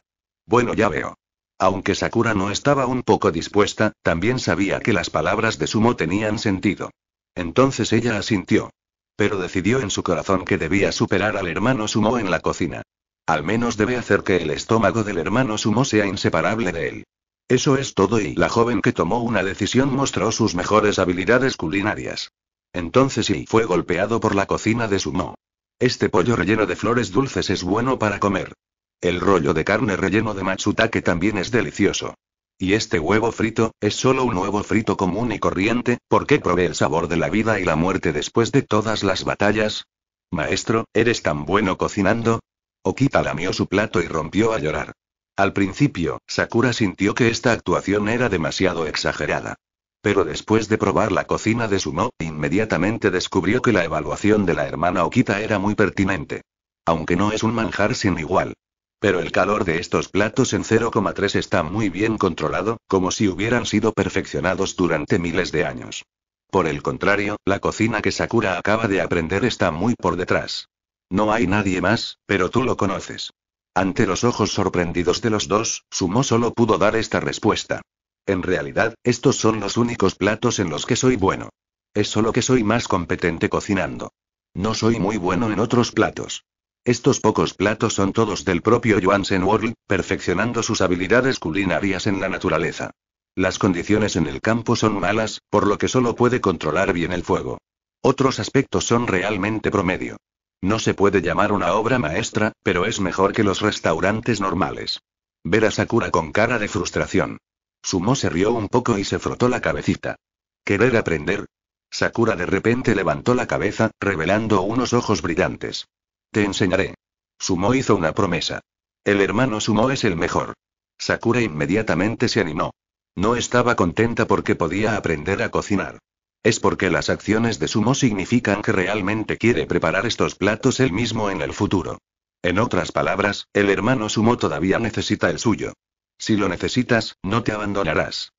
Bueno, ya veo. Aunque Sakura no estaba un poco dispuesta, también sabía que las palabras de Sumo tenían sentido. Entonces ella asintió. Pero decidió en su corazón que debía superar al hermano Sumo en la cocina. Al menos debe hacer que el estómago del hermano Sumo sea inseparable de él. Eso es todo y la joven que tomó una decisión mostró sus mejores habilidades culinarias. Entonces y fue golpeado por la cocina de Sumo. Este pollo relleno de flores dulces es bueno para comer. El rollo de carne relleno de matsutake también es delicioso. Y este huevo frito, es solo un huevo frito común y corriente, porque provee el sabor de la vida y la muerte después de todas las batallas. Maestro, ¿eres tan bueno cocinando? Okita lamió su plato y rompió a llorar. Al principio, Sakura sintió que esta actuación era demasiado exagerada. Pero después de probar la cocina de Sumo, inmediatamente descubrió que la evaluación de la hermana Okita era muy pertinente. Aunque no es un manjar sin igual. Pero el calor de estos platos en 0,3 está muy bien controlado, como si hubieran sido perfeccionados durante miles de años. Por el contrario, la cocina que Sakura acaba de aprender está muy por detrás. No hay nadie más, pero tú lo conoces. Ante los ojos sorprendidos de los dos, Sumo solo pudo dar esta respuesta. En realidad, estos son los únicos platos en los que soy bueno. Es solo que soy más competente cocinando. No soy muy bueno en otros platos. Estos pocos platos son todos del propio Johansen World, perfeccionando sus habilidades culinarias en la naturaleza. Las condiciones en el campo son malas, por lo que solo puede controlar bien el fuego. Otros aspectos son realmente promedio. No se puede llamar una obra maestra, pero es mejor que los restaurantes normales. Ver a Sakura con cara de frustración. Sumo se rió un poco y se frotó la cabecita. ¿Querer aprender? Sakura de repente levantó la cabeza, revelando unos ojos brillantes. Te enseñaré. Sumo hizo una promesa. El hermano Sumo es el mejor. Sakura inmediatamente se animó. No estaba contenta porque podía aprender a cocinar. Es porque las acciones de Sumo significan que realmente quiere preparar estos platos él mismo en el futuro. En otras palabras, el hermano Sumo todavía necesita el suyo. Si lo necesitas, no te abandonarás.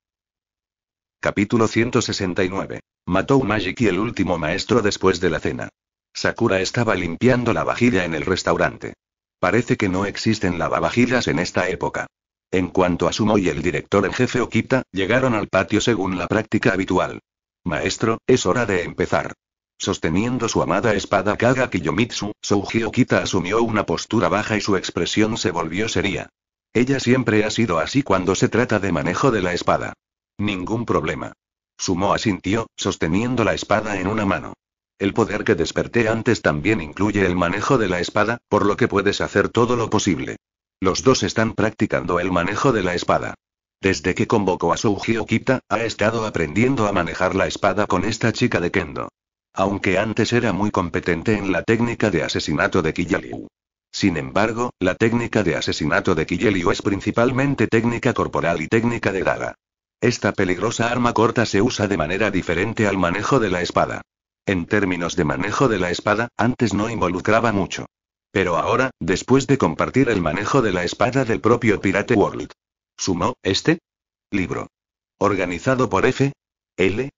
Capítulo 169. Mató Magic y el último maestro después de la cena. Sakura estaba limpiando la vajilla en el restaurante. Parece que no existen lavavajillas en esta época. En cuanto a Sumo y el director en jefe Okita, llegaron al patio según la práctica habitual. Maestro, es hora de empezar. Sosteniendo su amada espada Kaga Kiyomitsu, Souji asumió una postura baja y su expresión se volvió seria. Ella siempre ha sido así cuando se trata de manejo de la espada. Ningún problema. Sumo asintió, sosteniendo la espada en una mano. El poder que desperté antes también incluye el manejo de la espada, por lo que puedes hacer todo lo posible. Los dos están practicando el manejo de la espada. Desde que convocó a Sugio Kita, ha estado aprendiendo a manejar la espada con esta chica de Kendo. Aunque antes era muy competente en la técnica de asesinato de Kijeliu. Sin embargo, la técnica de asesinato de Kiyeliu es principalmente técnica corporal y técnica de daga. Esta peligrosa arma corta se usa de manera diferente al manejo de la espada. En términos de manejo de la espada, antes no involucraba mucho. Pero ahora, después de compartir el manejo de la espada del propio Pirate World, sumó, este libro. Organizado por F. L.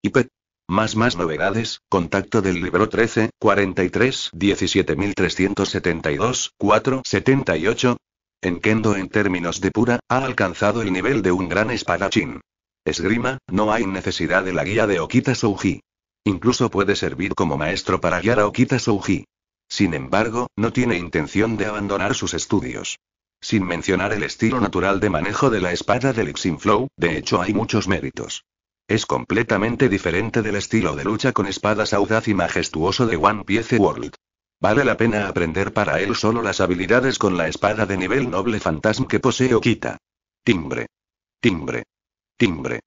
y P. Más más novedades, contacto del libro 13, 43, 17372, 478 En Kendo en términos de pura, ha alcanzado el nivel de un gran espadachín. Esgrima, no hay necesidad de la guía de Okita Souji. Incluso puede servir como maestro para guiar a Okita Souji. Sin embargo, no tiene intención de abandonar sus estudios. Sin mencionar el estilo natural de manejo de la espada del Flow, de hecho hay muchos méritos. Es completamente diferente del estilo de lucha con espadas audaz y majestuoso de One Piece World. Vale la pena aprender para él solo las habilidades con la espada de nivel noble fantasma que posee quita. Timbre. Timbre. Timbre.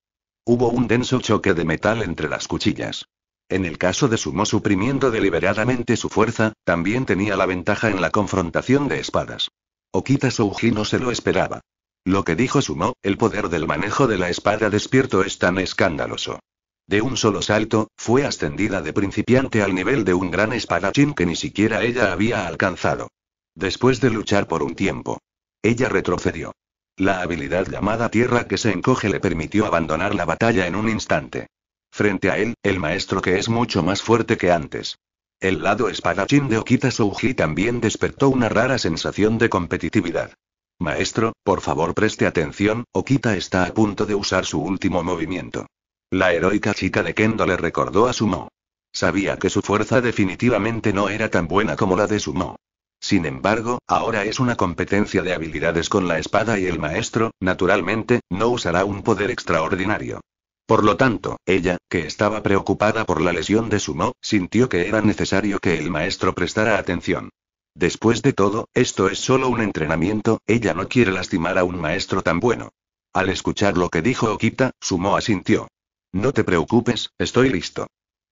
Hubo un denso choque de metal entre las cuchillas. En el caso de Sumo suprimiendo deliberadamente su fuerza, también tenía la ventaja en la confrontación de espadas. Okita Souji no se lo esperaba. Lo que dijo Sumo, el poder del manejo de la espada despierto es tan escandaloso. De un solo salto, fue ascendida de principiante al nivel de un gran espadachín que ni siquiera ella había alcanzado. Después de luchar por un tiempo, ella retrocedió. La habilidad llamada tierra que se encoge le permitió abandonar la batalla en un instante. Frente a él, el maestro que es mucho más fuerte que antes. El lado espadachín de Okita Souji también despertó una rara sensación de competitividad. Maestro, por favor preste atención, Okita está a punto de usar su último movimiento. La heroica chica de Kendo le recordó a Sumo. Sabía que su fuerza definitivamente no era tan buena como la de Sumo. Sin embargo, ahora es una competencia de habilidades con la espada y el maestro, naturalmente, no usará un poder extraordinario. Por lo tanto, ella, que estaba preocupada por la lesión de Sumo, sintió que era necesario que el maestro prestara atención. Después de todo, esto es solo un entrenamiento, ella no quiere lastimar a un maestro tan bueno. Al escuchar lo que dijo Okita, Sumo asintió. No te preocupes, estoy listo.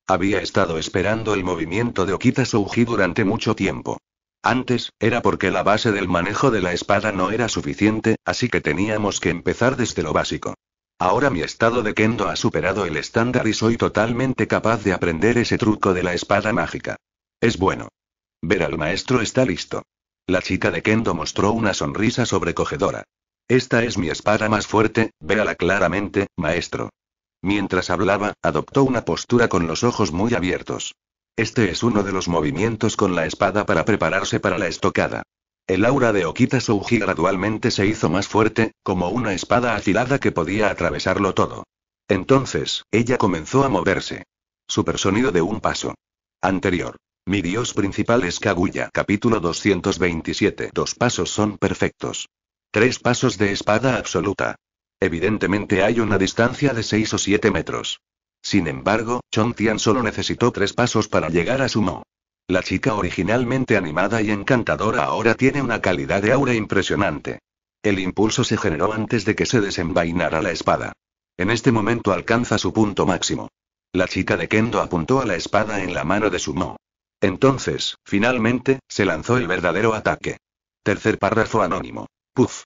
Había estado esperando el movimiento de Okita Souji durante mucho tiempo. Antes, era porque la base del manejo de la espada no era suficiente, así que teníamos que empezar desde lo básico. Ahora mi estado de kendo ha superado el estándar y soy totalmente capaz de aprender ese truco de la espada mágica. Es bueno. Ver al maestro está listo. La chica de kendo mostró una sonrisa sobrecogedora. Esta es mi espada más fuerte, véala claramente, maestro. Mientras hablaba, adoptó una postura con los ojos muy abiertos. Este es uno de los movimientos con la espada para prepararse para la estocada. El aura de Okita Souji gradualmente se hizo más fuerte, como una espada afilada que podía atravesarlo todo. Entonces, ella comenzó a moverse. sonido de un paso. Anterior. Mi dios principal es Kaguya. Capítulo 227. Dos pasos son perfectos. Tres pasos de espada absoluta. Evidentemente hay una distancia de seis o siete metros. Sin embargo, Chong Tian solo necesitó tres pasos para llegar a su Mo. La chica originalmente animada y encantadora ahora tiene una calidad de aura impresionante. El impulso se generó antes de que se desenvainara la espada. En este momento alcanza su punto máximo. La chica de Kendo apuntó a la espada en la mano de Sumo. Entonces, finalmente, se lanzó el verdadero ataque. Tercer párrafo anónimo. Puf.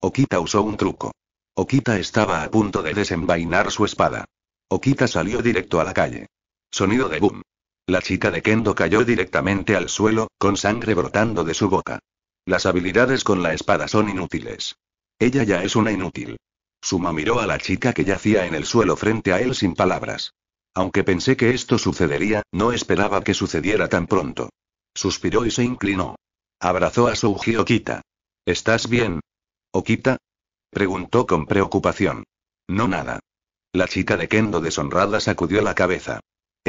Okita usó un truco. Okita estaba a punto de desenvainar su espada. Okita salió directo a la calle. Sonido de boom. La chica de Kendo cayó directamente al suelo, con sangre brotando de su boca. Las habilidades con la espada son inútiles. Ella ya es una inútil. Suma miró a la chica que yacía en el suelo frente a él sin palabras. Aunque pensé que esto sucedería, no esperaba que sucediera tan pronto. Suspiró y se inclinó. Abrazó a Souji Okita. ¿Estás bien? ¿Okita? Preguntó con preocupación. No nada. La chica de Kendo deshonrada sacudió la cabeza.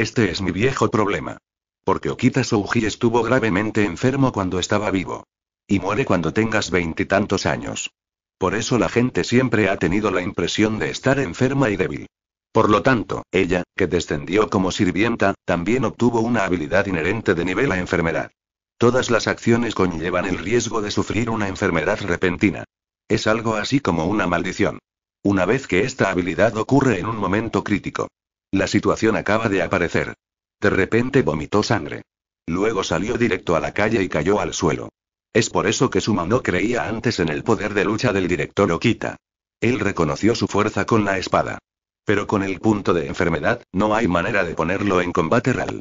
Este es mi viejo problema. Porque Okita Souji estuvo gravemente enfermo cuando estaba vivo. Y muere cuando tengas veintitantos años. Por eso la gente siempre ha tenido la impresión de estar enferma y débil. Por lo tanto, ella, que descendió como sirvienta, también obtuvo una habilidad inherente de nivel a enfermedad. Todas las acciones conllevan el riesgo de sufrir una enfermedad repentina. Es algo así como una maldición. Una vez que esta habilidad ocurre en un momento crítico, la situación acaba de aparecer. De repente vomitó sangre. Luego salió directo a la calle y cayó al suelo. Es por eso que Suma no creía antes en el poder de lucha del director Okita. Él reconoció su fuerza con la espada. Pero con el punto de enfermedad, no hay manera de ponerlo en combate real.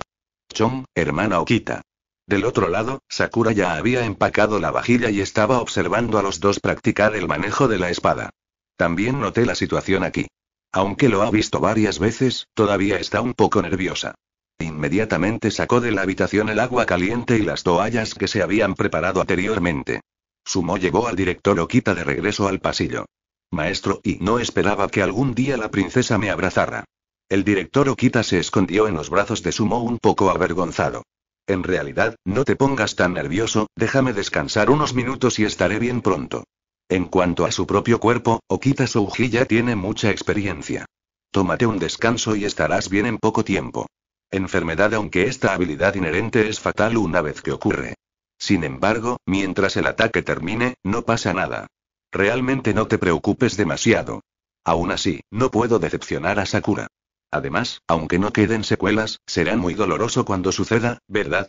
Chom, hermana Okita. Del otro lado, Sakura ya había empacado la vajilla y estaba observando a los dos practicar el manejo de la espada. También noté la situación aquí. Aunque lo ha visto varias veces, todavía está un poco nerviosa. Inmediatamente sacó de la habitación el agua caliente y las toallas que se habían preparado anteriormente. Sumo llegó al director Okita de regreso al pasillo. Maestro, y no esperaba que algún día la princesa me abrazara. El director Okita se escondió en los brazos de Sumo un poco avergonzado. En realidad, no te pongas tan nervioso, déjame descansar unos minutos y estaré bien pronto. En cuanto a su propio cuerpo, Okita Souji ya tiene mucha experiencia. Tómate un descanso y estarás bien en poco tiempo. Enfermedad aunque esta habilidad inherente es fatal una vez que ocurre. Sin embargo, mientras el ataque termine, no pasa nada. Realmente no te preocupes demasiado. Aún así, no puedo decepcionar a Sakura. Además, aunque no queden secuelas, será muy doloroso cuando suceda, ¿verdad?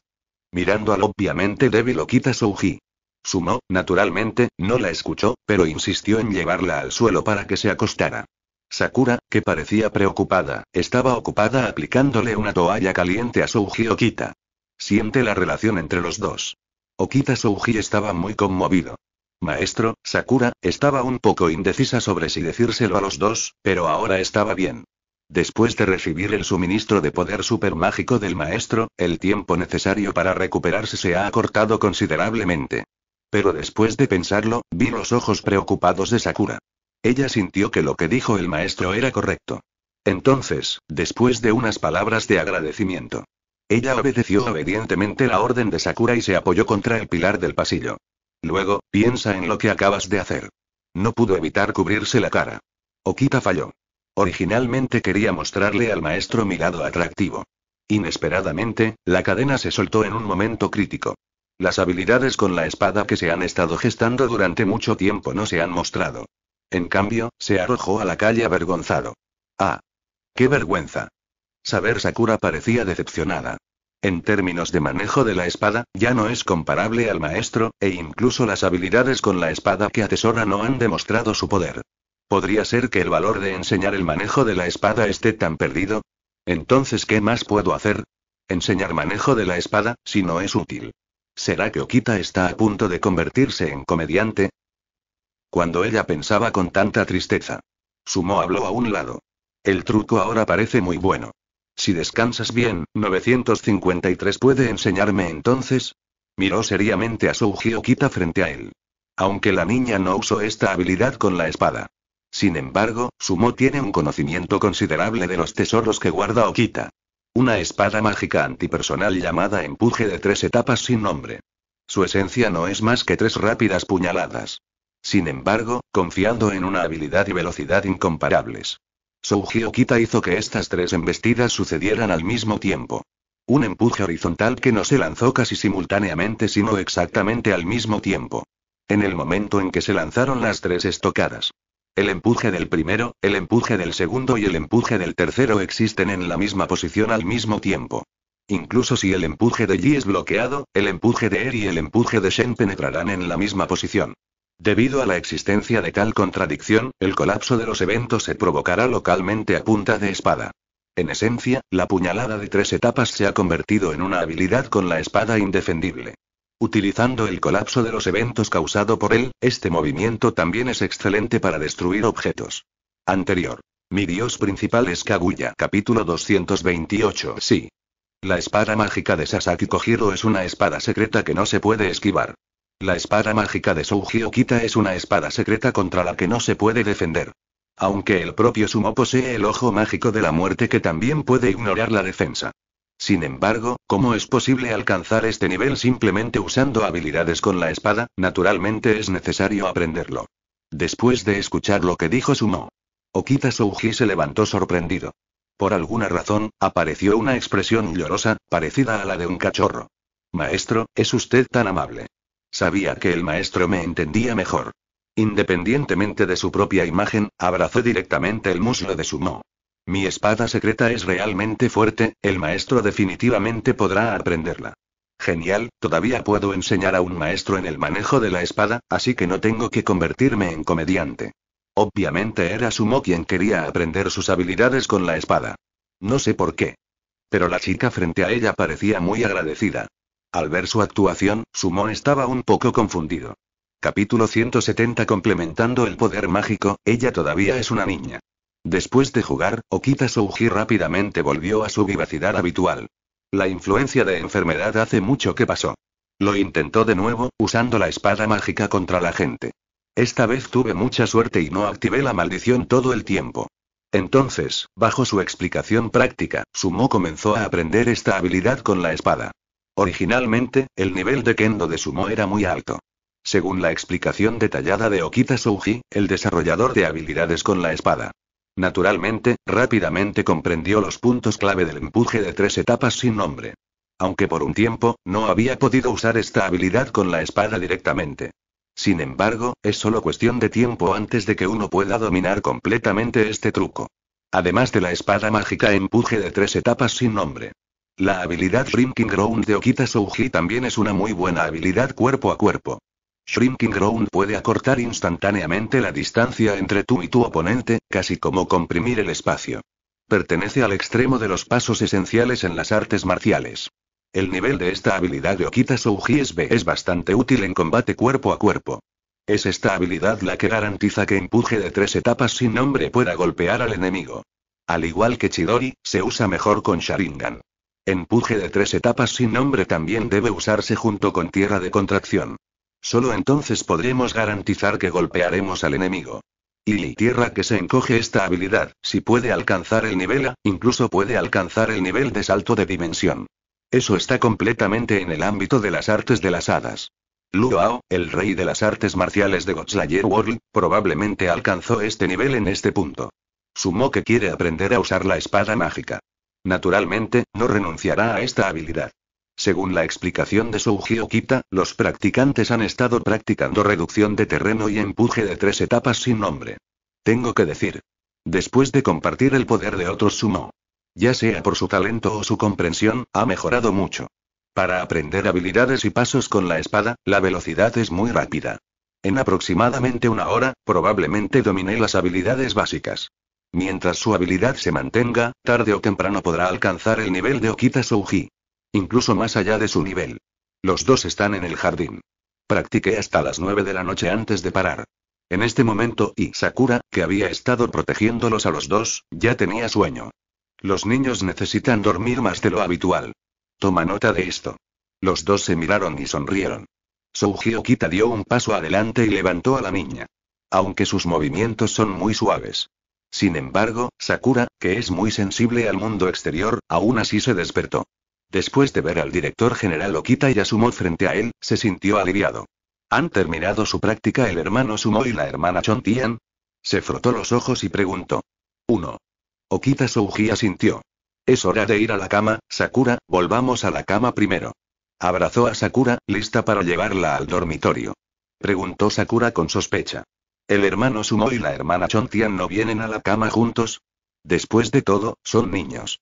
Mirando al obviamente débil Okita Souji. Sumo, naturalmente, no la escuchó, pero insistió en llevarla al suelo para que se acostara. Sakura, que parecía preocupada, estaba ocupada aplicándole una toalla caliente a Souji Okita. Siente la relación entre los dos. Okita Souji estaba muy conmovido. Maestro, Sakura, estaba un poco indecisa sobre si decírselo a los dos, pero ahora estaba bien. Después de recibir el suministro de poder supermágico del maestro, el tiempo necesario para recuperarse se ha acortado considerablemente. Pero después de pensarlo, vi los ojos preocupados de Sakura. Ella sintió que lo que dijo el maestro era correcto. Entonces, después de unas palabras de agradecimiento, ella obedeció obedientemente la orden de Sakura y se apoyó contra el pilar del pasillo. Luego, piensa en lo que acabas de hacer. No pudo evitar cubrirse la cara. Okita falló. Originalmente quería mostrarle al maestro mi lado atractivo. Inesperadamente, la cadena se soltó en un momento crítico. Las habilidades con la espada que se han estado gestando durante mucho tiempo no se han mostrado. En cambio, se arrojó a la calle avergonzado. ¡Ah! ¡Qué vergüenza! Saber Sakura parecía decepcionada. En términos de manejo de la espada, ya no es comparable al maestro, e incluso las habilidades con la espada que atesora no han demostrado su poder. ¿Podría ser que el valor de enseñar el manejo de la espada esté tan perdido? Entonces, ¿qué más puedo hacer? Enseñar manejo de la espada, si no es útil. ¿Será que Okita está a punto de convertirse en comediante? Cuando ella pensaba con tanta tristeza. Sumo habló a un lado. El truco ahora parece muy bueno. Si descansas bien, 953 puede enseñarme entonces. Miró seriamente a Souji Okita frente a él. Aunque la niña no usó esta habilidad con la espada. Sin embargo, Sumo tiene un conocimiento considerable de los tesoros que guarda Okita. Una espada mágica antipersonal llamada empuje de tres etapas sin nombre. Su esencia no es más que tres rápidas puñaladas. Sin embargo, confiando en una habilidad y velocidad incomparables. Souji hizo que estas tres embestidas sucedieran al mismo tiempo. Un empuje horizontal que no se lanzó casi simultáneamente sino exactamente al mismo tiempo. En el momento en que se lanzaron las tres estocadas. El empuje del primero, el empuje del segundo y el empuje del tercero existen en la misma posición al mismo tiempo. Incluso si el empuje de Yi es bloqueado, el empuje de Er y el empuje de Shen penetrarán en la misma posición. Debido a la existencia de tal contradicción, el colapso de los eventos se provocará localmente a punta de espada. En esencia, la puñalada de tres etapas se ha convertido en una habilidad con la espada indefendible. Utilizando el colapso de los eventos causado por él, este movimiento también es excelente para destruir objetos. Anterior. Mi dios principal es Kaguya. Capítulo 228. Sí. La espada mágica de Sasaki Kojiro es una espada secreta que no se puede esquivar. La espada mágica de Souji Okita es una espada secreta contra la que no se puede defender. Aunque el propio Sumo posee el ojo mágico de la muerte que también puede ignorar la defensa. Sin embargo, ¿cómo es posible alcanzar este nivel simplemente usando habilidades con la espada? Naturalmente es necesario aprenderlo. Después de escuchar lo que dijo Sumo, Okita Souji se levantó sorprendido. Por alguna razón, apareció una expresión llorosa, parecida a la de un cachorro. Maestro, es usted tan amable. Sabía que el maestro me entendía mejor. Independientemente de su propia imagen, abrazó directamente el muslo de Sumo. Mi espada secreta es realmente fuerte, el maestro definitivamente podrá aprenderla. Genial, todavía puedo enseñar a un maestro en el manejo de la espada, así que no tengo que convertirme en comediante. Obviamente era Sumo quien quería aprender sus habilidades con la espada. No sé por qué. Pero la chica frente a ella parecía muy agradecida. Al ver su actuación, Sumo estaba un poco confundido. Capítulo 170 Complementando el poder mágico, ella todavía es una niña. Después de jugar, Okita Souji rápidamente volvió a su vivacidad habitual. La influencia de enfermedad hace mucho que pasó. Lo intentó de nuevo, usando la espada mágica contra la gente. Esta vez tuve mucha suerte y no activé la maldición todo el tiempo. Entonces, bajo su explicación práctica, Sumo comenzó a aprender esta habilidad con la espada. Originalmente, el nivel de kendo de Sumo era muy alto. Según la explicación detallada de Okita Souji, el desarrollador de habilidades con la espada, Naturalmente, rápidamente comprendió los puntos clave del empuje de tres etapas sin nombre. Aunque por un tiempo, no había podido usar esta habilidad con la espada directamente. Sin embargo, es solo cuestión de tiempo antes de que uno pueda dominar completamente este truco. Además de la espada mágica empuje de tres etapas sin nombre. La habilidad Shrinking Ground de Okita Souji también es una muy buena habilidad cuerpo a cuerpo. Shrinking Ground puede acortar instantáneamente la distancia entre tú y tu oponente, casi como comprimir el espacio. Pertenece al extremo de los pasos esenciales en las artes marciales. El nivel de esta habilidad de Okita Souji es bastante útil en combate cuerpo a cuerpo. Es esta habilidad la que garantiza que empuje de tres etapas sin nombre pueda golpear al enemigo. Al igual que Chidori, se usa mejor con Sharingan. Empuje de tres etapas sin nombre también debe usarse junto con tierra de contracción. Solo entonces podremos garantizar que golpearemos al enemigo. Y Tierra que se encoge esta habilidad, si puede alcanzar el nivel A, incluso puede alcanzar el nivel de salto de dimensión. Eso está completamente en el ámbito de las artes de las hadas. Ao, el rey de las artes marciales de Godslayer World, probablemente alcanzó este nivel en este punto. Sumo que quiere aprender a usar la espada mágica. Naturalmente, no renunciará a esta habilidad. Según la explicación de Souji Okita, los practicantes han estado practicando reducción de terreno y empuje de tres etapas sin nombre. Tengo que decir. Después de compartir el poder de otros sumo. Ya sea por su talento o su comprensión, ha mejorado mucho. Para aprender habilidades y pasos con la espada, la velocidad es muy rápida. En aproximadamente una hora, probablemente domine las habilidades básicas. Mientras su habilidad se mantenga, tarde o temprano podrá alcanzar el nivel de Okita Souji. Incluso más allá de su nivel. Los dos están en el jardín. Practiqué hasta las nueve de la noche antes de parar. En este momento, y Sakura, que había estado protegiéndolos a los dos, ya tenía sueño. Los niños necesitan dormir más de lo habitual. Toma nota de esto. Los dos se miraron y sonrieron. Soujiokita dio un paso adelante y levantó a la niña. Aunque sus movimientos son muy suaves. Sin embargo, Sakura, que es muy sensible al mundo exterior, aún así se despertó. Después de ver al director general Okita y Asumo frente a él, se sintió aliviado. ¿Han terminado su práctica el hermano Sumo y la hermana Chontian? Se frotó los ojos y preguntó. "Uno". Okita Souji asintió. Es hora de ir a la cama, Sakura, volvamos a la cama primero. Abrazó a Sakura, lista para llevarla al dormitorio. Preguntó Sakura con sospecha. ¿El hermano Sumo y la hermana Chontian no vienen a la cama juntos? Después de todo, son niños.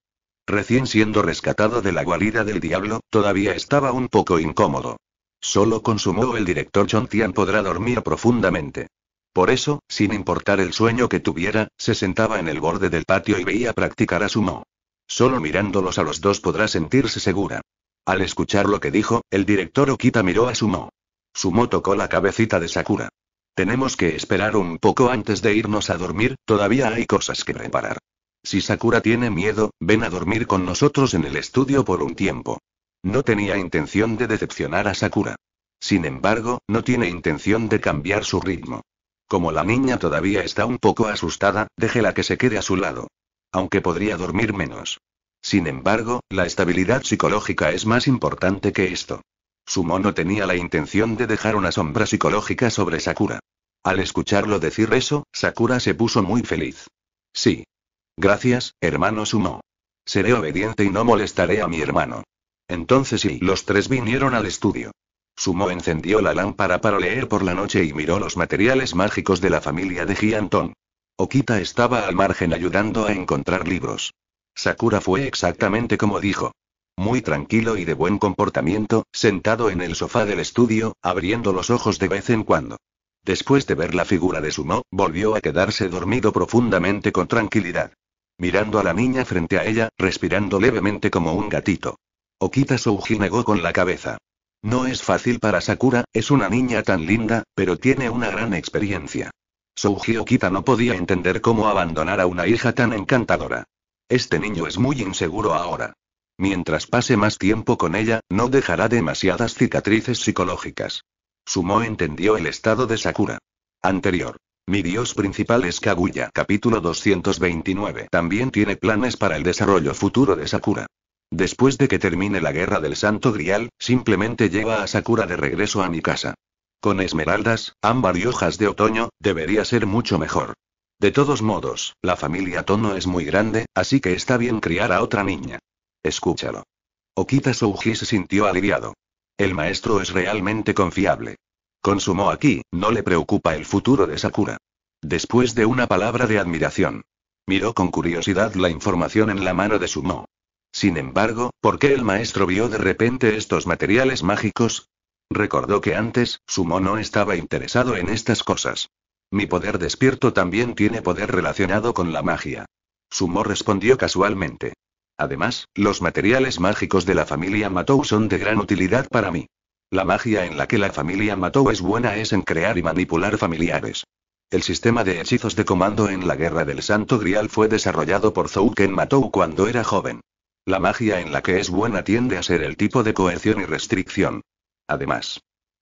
Recién siendo rescatado de la guarida del diablo, todavía estaba un poco incómodo. Solo con su el director Chontian podrá dormir profundamente. Por eso, sin importar el sueño que tuviera, se sentaba en el borde del patio y veía practicar a su Solo mirándolos a los dos podrá sentirse segura. Al escuchar lo que dijo, el director Okita miró a Sumo. Sumo tocó la cabecita de Sakura. Tenemos que esperar un poco antes de irnos a dormir, todavía hay cosas que preparar. Si Sakura tiene miedo, ven a dormir con nosotros en el estudio por un tiempo. No tenía intención de decepcionar a Sakura. Sin embargo, no tiene intención de cambiar su ritmo. Como la niña todavía está un poco asustada, déjela que se quede a su lado. Aunque podría dormir menos. Sin embargo, la estabilidad psicológica es más importante que esto. no tenía la intención de dejar una sombra psicológica sobre Sakura. Al escucharlo decir eso, Sakura se puso muy feliz. Sí, Gracias, hermano Sumo. Seré obediente y no molestaré a mi hermano. Entonces sí. los tres vinieron al estudio. Sumo encendió la lámpara para leer por la noche y miró los materiales mágicos de la familia de Giantón. Okita estaba al margen ayudando a encontrar libros. Sakura fue exactamente como dijo. Muy tranquilo y de buen comportamiento, sentado en el sofá del estudio, abriendo los ojos de vez en cuando. Después de ver la figura de Sumo, volvió a quedarse dormido profundamente con tranquilidad. Mirando a la niña frente a ella, respirando levemente como un gatito. Okita Souji negó con la cabeza. No es fácil para Sakura, es una niña tan linda, pero tiene una gran experiencia. Souji Okita no podía entender cómo abandonar a una hija tan encantadora. Este niño es muy inseguro ahora. Mientras pase más tiempo con ella, no dejará demasiadas cicatrices psicológicas. Sumo entendió el estado de Sakura. Anterior. Mi dios principal es Kaguya. Capítulo 229. También tiene planes para el desarrollo futuro de Sakura. Después de que termine la guerra del Santo Grial, simplemente lleva a Sakura de regreso a mi casa. Con esmeraldas, ámbar y hojas de otoño, debería ser mucho mejor. De todos modos, la familia Tono es muy grande, así que está bien criar a otra niña. Escúchalo. Okita Souji se sintió aliviado. El maestro es realmente confiable. Sumo aquí, no le preocupa el futuro de Sakura. Después de una palabra de admiración. Miró con curiosidad la información en la mano de Sumo. Sin embargo, ¿por qué el maestro vio de repente estos materiales mágicos? Recordó que antes, Sumo no estaba interesado en estas cosas. Mi poder despierto también tiene poder relacionado con la magia. Sumo respondió casualmente. Además, los materiales mágicos de la familia Matou son de gran utilidad para mí. La magia en la que la familia Matou es buena es en crear y manipular familiares. El sistema de hechizos de comando en la Guerra del Santo Grial fue desarrollado por Zouken Matou cuando era joven. La magia en la que es buena tiende a ser el tipo de coerción y restricción. Además,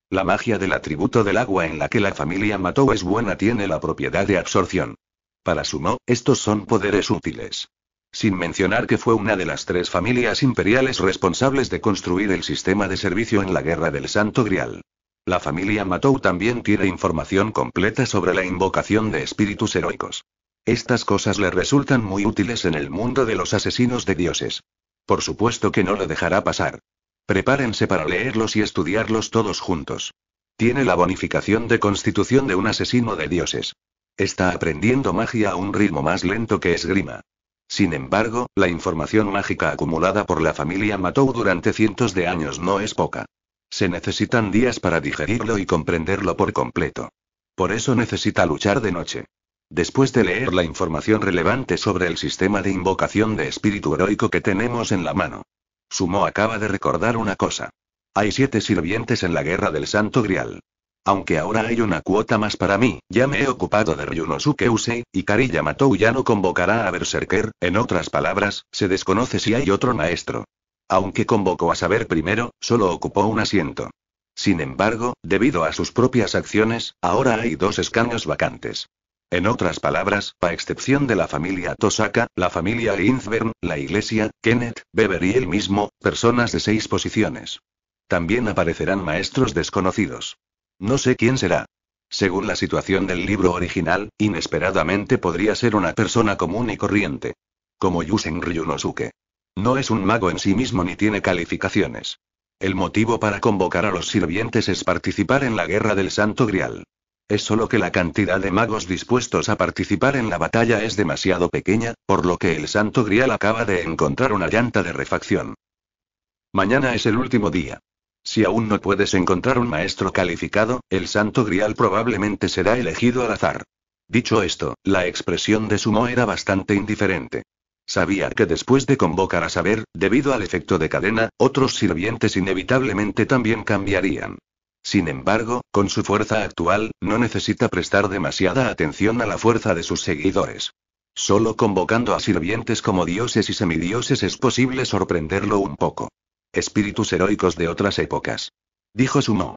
la magia del atributo del agua en la que la familia Matou es buena tiene la propiedad de absorción. Para Sumo, estos son poderes útiles sin mencionar que fue una de las tres familias imperiales responsables de construir el sistema de servicio en la Guerra del Santo Grial. La familia Matou también tiene información completa sobre la invocación de espíritus heroicos. Estas cosas le resultan muy útiles en el mundo de los asesinos de dioses. Por supuesto que no lo dejará pasar. Prepárense para leerlos y estudiarlos todos juntos. Tiene la bonificación de constitución de un asesino de dioses. Está aprendiendo magia a un ritmo más lento que esgrima. Sin embargo, la información mágica acumulada por la familia Matou durante cientos de años no es poca. Se necesitan días para digerirlo y comprenderlo por completo. Por eso necesita luchar de noche. Después de leer la información relevante sobre el sistema de invocación de espíritu heroico que tenemos en la mano, Sumo acaba de recordar una cosa. Hay siete sirvientes en la guerra del Santo Grial. Aunque ahora hay una cuota más para mí, ya me he ocupado de Ryunosuke y Karilla Matou ya no convocará a Berserker, en otras palabras, se desconoce si hay otro maestro. Aunque convocó a saber primero, solo ocupó un asiento. Sin embargo, debido a sus propias acciones, ahora hay dos escaños vacantes. En otras palabras, a excepción de la familia Tosaka, la familia Inzbern, la iglesia, Kenneth, Beber y él mismo, personas de seis posiciones. También aparecerán maestros desconocidos. No sé quién será. Según la situación del libro original, inesperadamente podría ser una persona común y corriente. Como Yusen Ryunosuke. No es un mago en sí mismo ni tiene calificaciones. El motivo para convocar a los sirvientes es participar en la guerra del Santo Grial. Es solo que la cantidad de magos dispuestos a participar en la batalla es demasiado pequeña, por lo que el Santo Grial acaba de encontrar una llanta de refacción. Mañana es el último día. Si aún no puedes encontrar un maestro calificado, el santo grial probablemente será elegido al azar. Dicho esto, la expresión de Sumo era bastante indiferente. Sabía que después de convocar a saber, debido al efecto de cadena, otros sirvientes inevitablemente también cambiarían. Sin embargo, con su fuerza actual, no necesita prestar demasiada atención a la fuerza de sus seguidores. Solo convocando a sirvientes como dioses y semidioses es posible sorprenderlo un poco espíritus heroicos de otras épocas. Dijo Sumo.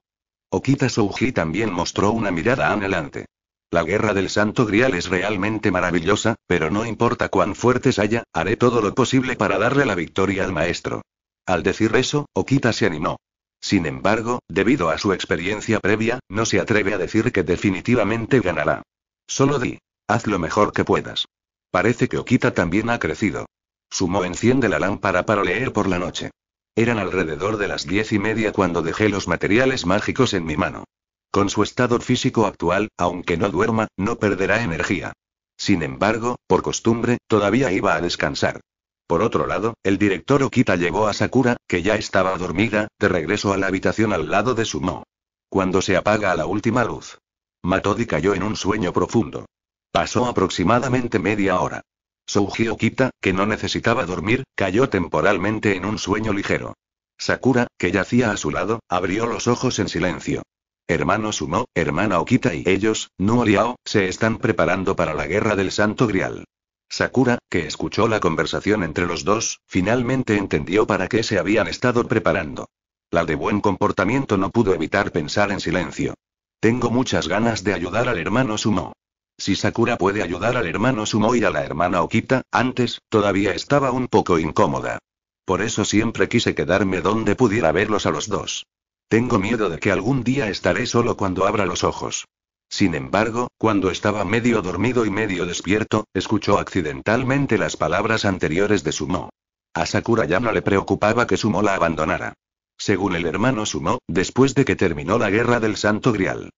Okita Souji también mostró una mirada anhelante. La guerra del Santo Grial es realmente maravillosa, pero no importa cuán fuertes haya, haré todo lo posible para darle la victoria al maestro. Al decir eso, Okita se animó. Sin embargo, debido a su experiencia previa, no se atreve a decir que definitivamente ganará. Solo di, haz lo mejor que puedas. Parece que Okita también ha crecido. Sumo enciende la lámpara para leer por la noche. Eran alrededor de las diez y media cuando dejé los materiales mágicos en mi mano. Con su estado físico actual, aunque no duerma, no perderá energía. Sin embargo, por costumbre, todavía iba a descansar. Por otro lado, el director Okita llevó a Sakura, que ya estaba dormida, de regreso a la habitación al lado de Sumo. Cuando se apaga la última luz. Matodi cayó en un sueño profundo. Pasó aproximadamente media hora. Sougio Okita, que no necesitaba dormir, cayó temporalmente en un sueño ligero. Sakura, que yacía a su lado, abrió los ojos en silencio. Hermano Sumo, hermana Okita y ellos, Nuoriao, se están preparando para la guerra del Santo Grial. Sakura, que escuchó la conversación entre los dos, finalmente entendió para qué se habían estado preparando. La de buen comportamiento no pudo evitar pensar en silencio. Tengo muchas ganas de ayudar al hermano Sumo. Si Sakura puede ayudar al hermano Sumo y a la hermana Okita, antes, todavía estaba un poco incómoda. Por eso siempre quise quedarme donde pudiera verlos a los dos. Tengo miedo de que algún día estaré solo cuando abra los ojos. Sin embargo, cuando estaba medio dormido y medio despierto, escuchó accidentalmente las palabras anteriores de Sumo. A Sakura ya no le preocupaba que Sumo la abandonara. Según el hermano Sumo, después de que terminó la guerra del Santo Grial,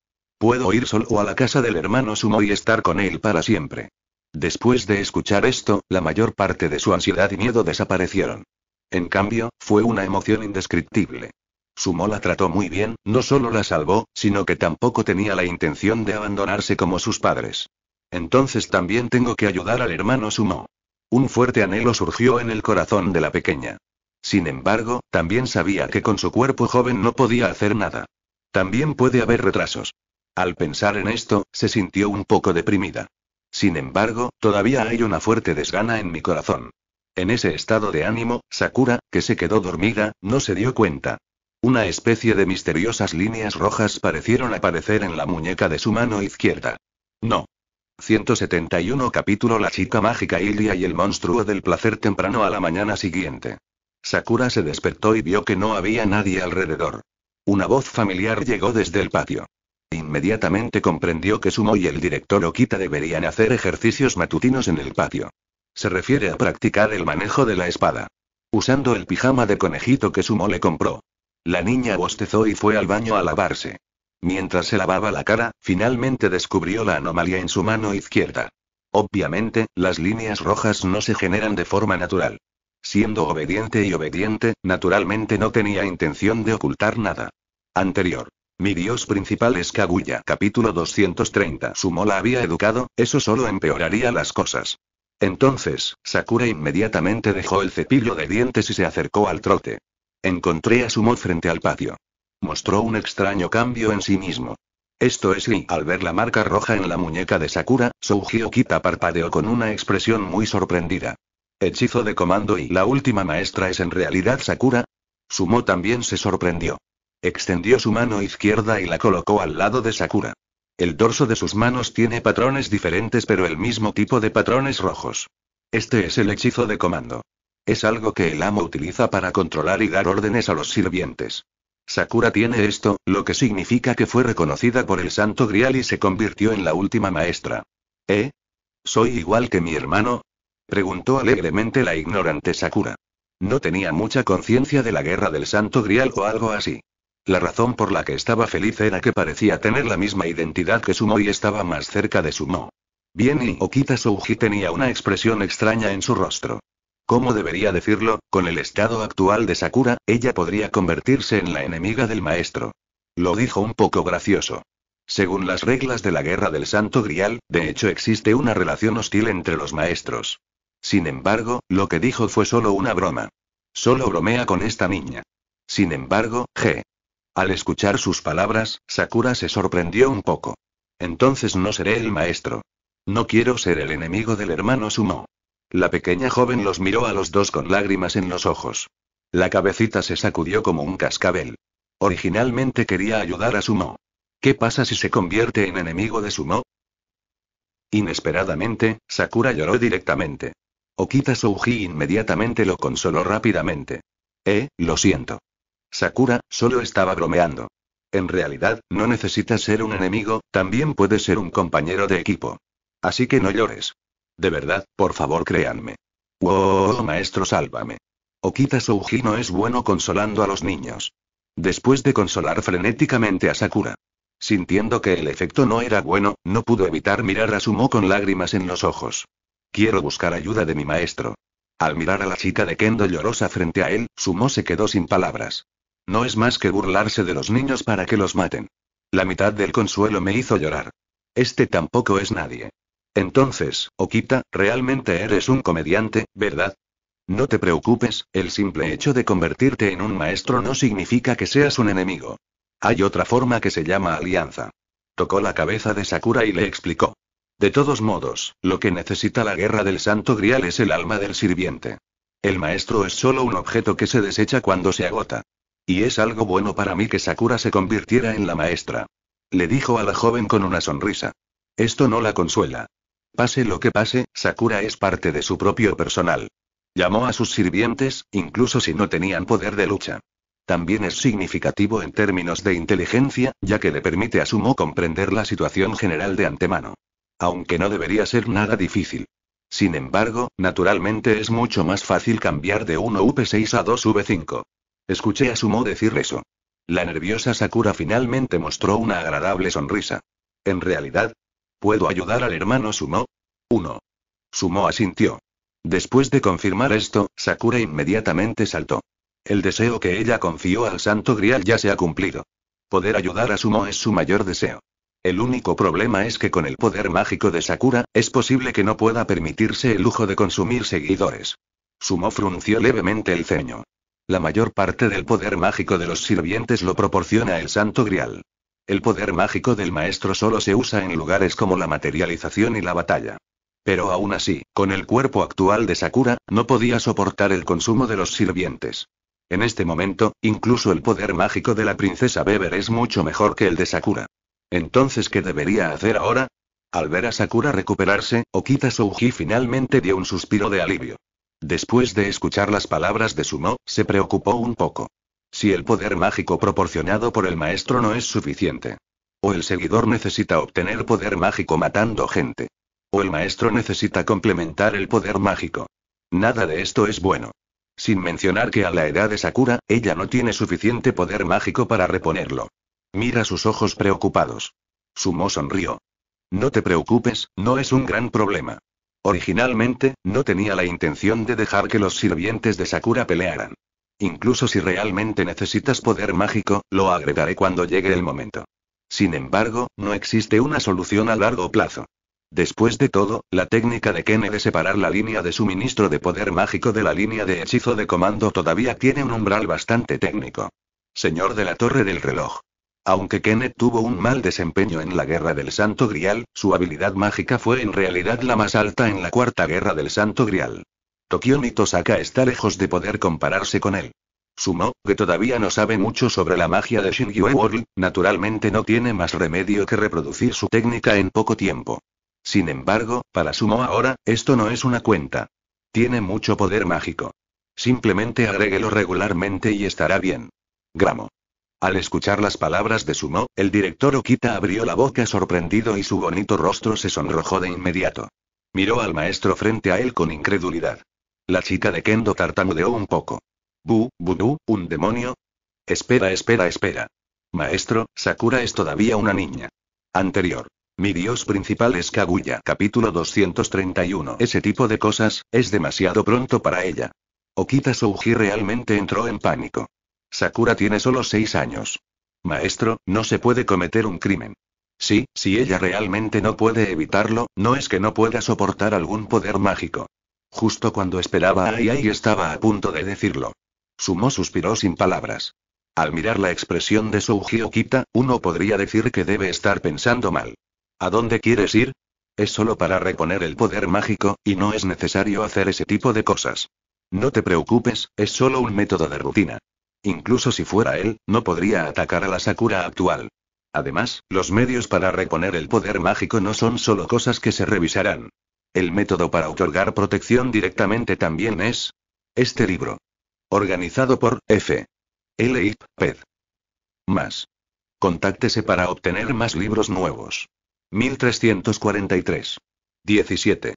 Puedo ir solo a la casa del hermano Sumo y estar con él para siempre. Después de escuchar esto, la mayor parte de su ansiedad y miedo desaparecieron. En cambio, fue una emoción indescriptible. Sumo la trató muy bien, no solo la salvó, sino que tampoco tenía la intención de abandonarse como sus padres. Entonces también tengo que ayudar al hermano Sumo. Un fuerte anhelo surgió en el corazón de la pequeña. Sin embargo, también sabía que con su cuerpo joven no podía hacer nada. También puede haber retrasos. Al pensar en esto, se sintió un poco deprimida. Sin embargo, todavía hay una fuerte desgana en mi corazón. En ese estado de ánimo, Sakura, que se quedó dormida, no se dio cuenta. Una especie de misteriosas líneas rojas parecieron aparecer en la muñeca de su mano izquierda. No. 171 capítulo La chica mágica Ilia y el monstruo del placer temprano a la mañana siguiente. Sakura se despertó y vio que no había nadie alrededor. Una voz familiar llegó desde el patio. Inmediatamente comprendió que Sumo y el director Okita deberían hacer ejercicios matutinos en el patio. Se refiere a practicar el manejo de la espada. Usando el pijama de conejito que Sumo le compró. La niña bostezó y fue al baño a lavarse. Mientras se lavaba la cara, finalmente descubrió la anomalía en su mano izquierda. Obviamente, las líneas rojas no se generan de forma natural. Siendo obediente y obediente, naturalmente no tenía intención de ocultar nada. Anterior. Mi dios principal es Kaguya. Capítulo 230. Sumo la había educado, eso solo empeoraría las cosas. Entonces, Sakura inmediatamente dejó el cepillo de dientes y se acercó al trote. Encontré a Sumo frente al patio. Mostró un extraño cambio en sí mismo. Esto es y al ver la marca roja en la muñeca de Sakura, Souji Okita parpadeó con una expresión muy sorprendida. Hechizo de comando y la última maestra es en realidad Sakura. Sumo también se sorprendió. Extendió su mano izquierda y la colocó al lado de Sakura. El dorso de sus manos tiene patrones diferentes pero el mismo tipo de patrones rojos. Este es el hechizo de comando. Es algo que el amo utiliza para controlar y dar órdenes a los sirvientes. Sakura tiene esto, lo que significa que fue reconocida por el santo grial y se convirtió en la última maestra. ¿Eh? ¿Soy igual que mi hermano? preguntó alegremente la ignorante Sakura. No tenía mucha conciencia de la guerra del santo grial o algo así. La razón por la que estaba feliz era que parecía tener la misma identidad que Sumo y estaba más cerca de Sumo. Bien y Okita Souji tenía una expresión extraña en su rostro. ¿Cómo debería decirlo? Con el estado actual de Sakura, ella podría convertirse en la enemiga del maestro. Lo dijo un poco gracioso. Según las reglas de la Guerra del Santo Grial, de hecho existe una relación hostil entre los maestros. Sin embargo, lo que dijo fue solo una broma. Solo bromea con esta niña. Sin embargo, G. Al escuchar sus palabras, Sakura se sorprendió un poco. Entonces no seré el maestro. No quiero ser el enemigo del hermano Sumo. La pequeña joven los miró a los dos con lágrimas en los ojos. La cabecita se sacudió como un cascabel. Originalmente quería ayudar a Sumo. ¿Qué pasa si se convierte en enemigo de Sumo? Inesperadamente, Sakura lloró directamente. Okita Souji inmediatamente lo consoló rápidamente. Eh, lo siento. Sakura, solo estaba bromeando. En realidad, no necesitas ser un enemigo, también puedes ser un compañero de equipo. Así que no llores. De verdad, por favor créanme. ¡Oh, maestro, sálvame. Okita Souji no es bueno consolando a los niños. Después de consolar frenéticamente a Sakura. Sintiendo que el efecto no era bueno, no pudo evitar mirar a Sumo con lágrimas en los ojos. Quiero buscar ayuda de mi maestro. Al mirar a la chica de Kendo llorosa frente a él, Sumo se quedó sin palabras. No es más que burlarse de los niños para que los maten. La mitad del consuelo me hizo llorar. Este tampoco es nadie. Entonces, Okita, realmente eres un comediante, ¿verdad? No te preocupes, el simple hecho de convertirte en un maestro no significa que seas un enemigo. Hay otra forma que se llama alianza. Tocó la cabeza de Sakura y le explicó. De todos modos, lo que necesita la guerra del santo grial es el alma del sirviente. El maestro es solo un objeto que se desecha cuando se agota. Y es algo bueno para mí que Sakura se convirtiera en la maestra. Le dijo a la joven con una sonrisa. Esto no la consuela. Pase lo que pase, Sakura es parte de su propio personal. Llamó a sus sirvientes, incluso si no tenían poder de lucha. También es significativo en términos de inteligencia, ya que le permite a Sumo comprender la situación general de antemano. Aunque no debería ser nada difícil. Sin embargo, naturalmente es mucho más fácil cambiar de 1V6 a 2V5. Escuché a Sumo decir eso. La nerviosa Sakura finalmente mostró una agradable sonrisa. En realidad, ¿puedo ayudar al hermano Sumo? 1. Sumo asintió. Después de confirmar esto, Sakura inmediatamente saltó. El deseo que ella confió al santo grial ya se ha cumplido. Poder ayudar a Sumo es su mayor deseo. El único problema es que con el poder mágico de Sakura, es posible que no pueda permitirse el lujo de consumir seguidores. Sumo frunció levemente el ceño. La mayor parte del poder mágico de los sirvientes lo proporciona el Santo Grial. El poder mágico del maestro solo se usa en lugares como la materialización y la batalla. Pero aún así, con el cuerpo actual de Sakura, no podía soportar el consumo de los sirvientes. En este momento, incluso el poder mágico de la princesa Beber es mucho mejor que el de Sakura. Entonces, ¿qué debería hacer ahora? Al ver a Sakura recuperarse, Okita Souji finalmente dio un suspiro de alivio. Después de escuchar las palabras de Sumo, se preocupó un poco. Si el poder mágico proporcionado por el maestro no es suficiente. O el seguidor necesita obtener poder mágico matando gente. O el maestro necesita complementar el poder mágico. Nada de esto es bueno. Sin mencionar que a la edad de Sakura, ella no tiene suficiente poder mágico para reponerlo. Mira sus ojos preocupados. Sumo sonrió. No te preocupes, no es un gran problema. Originalmente, no tenía la intención de dejar que los sirvientes de Sakura pelearan. Incluso si realmente necesitas poder mágico, lo agregaré cuando llegue el momento. Sin embargo, no existe una solución a largo plazo. Después de todo, la técnica de Kene de separar la línea de suministro de poder mágico de la línea de hechizo de comando todavía tiene un umbral bastante técnico. Señor de la Torre del Reloj. Aunque Kenneth tuvo un mal desempeño en la Guerra del Santo Grial, su habilidad mágica fue en realidad la más alta en la Cuarta Guerra del Santo Grial. Tokyo y Tosaka está lejos de poder compararse con él. Sumo, que todavía no sabe mucho sobre la magia de Shingyue World, naturalmente no tiene más remedio que reproducir su técnica en poco tiempo. Sin embargo, para Sumo ahora, esto no es una cuenta. Tiene mucho poder mágico. Simplemente agréguelo regularmente y estará bien. Gramo. Al escuchar las palabras de Sumo, el director Okita abrió la boca sorprendido y su bonito rostro se sonrojó de inmediato. Miró al maestro frente a él con incredulidad. La chica de Kendo tartamudeó un poco. Bu, bu, un demonio. Espera, espera, espera. Maestro, Sakura es todavía una niña. Anterior. Mi dios principal es Kaguya. Capítulo 231. Ese tipo de cosas, es demasiado pronto para ella. Okita Souji realmente entró en pánico. Sakura tiene solo seis años. Maestro, no se puede cometer un crimen. Sí, si ella realmente no puede evitarlo, no es que no pueda soportar algún poder mágico. Justo cuando esperaba a y estaba a punto de decirlo. Sumo suspiró sin palabras. Al mirar la expresión de su uno podría decir que debe estar pensando mal. ¿A dónde quieres ir? Es solo para reponer el poder mágico, y no es necesario hacer ese tipo de cosas. No te preocupes, es solo un método de rutina. Incluso si fuera él, no podría atacar a la Sakura actual. Además, los medios para reponer el poder mágico no son solo cosas que se revisarán. El método para otorgar protección directamente también es este libro. Organizado por F. L. I. Ped. Más. Contáctese para obtener más libros nuevos. 1343. 17.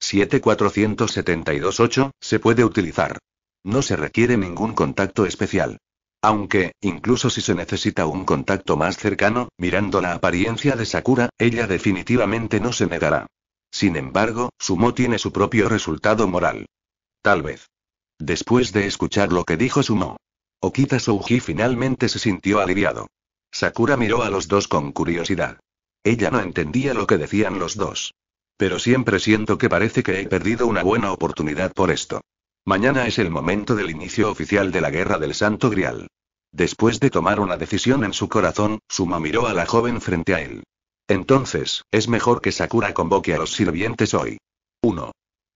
7.472.8 se puede utilizar. No se requiere ningún contacto especial. Aunque, incluso si se necesita un contacto más cercano, mirando la apariencia de Sakura, ella definitivamente no se negará. Sin embargo, Sumo tiene su propio resultado moral. Tal vez. Después de escuchar lo que dijo Sumo, Okita Souji finalmente se sintió aliviado. Sakura miró a los dos con curiosidad. Ella no entendía lo que decían los dos. Pero siempre siento que parece que he perdido una buena oportunidad por esto. Mañana es el momento del inicio oficial de la Guerra del Santo Grial. Después de tomar una decisión en su corazón, Sumo miró a la joven frente a él. Entonces, es mejor que Sakura convoque a los sirvientes hoy. 1.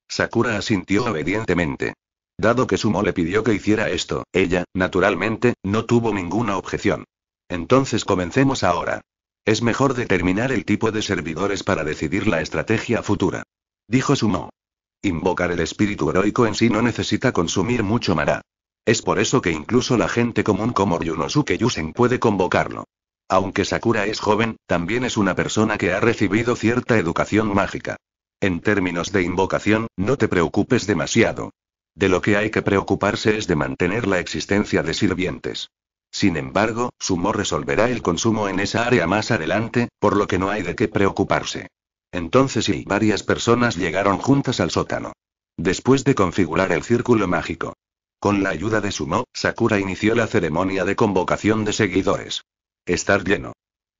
Sakura asintió obedientemente. Dado que Sumo le pidió que hiciera esto, ella, naturalmente, no tuvo ninguna objeción. Entonces comencemos ahora. Es mejor determinar el tipo de servidores para decidir la estrategia futura. Dijo Sumo. Invocar el espíritu heroico en sí no necesita consumir mucho maná. Es por eso que incluso la gente común como Ryunosuke Yusen puede convocarlo. Aunque Sakura es joven, también es una persona que ha recibido cierta educación mágica. En términos de invocación, no te preocupes demasiado. De lo que hay que preocuparse es de mantener la existencia de sirvientes. Sin embargo, Sumo resolverá el consumo en esa área más adelante, por lo que no hay de qué preocuparse. Entonces y varias personas llegaron juntas al sótano. Después de configurar el círculo mágico. Con la ayuda de Sumo, Sakura inició la ceremonia de convocación de seguidores. Estar lleno.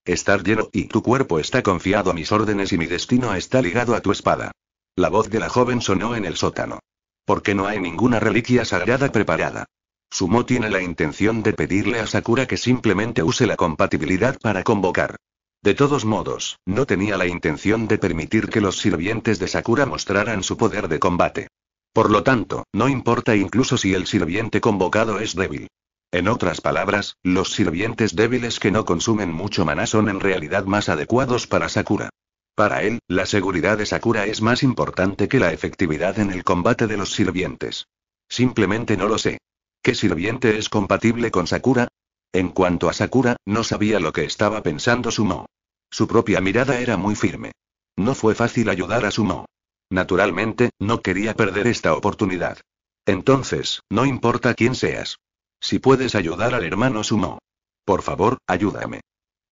Estar lleno y tu cuerpo está confiado a mis órdenes y mi destino está ligado a tu espada. La voz de la joven sonó en el sótano. Porque no hay ninguna reliquia sagrada preparada. Sumo tiene la intención de pedirle a Sakura que simplemente use la compatibilidad para convocar. De todos modos, no tenía la intención de permitir que los sirvientes de Sakura mostraran su poder de combate. Por lo tanto, no importa incluso si el sirviente convocado es débil. En otras palabras, los sirvientes débiles que no consumen mucho maná son en realidad más adecuados para Sakura. Para él, la seguridad de Sakura es más importante que la efectividad en el combate de los sirvientes. Simplemente no lo sé. ¿Qué sirviente es compatible con Sakura? En cuanto a Sakura, no sabía lo que estaba pensando Sumo. Su propia mirada era muy firme. No fue fácil ayudar a Sumo. Naturalmente, no quería perder esta oportunidad. Entonces, no importa quién seas. Si puedes ayudar al hermano Sumo. Por favor, ayúdame.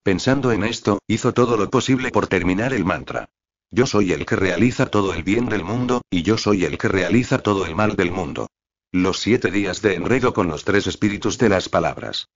Pensando en esto, hizo todo lo posible por terminar el mantra. Yo soy el que realiza todo el bien del mundo, y yo soy el que realiza todo el mal del mundo. Los siete días de enredo con los tres espíritus de las palabras.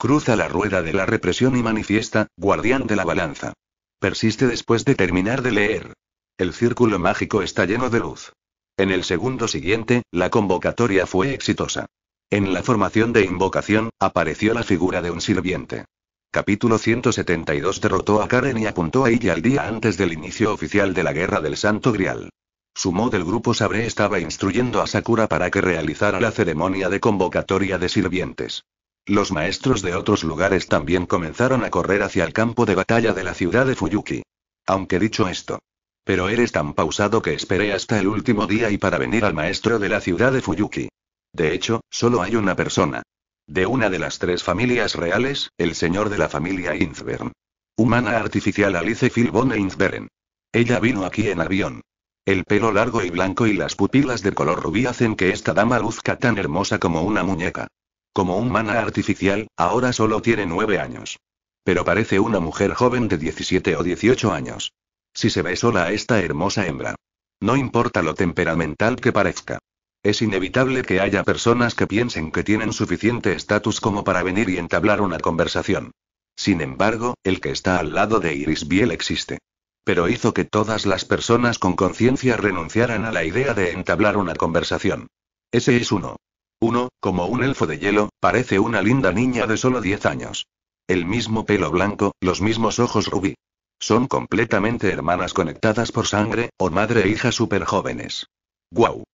Cruza la rueda de la represión y manifiesta, guardián de la balanza. Persiste después de terminar de leer. El círculo mágico está lleno de luz. En el segundo siguiente, la convocatoria fue exitosa. En la formación de invocación, apareció la figura de un sirviente. Capítulo 172 derrotó a Karen y apuntó a ella el día antes del inicio oficial de la Guerra del Santo Grial. Sumó del grupo Sabre estaba instruyendo a Sakura para que realizara la ceremonia de convocatoria de sirvientes. Los maestros de otros lugares también comenzaron a correr hacia el campo de batalla de la ciudad de Fuyuki. Aunque dicho esto, pero eres tan pausado que esperé hasta el último día y para venir al maestro de la ciudad de Fuyuki. De hecho, solo hay una persona. De una de las tres familias reales, el señor de la familia Inzbern. Humana artificial Alice von Inzbern. Ella vino aquí en avión. El pelo largo y blanco y las pupilas de color rubí hacen que esta dama luzca tan hermosa como una muñeca. Como un mana artificial, ahora solo tiene nueve años. Pero parece una mujer joven de 17 o 18 años. Si se ve sola a esta hermosa hembra. No importa lo temperamental que parezca. Es inevitable que haya personas que piensen que tienen suficiente estatus como para venir y entablar una conversación. Sin embargo, el que está al lado de Iris Biel existe. Pero hizo que todas las personas con conciencia renunciaran a la idea de entablar una conversación. Ese es uno. Uno, como un elfo de hielo, parece una linda niña de solo 10 años. El mismo pelo blanco, los mismos ojos rubí. Son completamente hermanas conectadas por sangre, o madre e hija súper jóvenes. ¡Guau!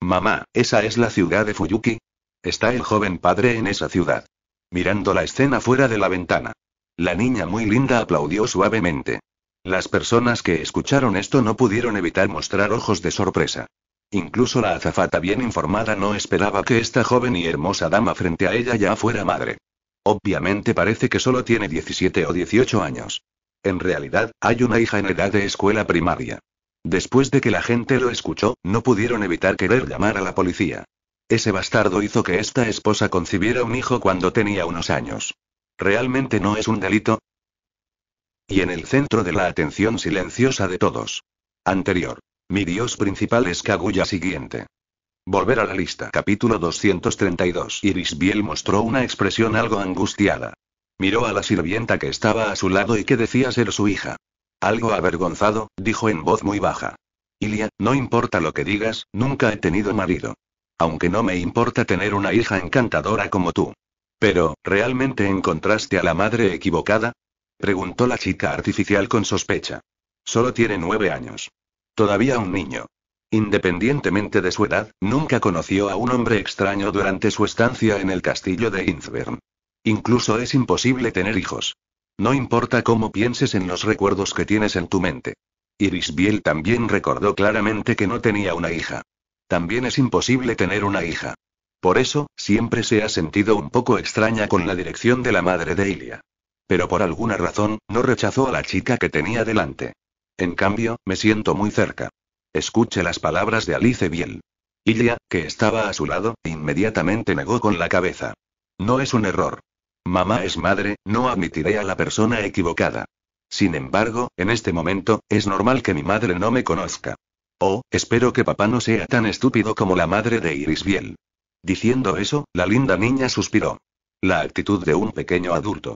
Mamá, ¿esa es la ciudad de Fuyuki? Está el joven padre en esa ciudad. Mirando la escena fuera de la ventana. La niña muy linda aplaudió suavemente. Las personas que escucharon esto no pudieron evitar mostrar ojos de sorpresa. Incluso la azafata bien informada no esperaba que esta joven y hermosa dama frente a ella ya fuera madre. Obviamente parece que solo tiene 17 o 18 años. En realidad, hay una hija en edad de escuela primaria. Después de que la gente lo escuchó, no pudieron evitar querer llamar a la policía. Ese bastardo hizo que esta esposa concibiera un hijo cuando tenía unos años. ¿Realmente no es un delito? Y en el centro de la atención silenciosa de todos. Anterior. Mi dios principal es Kaguya siguiente. Volver a la lista. Capítulo 232. Iris Biel mostró una expresión algo angustiada. Miró a la sirvienta que estaba a su lado y que decía ser su hija. Algo avergonzado, dijo en voz muy baja. Ilia, no importa lo que digas, nunca he tenido marido. Aunque no me importa tener una hija encantadora como tú. Pero, ¿realmente encontraste a la madre equivocada? Preguntó la chica artificial con sospecha. Solo tiene nueve años. Todavía un niño. Independientemente de su edad, nunca conoció a un hombre extraño durante su estancia en el castillo de Inzbern. Incluso es imposible tener hijos. No importa cómo pienses en los recuerdos que tienes en tu mente. Iris Biel también recordó claramente que no tenía una hija. También es imposible tener una hija. Por eso, siempre se ha sentido un poco extraña con la dirección de la madre de Ilia. Pero por alguna razón, no rechazó a la chica que tenía delante. En cambio, me siento muy cerca. Escuche las palabras de Alice Biel. Ilia, que estaba a su lado, inmediatamente negó con la cabeza. No es un error. Mamá es madre, no admitiré a la persona equivocada. Sin embargo, en este momento, es normal que mi madre no me conozca. Oh, espero que papá no sea tan estúpido como la madre de Iris Biel. Diciendo eso, la linda niña suspiró. La actitud de un pequeño adulto.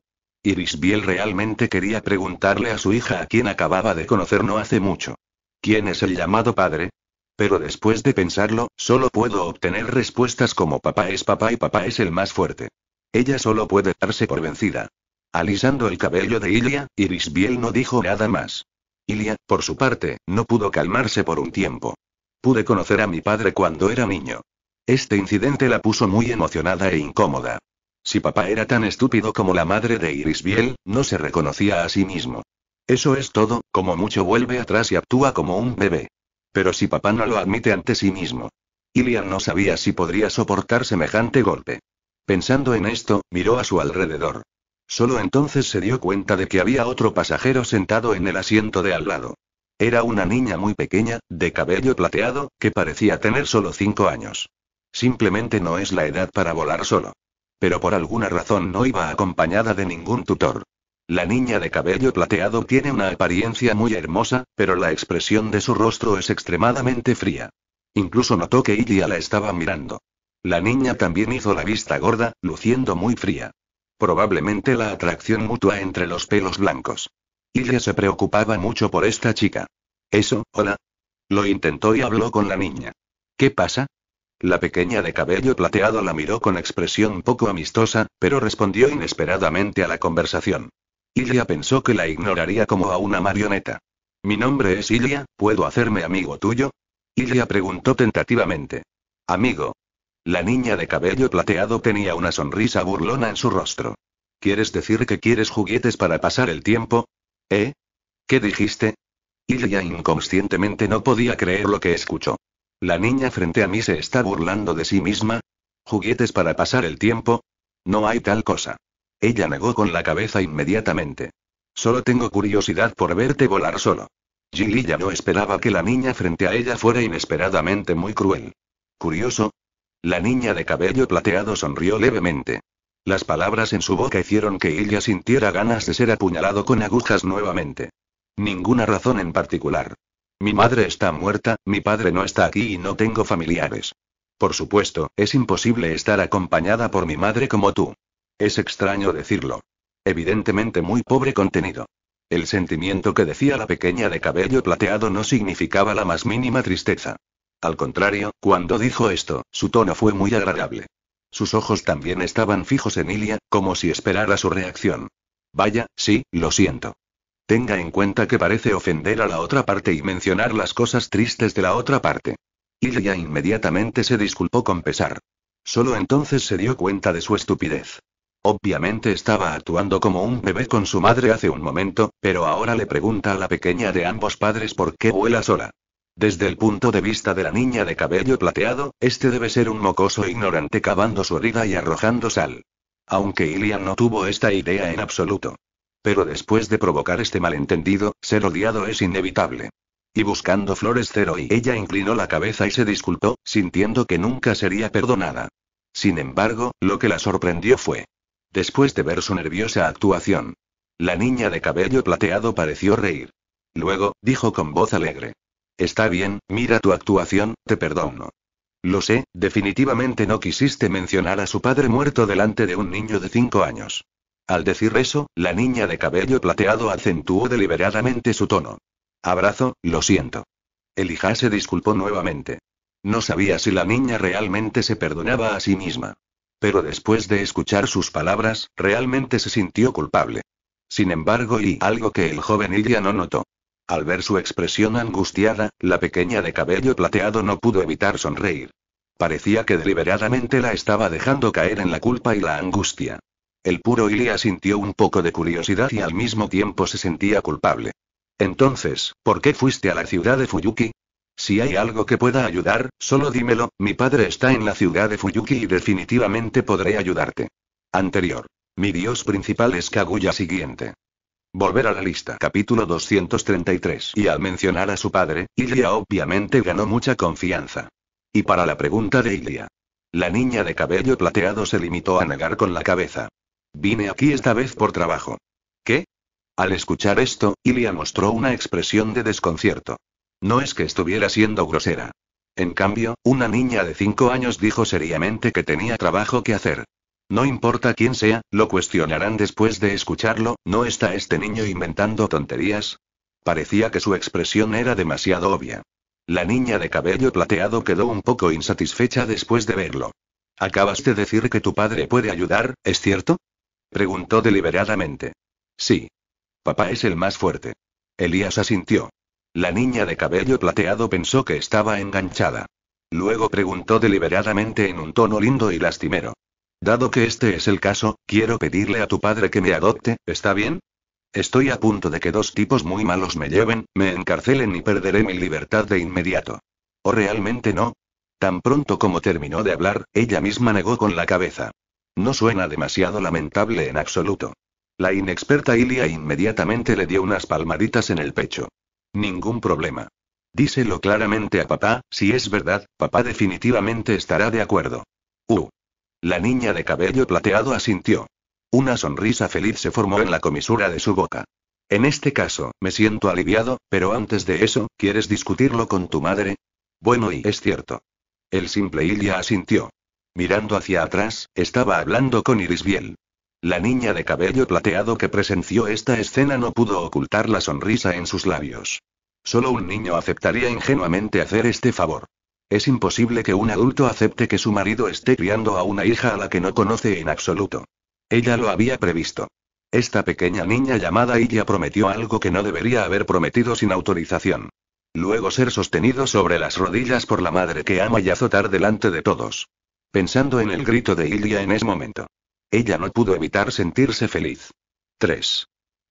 Irisbiel realmente quería preguntarle a su hija a quien acababa de conocer no hace mucho. ¿Quién es el llamado padre? Pero después de pensarlo, solo puedo obtener respuestas como papá es papá y papá es el más fuerte. Ella solo puede darse por vencida. Alisando el cabello de Ilia, Irisbiel no dijo nada más. Ilia, por su parte, no pudo calmarse por un tiempo. Pude conocer a mi padre cuando era niño. Este incidente la puso muy emocionada e incómoda. Si papá era tan estúpido como la madre de Iris Biel, no se reconocía a sí mismo. Eso es todo, como mucho vuelve atrás y actúa como un bebé. Pero si papá no lo admite ante sí mismo. Ilian no sabía si podría soportar semejante golpe. Pensando en esto, miró a su alrededor. Solo entonces se dio cuenta de que había otro pasajero sentado en el asiento de al lado. Era una niña muy pequeña, de cabello plateado, que parecía tener solo cinco años. Simplemente no es la edad para volar solo. Pero por alguna razón no iba acompañada de ningún tutor. La niña de cabello plateado tiene una apariencia muy hermosa, pero la expresión de su rostro es extremadamente fría. Incluso notó que Ilia la estaba mirando. La niña también hizo la vista gorda, luciendo muy fría. Probablemente la atracción mutua entre los pelos blancos. Ilya se preocupaba mucho por esta chica. Eso, hola. Lo intentó y habló con la niña. ¿Qué pasa? La pequeña de cabello plateado la miró con expresión poco amistosa, pero respondió inesperadamente a la conversación. Ilia pensó que la ignoraría como a una marioneta. Mi nombre es Ilia, ¿puedo hacerme amigo tuyo? Ilia preguntó tentativamente. Amigo. La niña de cabello plateado tenía una sonrisa burlona en su rostro. ¿Quieres decir que quieres juguetes para pasar el tiempo? ¿Eh? ¿Qué dijiste? Ilia inconscientemente no podía creer lo que escuchó. La niña frente a mí se está burlando de sí misma. ¿Juguetes para pasar el tiempo? No hay tal cosa. Ella negó con la cabeza inmediatamente. Solo tengo curiosidad por verte volar solo. Gilly ya no esperaba que la niña frente a ella fuera inesperadamente muy cruel. ¿Curioso? La niña de cabello plateado sonrió levemente. Las palabras en su boca hicieron que ella sintiera ganas de ser apuñalado con agujas nuevamente. Ninguna razón en particular. Mi madre está muerta, mi padre no está aquí y no tengo familiares. Por supuesto, es imposible estar acompañada por mi madre como tú. Es extraño decirlo. Evidentemente muy pobre contenido. El sentimiento que decía la pequeña de cabello plateado no significaba la más mínima tristeza. Al contrario, cuando dijo esto, su tono fue muy agradable. Sus ojos también estaban fijos en Ilia, como si esperara su reacción. Vaya, sí, lo siento. Tenga en cuenta que parece ofender a la otra parte y mencionar las cosas tristes de la otra parte. Ilya inmediatamente se disculpó con pesar. Solo entonces se dio cuenta de su estupidez. Obviamente estaba actuando como un bebé con su madre hace un momento, pero ahora le pregunta a la pequeña de ambos padres por qué vuela sola. Desde el punto de vista de la niña de cabello plateado, este debe ser un mocoso ignorante cavando su herida y arrojando sal. Aunque Ilya no tuvo esta idea en absoluto. Pero después de provocar este malentendido, ser odiado es inevitable. Y buscando flores cero y ella inclinó la cabeza y se disculpó, sintiendo que nunca sería perdonada. Sin embargo, lo que la sorprendió fue. Después de ver su nerviosa actuación, la niña de cabello plateado pareció reír. Luego, dijo con voz alegre. Está bien, mira tu actuación, te perdono. Lo sé, definitivamente no quisiste mencionar a su padre muerto delante de un niño de cinco años. Al decir eso, la niña de cabello plateado acentuó deliberadamente su tono. Abrazo, lo siento. Elijah se disculpó nuevamente. No sabía si la niña realmente se perdonaba a sí misma. Pero después de escuchar sus palabras, realmente se sintió culpable. Sin embargo, y algo que el joven Ilya no notó. Al ver su expresión angustiada, la pequeña de cabello plateado no pudo evitar sonreír. Parecía que deliberadamente la estaba dejando caer en la culpa y la angustia. El puro Ilia sintió un poco de curiosidad y al mismo tiempo se sentía culpable. Entonces, ¿por qué fuiste a la ciudad de Fuyuki? Si hay algo que pueda ayudar, solo dímelo, mi padre está en la ciudad de Fuyuki y definitivamente podré ayudarte. Anterior. Mi dios principal es Kaguya siguiente. Volver a la lista. Capítulo 233. Y al mencionar a su padre, Ilia obviamente ganó mucha confianza. Y para la pregunta de Ilia. La niña de cabello plateado se limitó a negar con la cabeza. Vine aquí esta vez por trabajo. ¿Qué? Al escuchar esto, Ilia mostró una expresión de desconcierto. No es que estuviera siendo grosera. En cambio, una niña de cinco años dijo seriamente que tenía trabajo que hacer. No importa quién sea, lo cuestionarán después de escucharlo, ¿no está este niño inventando tonterías? Parecía que su expresión era demasiado obvia. La niña de cabello plateado quedó un poco insatisfecha después de verlo. Acabas de decir que tu padre puede ayudar, ¿es cierto? Preguntó deliberadamente. Sí. Papá es el más fuerte. Elías asintió. La niña de cabello plateado pensó que estaba enganchada. Luego preguntó deliberadamente en un tono lindo y lastimero. Dado que este es el caso, quiero pedirle a tu padre que me adopte, ¿está bien? Estoy a punto de que dos tipos muy malos me lleven, me encarcelen y perderé mi libertad de inmediato. ¿O realmente no? Tan pronto como terminó de hablar, ella misma negó con la cabeza. No suena demasiado lamentable en absoluto. La inexperta Ilia inmediatamente le dio unas palmaditas en el pecho. Ningún problema. Díselo claramente a papá, si es verdad, papá definitivamente estará de acuerdo. Uh. La niña de cabello plateado asintió. Una sonrisa feliz se formó en la comisura de su boca. En este caso, me siento aliviado, pero antes de eso, ¿quieres discutirlo con tu madre? Bueno, y es cierto. El simple Ilia asintió. Mirando hacia atrás, estaba hablando con Iris Biel. La niña de cabello plateado que presenció esta escena no pudo ocultar la sonrisa en sus labios. Solo un niño aceptaría ingenuamente hacer este favor. Es imposible que un adulto acepte que su marido esté criando a una hija a la que no conoce en absoluto. Ella lo había previsto. Esta pequeña niña llamada ella prometió algo que no debería haber prometido sin autorización. Luego ser sostenido sobre las rodillas por la madre que ama y azotar delante de todos pensando en el grito de Ilia en ese momento. Ella no pudo evitar sentirse feliz. 3.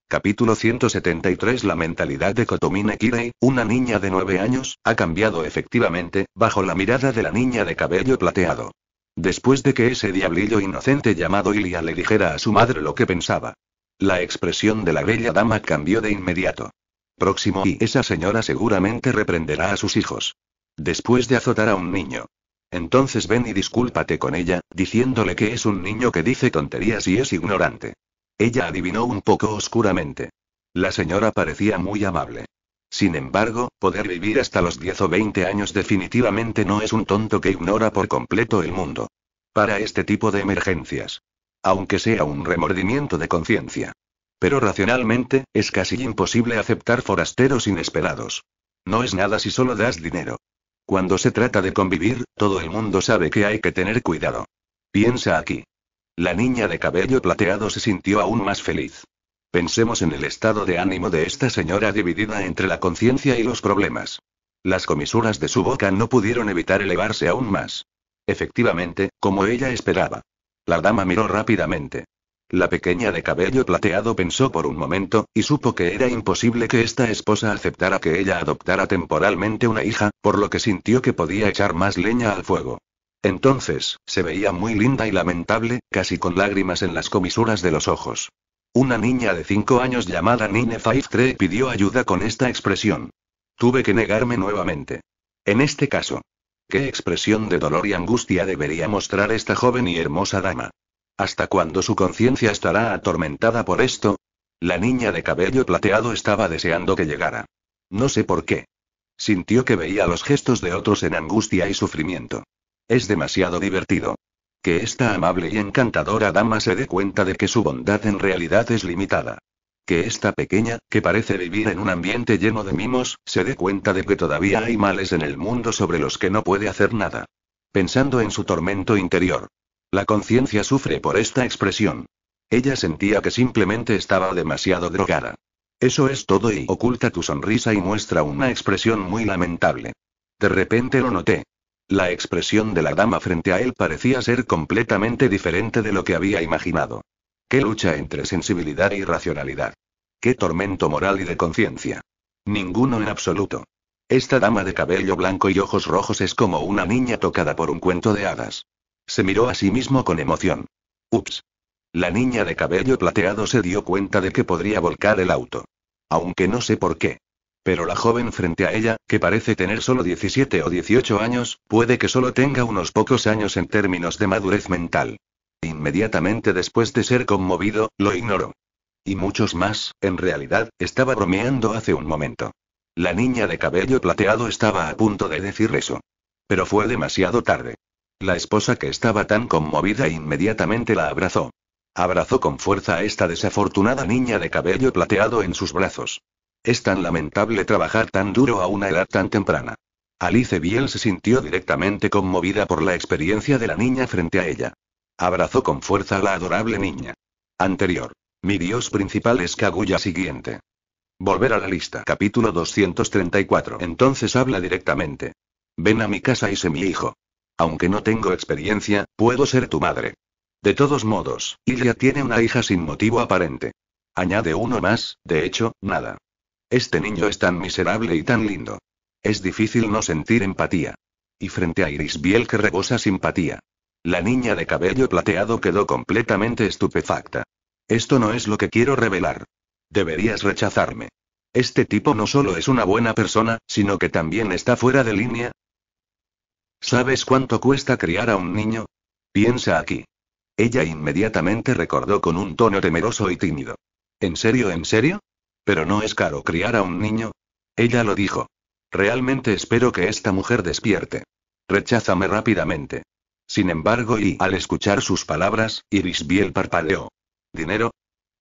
Capítulo 173 La mentalidad de Kotomine Kirei, una niña de nueve años, ha cambiado efectivamente, bajo la mirada de la niña de cabello plateado. Después de que ese diablillo inocente llamado Ilya le dijera a su madre lo que pensaba. La expresión de la bella dama cambió de inmediato. Próximo y esa señora seguramente reprenderá a sus hijos. Después de azotar a un niño, entonces ven y discúlpate con ella, diciéndole que es un niño que dice tonterías y es ignorante. Ella adivinó un poco oscuramente. La señora parecía muy amable. Sin embargo, poder vivir hasta los 10 o 20 años definitivamente no es un tonto que ignora por completo el mundo. Para este tipo de emergencias. Aunque sea un remordimiento de conciencia. Pero racionalmente, es casi imposible aceptar forasteros inesperados. No es nada si solo das dinero. Cuando se trata de convivir, todo el mundo sabe que hay que tener cuidado. Piensa aquí. La niña de cabello plateado se sintió aún más feliz. Pensemos en el estado de ánimo de esta señora dividida entre la conciencia y los problemas. Las comisuras de su boca no pudieron evitar elevarse aún más. Efectivamente, como ella esperaba. La dama miró rápidamente. La pequeña de cabello plateado pensó por un momento, y supo que era imposible que esta esposa aceptara que ella adoptara temporalmente una hija, por lo que sintió que podía echar más leña al fuego. Entonces, se veía muy linda y lamentable, casi con lágrimas en las comisuras de los ojos. Una niña de cinco años llamada Nine Five pidió ayuda con esta expresión. Tuve que negarme nuevamente. En este caso. ¿Qué expresión de dolor y angustia debería mostrar esta joven y hermosa dama? ¿Hasta cuándo su conciencia estará atormentada por esto? La niña de cabello plateado estaba deseando que llegara. No sé por qué. Sintió que veía los gestos de otros en angustia y sufrimiento. Es demasiado divertido. Que esta amable y encantadora dama se dé cuenta de que su bondad en realidad es limitada. Que esta pequeña, que parece vivir en un ambiente lleno de mimos, se dé cuenta de que todavía hay males en el mundo sobre los que no puede hacer nada. Pensando en su tormento interior, la conciencia sufre por esta expresión. Ella sentía que simplemente estaba demasiado drogada. Eso es todo y oculta tu sonrisa y muestra una expresión muy lamentable. De repente lo noté. La expresión de la dama frente a él parecía ser completamente diferente de lo que había imaginado. Qué lucha entre sensibilidad y racionalidad. Qué tormento moral y de conciencia. Ninguno en absoluto. Esta dama de cabello blanco y ojos rojos es como una niña tocada por un cuento de hadas. Se miró a sí mismo con emoción. Ups. La niña de cabello plateado se dio cuenta de que podría volcar el auto. Aunque no sé por qué. Pero la joven frente a ella, que parece tener solo 17 o 18 años, puede que solo tenga unos pocos años en términos de madurez mental. Inmediatamente después de ser conmovido, lo ignoró. Y muchos más, en realidad, estaba bromeando hace un momento. La niña de cabello plateado estaba a punto de decir eso. Pero fue demasiado tarde. La esposa que estaba tan conmovida inmediatamente la abrazó. Abrazó con fuerza a esta desafortunada niña de cabello plateado en sus brazos. Es tan lamentable trabajar tan duro a una edad tan temprana. Alice Biel se sintió directamente conmovida por la experiencia de la niña frente a ella. Abrazó con fuerza a la adorable niña. Anterior. Mi dios principal es Kaguya siguiente. Volver a la lista. Capítulo 234. Entonces habla directamente. Ven a mi casa y sé mi hijo. Aunque no tengo experiencia, puedo ser tu madre. De todos modos, Ilya tiene una hija sin motivo aparente. Añade uno más, de hecho, nada. Este niño es tan miserable y tan lindo. Es difícil no sentir empatía. Y frente a Iris Biel que rebosa simpatía. La niña de cabello plateado quedó completamente estupefacta. Esto no es lo que quiero revelar. Deberías rechazarme. Este tipo no solo es una buena persona, sino que también está fuera de línea, ¿Sabes cuánto cuesta criar a un niño? Piensa aquí. Ella inmediatamente recordó con un tono temeroso y tímido. ¿En serio, en serio? Pero no es caro criar a un niño. Ella lo dijo. Realmente espero que esta mujer despierte. Recházame rápidamente. Sin embargo, y al escuchar sus palabras, Iris Biel parpadeó. ¿Dinero?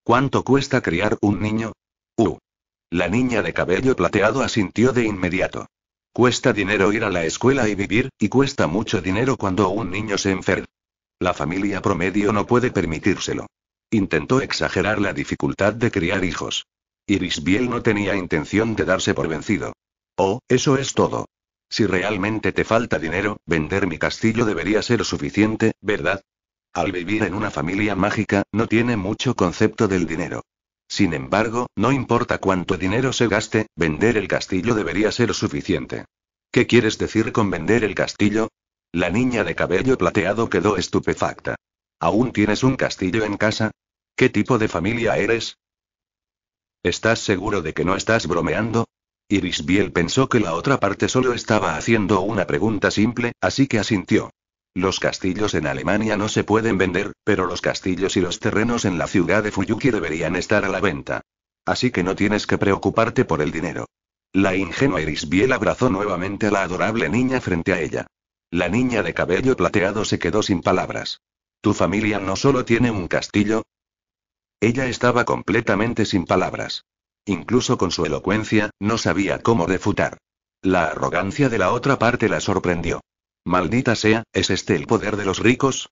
¿Cuánto cuesta criar un niño? Uh. La niña de cabello plateado asintió de inmediato. Cuesta dinero ir a la escuela y vivir, y cuesta mucho dinero cuando un niño se enferma. La familia promedio no puede permitírselo. Intentó exagerar la dificultad de criar hijos. Iris no tenía intención de darse por vencido. Oh, eso es todo. Si realmente te falta dinero, vender mi castillo debería ser suficiente, ¿verdad? Al vivir en una familia mágica, no tiene mucho concepto del dinero. Sin embargo, no importa cuánto dinero se gaste, vender el castillo debería ser suficiente. ¿Qué quieres decir con vender el castillo? La niña de cabello plateado quedó estupefacta. ¿Aún tienes un castillo en casa? ¿Qué tipo de familia eres? ¿Estás seguro de que no estás bromeando? Irisbiel pensó que la otra parte solo estaba haciendo una pregunta simple, así que asintió. Los castillos en Alemania no se pueden vender, pero los castillos y los terrenos en la ciudad de Fuyuki deberían estar a la venta. Así que no tienes que preocuparte por el dinero. La ingenua Iris Biel abrazó nuevamente a la adorable niña frente a ella. La niña de cabello plateado se quedó sin palabras. ¿Tu familia no solo tiene un castillo? Ella estaba completamente sin palabras. Incluso con su elocuencia, no sabía cómo refutar. La arrogancia de la otra parte la sorprendió. Maldita sea, ¿es este el poder de los ricos?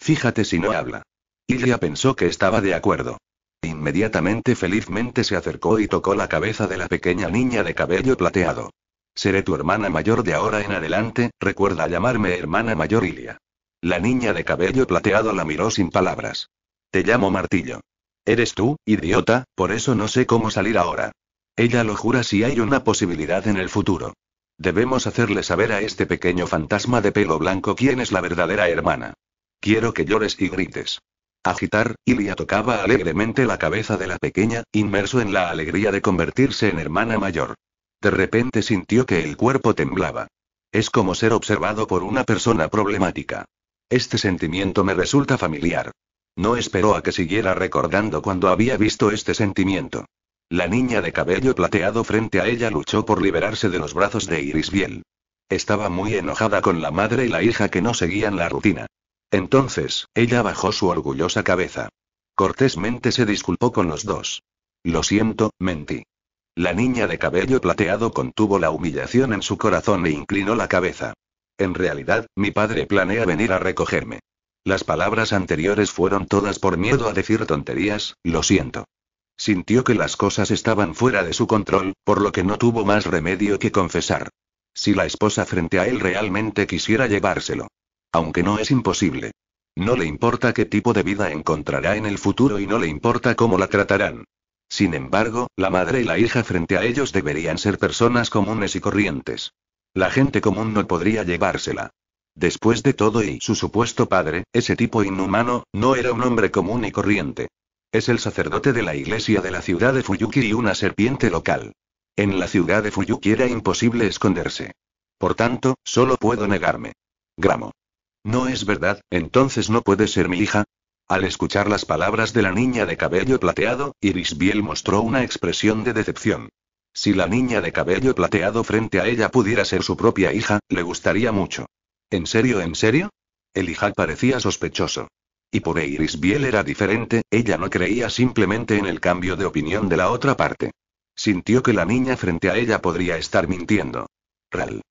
Fíjate si no habla. Ilia pensó que estaba de acuerdo. Inmediatamente felizmente se acercó y tocó la cabeza de la pequeña niña de cabello plateado. Seré tu hermana mayor de ahora en adelante, recuerda llamarme hermana mayor Ilia. La niña de cabello plateado la miró sin palabras. Te llamo martillo. Eres tú, idiota, por eso no sé cómo salir ahora. Ella lo jura si hay una posibilidad en el futuro. Debemos hacerle saber a este pequeño fantasma de pelo blanco quién es la verdadera hermana. Quiero que llores y grites. Agitar, Ilia tocaba alegremente la cabeza de la pequeña, inmerso en la alegría de convertirse en hermana mayor. De repente sintió que el cuerpo temblaba. Es como ser observado por una persona problemática. Este sentimiento me resulta familiar. No esperó a que siguiera recordando cuando había visto este sentimiento. La niña de cabello plateado frente a ella luchó por liberarse de los brazos de Iris Biel. Estaba muy enojada con la madre y la hija que no seguían la rutina. Entonces, ella bajó su orgullosa cabeza. Cortésmente se disculpó con los dos. Lo siento, mentí. La niña de cabello plateado contuvo la humillación en su corazón e inclinó la cabeza. En realidad, mi padre planea venir a recogerme. Las palabras anteriores fueron todas por miedo a decir tonterías, lo siento. Sintió que las cosas estaban fuera de su control, por lo que no tuvo más remedio que confesar. Si la esposa frente a él realmente quisiera llevárselo. Aunque no es imposible. No le importa qué tipo de vida encontrará en el futuro y no le importa cómo la tratarán. Sin embargo, la madre y la hija frente a ellos deberían ser personas comunes y corrientes. La gente común no podría llevársela. Después de todo y su supuesto padre, ese tipo inhumano, no era un hombre común y corriente. Es el sacerdote de la iglesia de la ciudad de Fuyuki y una serpiente local. En la ciudad de Fuyuki era imposible esconderse. Por tanto, solo puedo negarme. Gramo. No es verdad, entonces no puede ser mi hija. Al escuchar las palabras de la niña de cabello plateado, Irisbiel mostró una expresión de decepción. Si la niña de cabello plateado frente a ella pudiera ser su propia hija, le gustaría mucho. ¿En serio, en serio? El hija parecía sospechoso. Y por Iris Biel era diferente, ella no creía simplemente en el cambio de opinión de la otra parte. Sintió que la niña frente a ella podría estar mintiendo. Ral.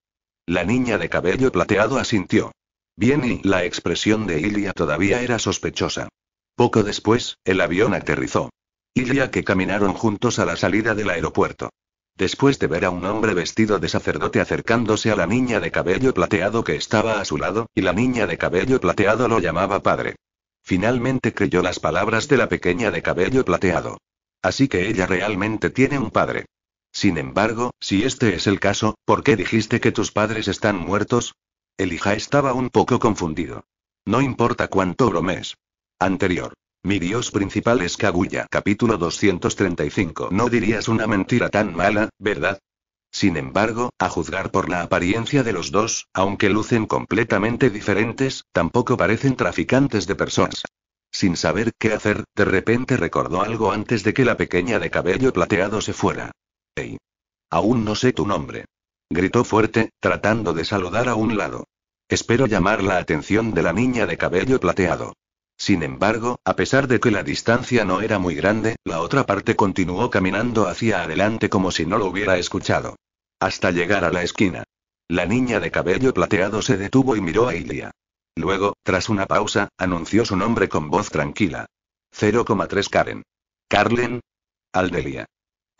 La niña de cabello plateado asintió. Bien y la expresión de Ilia todavía era sospechosa. Poco después, el avión aterrizó. Ilia que caminaron juntos a la salida del aeropuerto. Después de ver a un hombre vestido de sacerdote acercándose a la niña de cabello plateado que estaba a su lado, y la niña de cabello plateado lo llamaba padre. Finalmente creyó las palabras de la pequeña de cabello plateado. Así que ella realmente tiene un padre. Sin embargo, si este es el caso, ¿por qué dijiste que tus padres están muertos? Elija estaba un poco confundido. No importa cuánto bromes. Anterior. Mi dios principal es Kaguya. Capítulo 235. No dirías una mentira tan mala, ¿verdad? Sin embargo, a juzgar por la apariencia de los dos, aunque lucen completamente diferentes, tampoco parecen traficantes de personas. Sin saber qué hacer, de repente recordó algo antes de que la pequeña de cabello plateado se fuera. ¡Ey! Aún no sé tu nombre. Gritó fuerte, tratando de saludar a un lado. Espero llamar la atención de la niña de cabello plateado. Sin embargo, a pesar de que la distancia no era muy grande, la otra parte continuó caminando hacia adelante como si no lo hubiera escuchado. Hasta llegar a la esquina. La niña de cabello plateado se detuvo y miró a Ilia. Luego, tras una pausa, anunció su nombre con voz tranquila. 0,3 Karen. Karlen, Aldelia.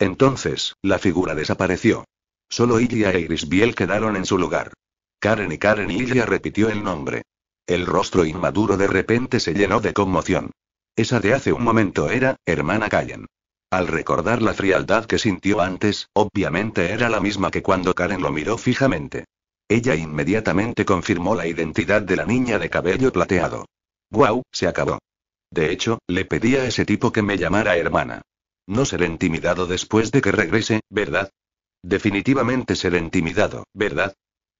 Entonces, la figura desapareció. Solo Ilia e Irisbiel quedaron en su lugar. Karen y Karen y Ilia repitió el nombre. El rostro inmaduro de repente se llenó de conmoción. Esa de hace un momento era, hermana Callan. Al recordar la frialdad que sintió antes, obviamente era la misma que cuando Karen lo miró fijamente. Ella inmediatamente confirmó la identidad de la niña de cabello plateado. ¡Guau! Se acabó. De hecho, le pedí a ese tipo que me llamara hermana. No seré intimidado después de que regrese, ¿verdad? Definitivamente seré intimidado, ¿verdad?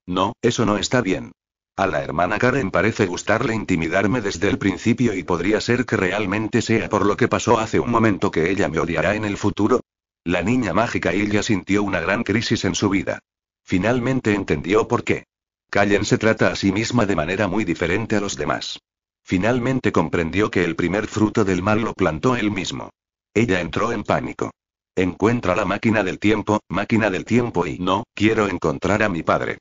No, eso no está bien. A la hermana Karen parece gustarle intimidarme desde el principio y podría ser que realmente sea por lo que pasó hace un momento que ella me odiará en el futuro. La niña mágica ella sintió una gran crisis en su vida. Finalmente entendió por qué. Callen se trata a sí misma de manera muy diferente a los demás. Finalmente comprendió que el primer fruto del mal lo plantó él mismo. Ella entró en pánico. Encuentra la máquina del tiempo, máquina del tiempo y no, quiero encontrar a mi padre.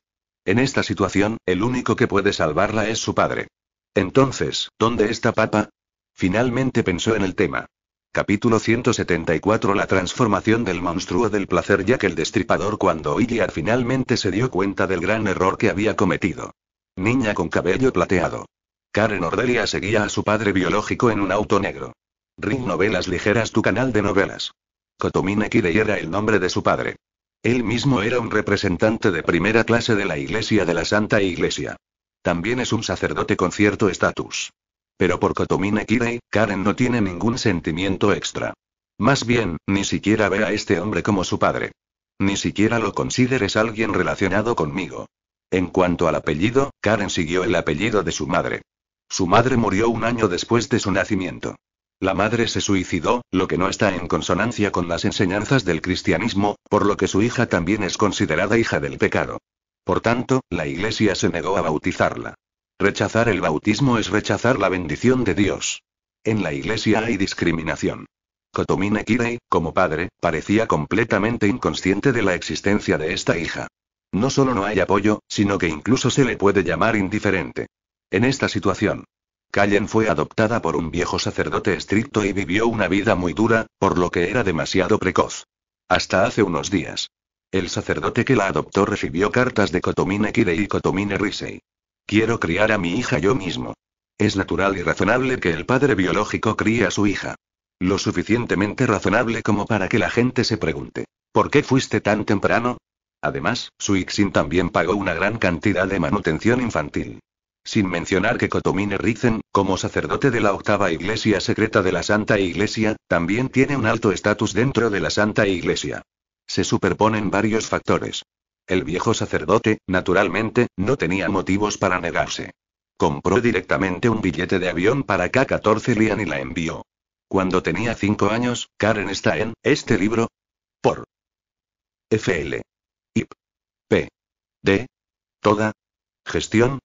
En esta situación, el único que puede salvarla es su padre. Entonces, ¿dónde está Papa? Finalmente pensó en el tema. Capítulo 174 La transformación del monstruo del placer Ya que el destripador cuando Ilya finalmente se dio cuenta del gran error que había cometido. Niña con cabello plateado. Karen Ordelia seguía a su padre biológico en un auto negro. Ring Novelas Ligeras tu canal de novelas. Kotomine Kirei era el nombre de su padre. Él mismo era un representante de primera clase de la Iglesia de la Santa Iglesia. También es un sacerdote con cierto estatus. Pero por Kotomine Kirei, Karen no tiene ningún sentimiento extra. Más bien, ni siquiera ve a este hombre como su padre. Ni siquiera lo consideres alguien relacionado conmigo. En cuanto al apellido, Karen siguió el apellido de su madre. Su madre murió un año después de su nacimiento. La madre se suicidó, lo que no está en consonancia con las enseñanzas del cristianismo, por lo que su hija también es considerada hija del pecado. Por tanto, la iglesia se negó a bautizarla. Rechazar el bautismo es rechazar la bendición de Dios. En la iglesia hay discriminación. Kotomine Kirei, como padre, parecía completamente inconsciente de la existencia de esta hija. No solo no hay apoyo, sino que incluso se le puede llamar indiferente. En esta situación, Callen fue adoptada por un viejo sacerdote estricto y vivió una vida muy dura, por lo que era demasiado precoz. Hasta hace unos días. El sacerdote que la adoptó recibió cartas de Kotomine Kirei y Kotomine Risei. Quiero criar a mi hija yo mismo. Es natural y razonable que el padre biológico críe a su hija. Lo suficientemente razonable como para que la gente se pregunte, ¿por qué fuiste tan temprano? Además, Suixin también pagó una gran cantidad de manutención infantil sin mencionar que Cotomine Rizen, como sacerdote de la octava iglesia secreta de la Santa Iglesia, también tiene un alto estatus dentro de la Santa Iglesia. Se superponen varios factores. El viejo sacerdote, naturalmente, no tenía motivos para negarse. Compró directamente un billete de avión para K-14 Lian y la envió. Cuando tenía cinco años, Karen está en este libro. Por FL. IP. P. D. Toda. Gestión,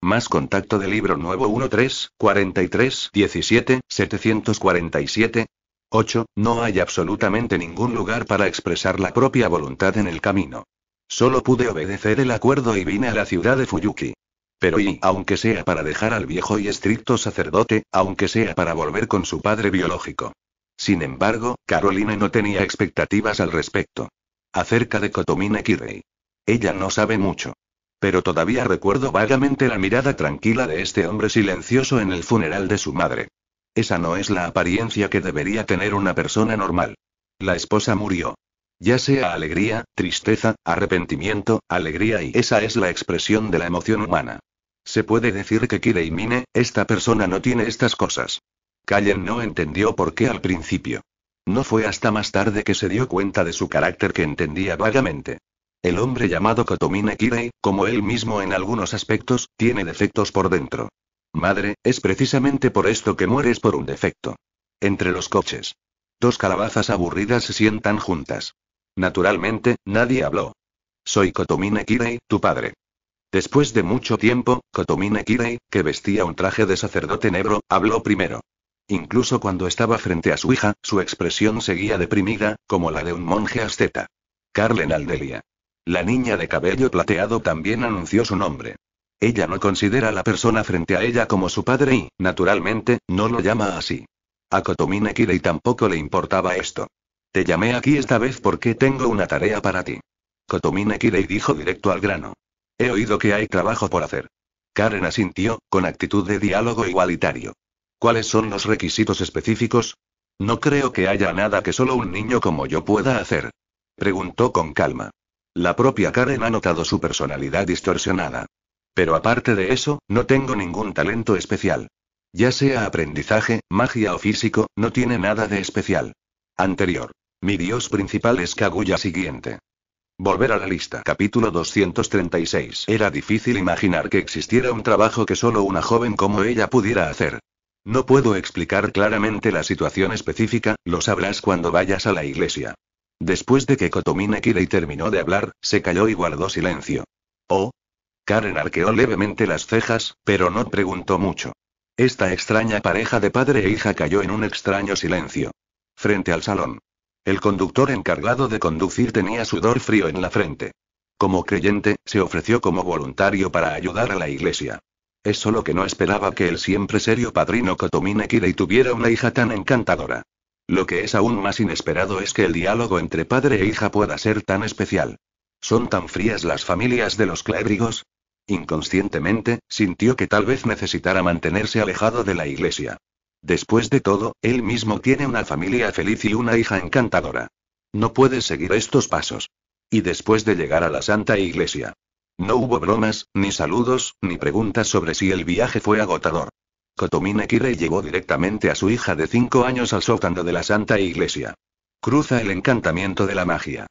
más contacto de libro nuevo 13 43 17 747 8. No hay absolutamente ningún lugar para expresar la propia voluntad en el camino. Solo pude obedecer el acuerdo y vine a la ciudad de Fuyuki. Pero y, aunque sea para dejar al viejo y estricto sacerdote, aunque sea para volver con su padre biológico. Sin embargo, Carolina no tenía expectativas al respecto. Acerca de Kotomine Kirei. Ella no sabe mucho. Pero todavía recuerdo vagamente la mirada tranquila de este hombre silencioso en el funeral de su madre. Esa no es la apariencia que debería tener una persona normal. La esposa murió. Ya sea alegría, tristeza, arrepentimiento, alegría y esa es la expresión de la emoción humana. Se puede decir que y Mine, esta persona no tiene estas cosas. Callen no entendió por qué al principio. No fue hasta más tarde que se dio cuenta de su carácter que entendía vagamente. El hombre llamado Kotomine Kirei, como él mismo en algunos aspectos, tiene defectos por dentro. Madre, es precisamente por esto que mueres por un defecto. Entre los coches. Dos calabazas aburridas se sientan juntas. Naturalmente, nadie habló. Soy Kotomine Kirei, tu padre. Después de mucho tiempo, Kotomine Kirei, que vestía un traje de sacerdote negro, habló primero. Incluso cuando estaba frente a su hija, su expresión seguía deprimida, como la de un monje asceta. en Aldelia. La niña de cabello plateado también anunció su nombre. Ella no considera a la persona frente a ella como su padre y, naturalmente, no lo llama así. A Kotomine Kirei tampoco le importaba esto. Te llamé aquí esta vez porque tengo una tarea para ti. Kotomine Kirei dijo directo al grano. He oído que hay trabajo por hacer. Karen asintió, con actitud de diálogo igualitario. ¿Cuáles son los requisitos específicos? No creo que haya nada que solo un niño como yo pueda hacer. Preguntó con calma. La propia Karen ha notado su personalidad distorsionada. Pero aparte de eso, no tengo ningún talento especial. Ya sea aprendizaje, magia o físico, no tiene nada de especial. Anterior. Mi dios principal es Kaguya siguiente. Volver a la lista. Capítulo 236. Era difícil imaginar que existiera un trabajo que solo una joven como ella pudiera hacer. No puedo explicar claramente la situación específica, lo sabrás cuando vayas a la iglesia. Después de que Kotomine Kirei terminó de hablar, se calló y guardó silencio. Oh. Karen arqueó levemente las cejas, pero no preguntó mucho. Esta extraña pareja de padre e hija cayó en un extraño silencio. Frente al salón. El conductor encargado de conducir tenía sudor frío en la frente. Como creyente, se ofreció como voluntario para ayudar a la iglesia. Es solo que no esperaba que el siempre serio padrino Kotomine Kirei tuviera una hija tan encantadora. Lo que es aún más inesperado es que el diálogo entre padre e hija pueda ser tan especial. ¿Son tan frías las familias de los clérigos? Inconscientemente, sintió que tal vez necesitara mantenerse alejado de la iglesia. Después de todo, él mismo tiene una familia feliz y una hija encantadora. No puede seguir estos pasos. Y después de llegar a la Santa Iglesia. No hubo bromas, ni saludos, ni preguntas sobre si el viaje fue agotador. Kotomine Kirei llevó directamente a su hija de cinco años al sótano de la Santa Iglesia. Cruza el encantamiento de la magia.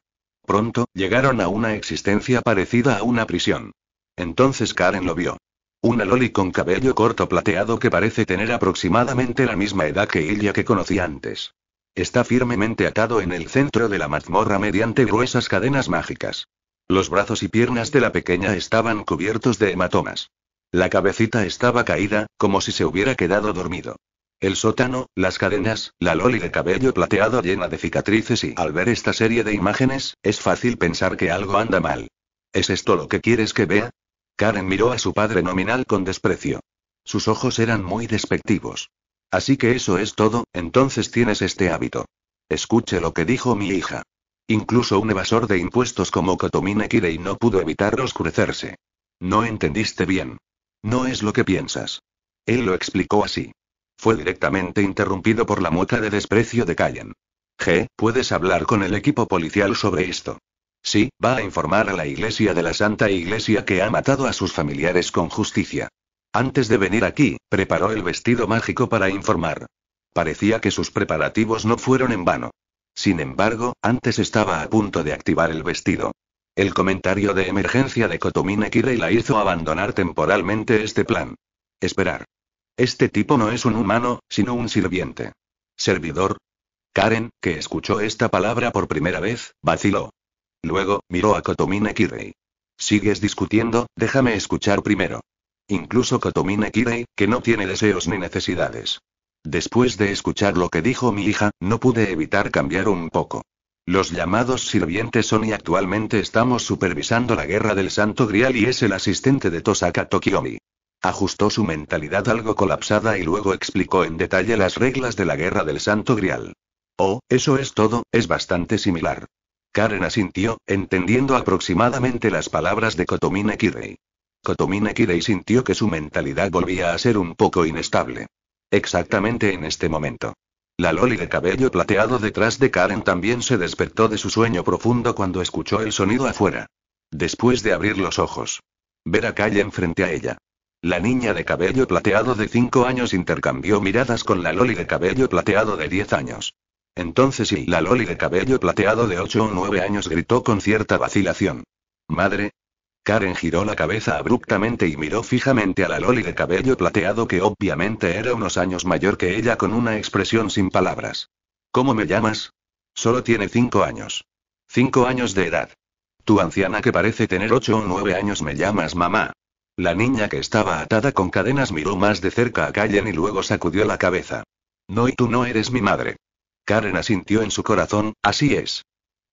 Pronto, llegaron a una existencia parecida a una prisión. Entonces Karen lo vio. Una loli con cabello corto plateado que parece tener aproximadamente la misma edad que ella que conocía antes. Está firmemente atado en el centro de la mazmorra mediante gruesas cadenas mágicas. Los brazos y piernas de la pequeña estaban cubiertos de hematomas. La cabecita estaba caída, como si se hubiera quedado dormido. El sótano, las cadenas, la loli de cabello plateado llena de cicatrices y al ver esta serie de imágenes, es fácil pensar que algo anda mal. ¿Es esto lo que quieres que vea? Karen miró a su padre nominal con desprecio. Sus ojos eran muy despectivos. Así que eso es todo, entonces tienes este hábito. Escuche lo que dijo mi hija. Incluso un evasor de impuestos como Kotomine Kirei no pudo evitar oscurecerse. No entendiste bien. No es lo que piensas. Él lo explicó así. Fue directamente interrumpido por la mueca de desprecio de Callan. G, puedes hablar con el equipo policial sobre esto. Sí, va a informar a la Iglesia de la Santa Iglesia que ha matado a sus familiares con justicia. Antes de venir aquí, preparó el vestido mágico para informar. Parecía que sus preparativos no fueron en vano. Sin embargo, antes estaba a punto de activar el vestido. El comentario de emergencia de Kotomine Kirei la hizo abandonar temporalmente este plan. Esperar. Este tipo no es un humano, sino un sirviente. Servidor. Karen, que escuchó esta palabra por primera vez, vaciló. Luego, miró a Kotomine Kirei. Sigues discutiendo, déjame escuchar primero. Incluso Kotomine Kirei, que no tiene deseos ni necesidades. Después de escuchar lo que dijo mi hija, no pude evitar cambiar un poco. Los llamados sirvientes son y actualmente estamos supervisando la guerra del Santo Grial y es el asistente de Tosaka Tokiomi. Ajustó su mentalidad algo colapsada y luego explicó en detalle las reglas de la guerra del Santo Grial. Oh, eso es todo, es bastante similar. Karen asintió, entendiendo aproximadamente las palabras de Kotomine Kirei. Kotomine Kirei sintió que su mentalidad volvía a ser un poco inestable. Exactamente en este momento. La Loli de cabello plateado detrás de Karen también se despertó de su sueño profundo cuando escuchó el sonido afuera. Después de abrir los ojos. Ver a Calle enfrente a ella. La niña de cabello plateado de 5 años intercambió miradas con la Loli de cabello plateado de 10 años. Entonces y la Loli de cabello plateado de 8 o 9 años gritó con cierta vacilación. Madre, Karen giró la cabeza abruptamente y miró fijamente a la Loli de cabello plateado que obviamente era unos años mayor que ella con una expresión sin palabras. ¿Cómo me llamas? Solo tiene cinco años. Cinco años de edad. Tu anciana que parece tener ocho o nueve años me llamas mamá. La niña que estaba atada con cadenas miró más de cerca a Callen y luego sacudió la cabeza. No y tú no eres mi madre. Karen asintió en su corazón, así es.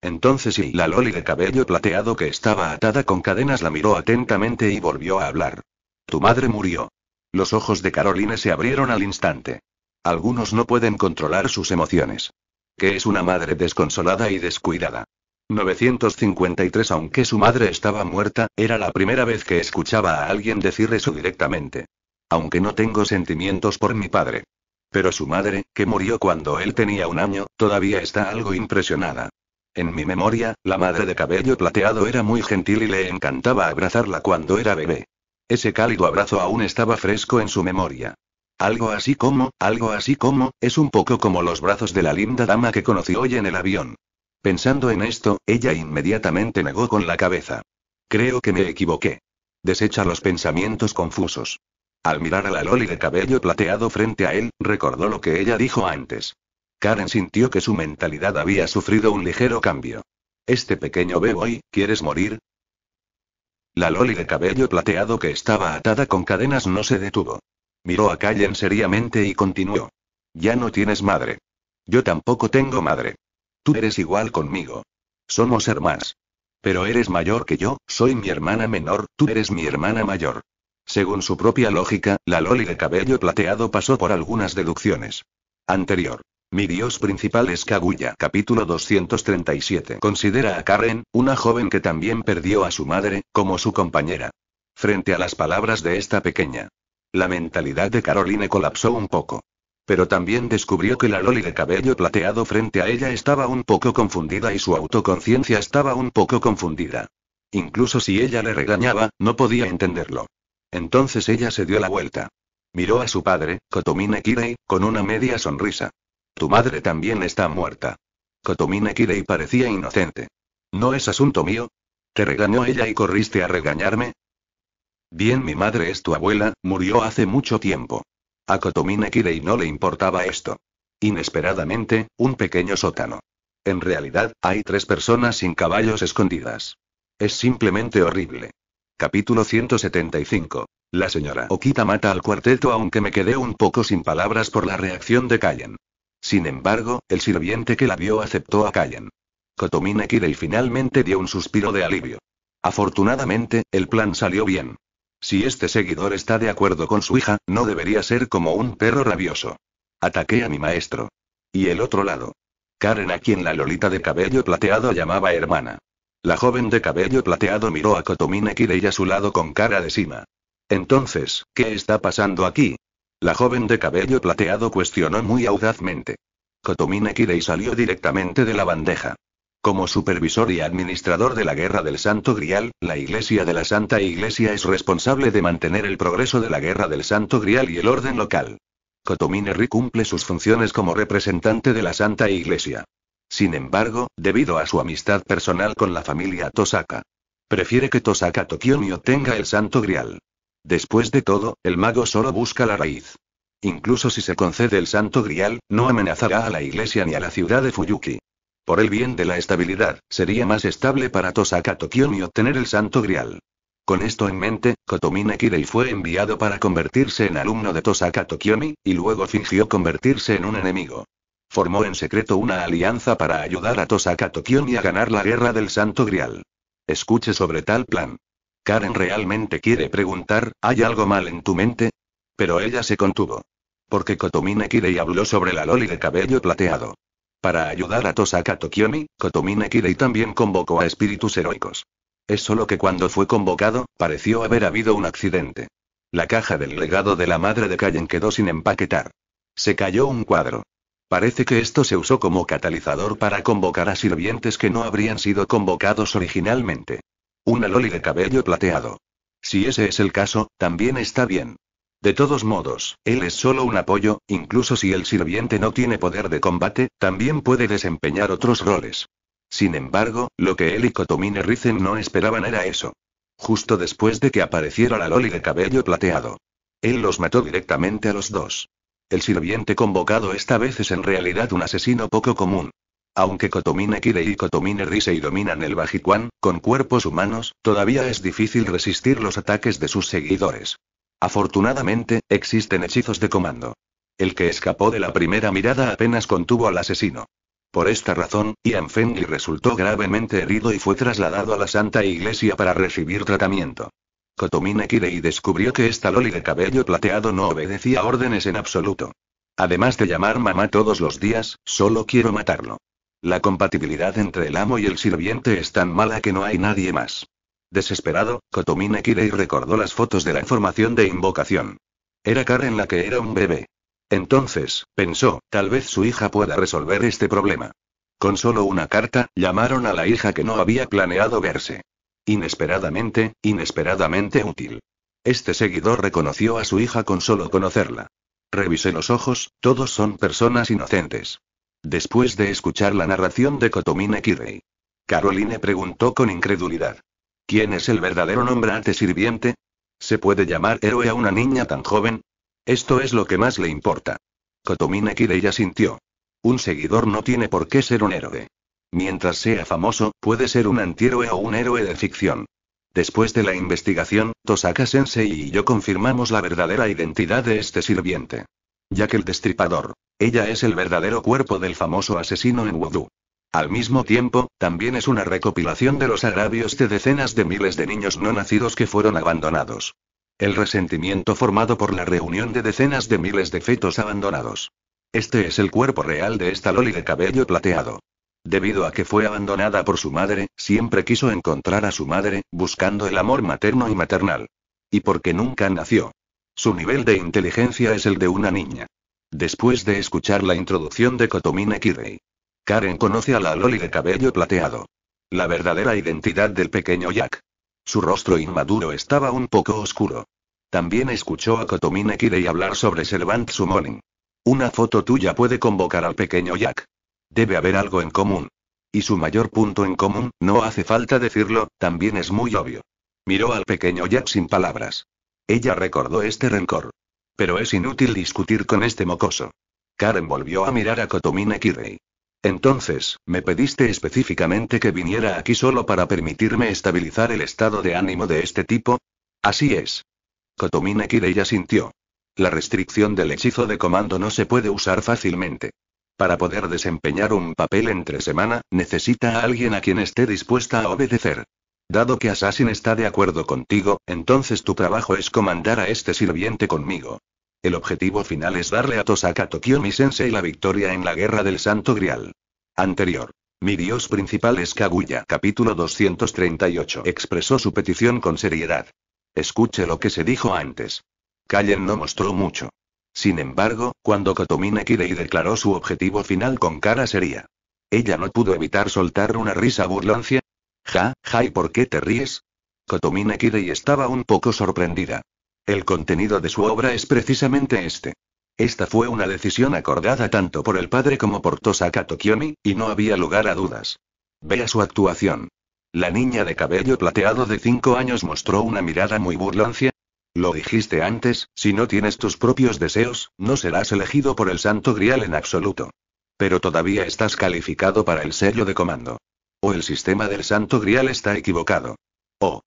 Entonces y la loli de cabello plateado que estaba atada con cadenas la miró atentamente y volvió a hablar. Tu madre murió. Los ojos de Caroline se abrieron al instante. Algunos no pueden controlar sus emociones. Que es una madre desconsolada y descuidada. 953 Aunque su madre estaba muerta, era la primera vez que escuchaba a alguien decir eso directamente. Aunque no tengo sentimientos por mi padre. Pero su madre, que murió cuando él tenía un año, todavía está algo impresionada. En mi memoria, la madre de cabello plateado era muy gentil y le encantaba abrazarla cuando era bebé. Ese cálido abrazo aún estaba fresco en su memoria. Algo así como, algo así como, es un poco como los brazos de la linda dama que conocí hoy en el avión. Pensando en esto, ella inmediatamente negó con la cabeza. Creo que me equivoqué. Desecha los pensamientos confusos. Al mirar a la Loli de cabello plateado frente a él, recordó lo que ella dijo antes. Karen sintió que su mentalidad había sufrido un ligero cambio. Este pequeño beboy, ¿quieres morir? La loli de cabello plateado que estaba atada con cadenas no se detuvo. Miró a Callen seriamente y continuó. Ya no tienes madre. Yo tampoco tengo madre. Tú eres igual conmigo. Somos hermanas. Pero eres mayor que yo, soy mi hermana menor, tú eres mi hermana mayor. Según su propia lógica, la Loli de cabello plateado pasó por algunas deducciones. Anterior. Mi dios principal es Kaguya. Capítulo 237. Considera a Karen, una joven que también perdió a su madre, como su compañera. Frente a las palabras de esta pequeña. La mentalidad de Caroline colapsó un poco. Pero también descubrió que la Loli de cabello plateado frente a ella estaba un poco confundida y su autoconciencia estaba un poco confundida. Incluso si ella le regañaba, no podía entenderlo. Entonces ella se dio la vuelta. Miró a su padre, Kotomine Kirei, con una media sonrisa. Tu madre también está muerta. Kotomine Kirei parecía inocente. ¿No es asunto mío? ¿Te regañó ella y corriste a regañarme? Bien, mi madre es tu abuela, murió hace mucho tiempo. A Kotomine Kirei no le importaba esto. Inesperadamente, un pequeño sótano. En realidad, hay tres personas sin caballos escondidas. Es simplemente horrible. Capítulo 175. La señora Okita mata al cuarteto aunque me quedé un poco sin palabras por la reacción de Callen. Sin embargo, el sirviente que la vio aceptó a Kallen. Kotomine Kirei finalmente dio un suspiro de alivio. Afortunadamente, el plan salió bien. Si este seguidor está de acuerdo con su hija, no debería ser como un perro rabioso. Ataqué a mi maestro. Y el otro lado. Karen a quien la lolita de cabello plateado llamaba hermana. La joven de cabello plateado miró a Kotomine Kirei a su lado con cara de cima. Entonces, ¿qué está pasando aquí? La joven de cabello plateado cuestionó muy audazmente. Kotomine Kirei salió directamente de la bandeja. Como supervisor y administrador de la Guerra del Santo Grial, la Iglesia de la Santa Iglesia es responsable de mantener el progreso de la Guerra del Santo Grial y el orden local. Kotomine Ri cumple sus funciones como representante de la Santa Iglesia. Sin embargo, debido a su amistad personal con la familia Tosaka, prefiere que Tosaka Tokionio tenga el Santo Grial. Después de todo, el mago solo busca la raíz. Incluso si se concede el santo grial, no amenazará a la iglesia ni a la ciudad de Fuyuki. Por el bien de la estabilidad, sería más estable para Tosaka tokiomi obtener el santo grial. Con esto en mente, Kotomine Kirei fue enviado para convertirse en alumno de Tosaka Tokiomi, y luego fingió convertirse en un enemigo. Formó en secreto una alianza para ayudar a Tosaka Tokiomi a ganar la guerra del Santo Grial. Escuche sobre tal plan. Karen realmente quiere preguntar, ¿hay algo mal en tu mente? Pero ella se contuvo. Porque Kotomine Kirei habló sobre la loli de cabello plateado. Para ayudar a Tosaka Tokiomi, Kotomine Kirei también convocó a espíritus heroicos. Es solo que cuando fue convocado, pareció haber habido un accidente. La caja del legado de la madre de Karen quedó sin empaquetar. Se cayó un cuadro. Parece que esto se usó como catalizador para convocar a sirvientes que no habrían sido convocados originalmente. Una loli de cabello plateado. Si ese es el caso, también está bien. De todos modos, él es solo un apoyo, incluso si el sirviente no tiene poder de combate, también puede desempeñar otros roles. Sin embargo, lo que él y Kotomine Rizen no esperaban era eso. Justo después de que apareciera la Loli de cabello plateado. Él los mató directamente a los dos. El sirviente convocado esta vez es en realidad un asesino poco común. Aunque Kotomine Kirei y Kotomine Risei dominan el Bajiquan, con cuerpos humanos, todavía es difícil resistir los ataques de sus seguidores. Afortunadamente, existen hechizos de comando. El que escapó de la primera mirada apenas contuvo al asesino. Por esta razón, Ian resultó gravemente herido y fue trasladado a la Santa Iglesia para recibir tratamiento. Kotomine Kirei descubrió que esta loli de cabello plateado no obedecía órdenes en absoluto. Además de llamar mamá todos los días, solo quiero matarlo. La compatibilidad entre el amo y el sirviente es tan mala que no hay nadie más. Desesperado, Kotomine Kirei recordó las fotos de la información de invocación. Era Karen la que era un bebé. Entonces, pensó, tal vez su hija pueda resolver este problema. Con solo una carta, llamaron a la hija que no había planeado verse. Inesperadamente, inesperadamente útil. Este seguidor reconoció a su hija con solo conocerla. Revisé los ojos, todos son personas inocentes. Después de escuchar la narración de Kotomine Kirei. Caroline preguntó con incredulidad. ¿Quién es el verdadero nombrante sirviente? ¿Se puede llamar héroe a una niña tan joven? Esto es lo que más le importa. Kotomine Kirei sintió: Un seguidor no tiene por qué ser un héroe. Mientras sea famoso, puede ser un antihéroe o un héroe de ficción. Después de la investigación, Tosaka Sensei y yo confirmamos la verdadera identidad de este sirviente. Ya que el Destripador. Ella es el verdadero cuerpo del famoso asesino en Wudu. Al mismo tiempo, también es una recopilación de los agravios de decenas de miles de niños no nacidos que fueron abandonados. El resentimiento formado por la reunión de decenas de miles de fetos abandonados. Este es el cuerpo real de esta Loli de cabello plateado. Debido a que fue abandonada por su madre, siempre quiso encontrar a su madre, buscando el amor materno y maternal. Y porque nunca nació. Su nivel de inteligencia es el de una niña. Después de escuchar la introducción de Kotomine Kirei, Karen conoce a la Loli de cabello plateado. La verdadera identidad del pequeño Jack. Su rostro inmaduro estaba un poco oscuro. También escuchó a Kotomine Kirei hablar sobre Servant Summoning. Una foto tuya puede convocar al pequeño Jack. Debe haber algo en común. Y su mayor punto en común, no hace falta decirlo, también es muy obvio. Miró al pequeño Jack sin palabras. Ella recordó este rencor. Pero es inútil discutir con este mocoso. Karen volvió a mirar a Kotomine Kirei. Entonces, me pediste específicamente que viniera aquí solo para permitirme estabilizar el estado de ánimo de este tipo. Así es. Kotomine Kirei asintió. La restricción del hechizo de comando no se puede usar fácilmente. Para poder desempeñar un papel entre semana, necesita a alguien a quien esté dispuesta a obedecer. Dado que Assassin está de acuerdo contigo, entonces tu trabajo es comandar a este sirviente conmigo. El objetivo final es darle a Tosaka mi Sensei la victoria en la guerra del Santo Grial. Anterior. Mi dios principal es Kaguya. Capítulo 238. Expresó su petición con seriedad. Escuche lo que se dijo antes. Kallen no mostró mucho. Sin embargo, cuando Kotomine Kirei declaró su objetivo final con cara seria, ella no pudo evitar soltar una risa burlancia, Ja, Jai, ¿por qué te ríes? Kotomine y estaba un poco sorprendida. El contenido de su obra es precisamente este. Esta fue una decisión acordada tanto por el padre como por Tosaka Tokiomi, y no había lugar a dudas. Vea su actuación. La niña de cabello plateado de 5 años mostró una mirada muy burlancia. Lo dijiste antes, si no tienes tus propios deseos, no serás elegido por el santo grial en absoluto. Pero todavía estás calificado para el sello de comando. O el sistema del Santo Grial está equivocado. O.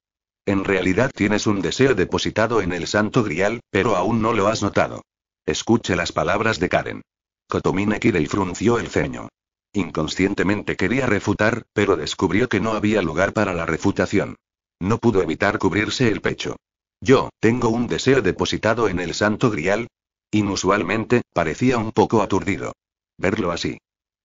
En realidad tienes un deseo depositado en el Santo Grial, pero aún no lo has notado. Escuche las palabras de Karen. Kotomine Kirei frunció el ceño. Inconscientemente quería refutar, pero descubrió que no había lugar para la refutación. No pudo evitar cubrirse el pecho. Yo, tengo un deseo depositado en el santo grial. Inusualmente, parecía un poco aturdido. Verlo así.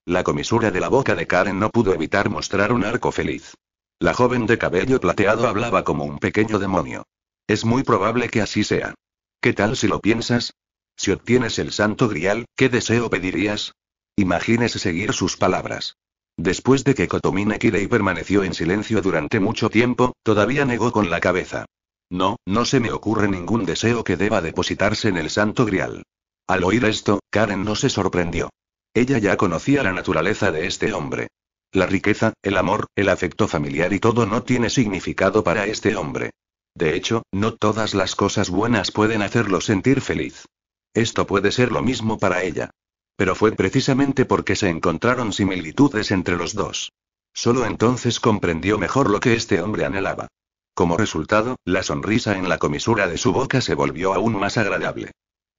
La comisura de la boca de Karen no pudo evitar mostrar un arco feliz. La joven de cabello plateado hablaba como un pequeño demonio. Es muy probable que así sea. ¿Qué tal si lo piensas? Si obtienes el santo grial, ¿qué deseo pedirías? Imagínese seguir sus palabras. Después de que Kotomine Kirei permaneció en silencio durante mucho tiempo, todavía negó con la cabeza. No, no se me ocurre ningún deseo que deba depositarse en el santo grial. Al oír esto, Karen no se sorprendió. Ella ya conocía la naturaleza de este hombre. La riqueza, el amor, el afecto familiar y todo no tiene significado para este hombre. De hecho, no todas las cosas buenas pueden hacerlo sentir feliz. Esto puede ser lo mismo para ella. Pero fue precisamente porque se encontraron similitudes entre los dos. Solo entonces comprendió mejor lo que este hombre anhelaba. Como resultado, la sonrisa en la comisura de su boca se volvió aún más agradable.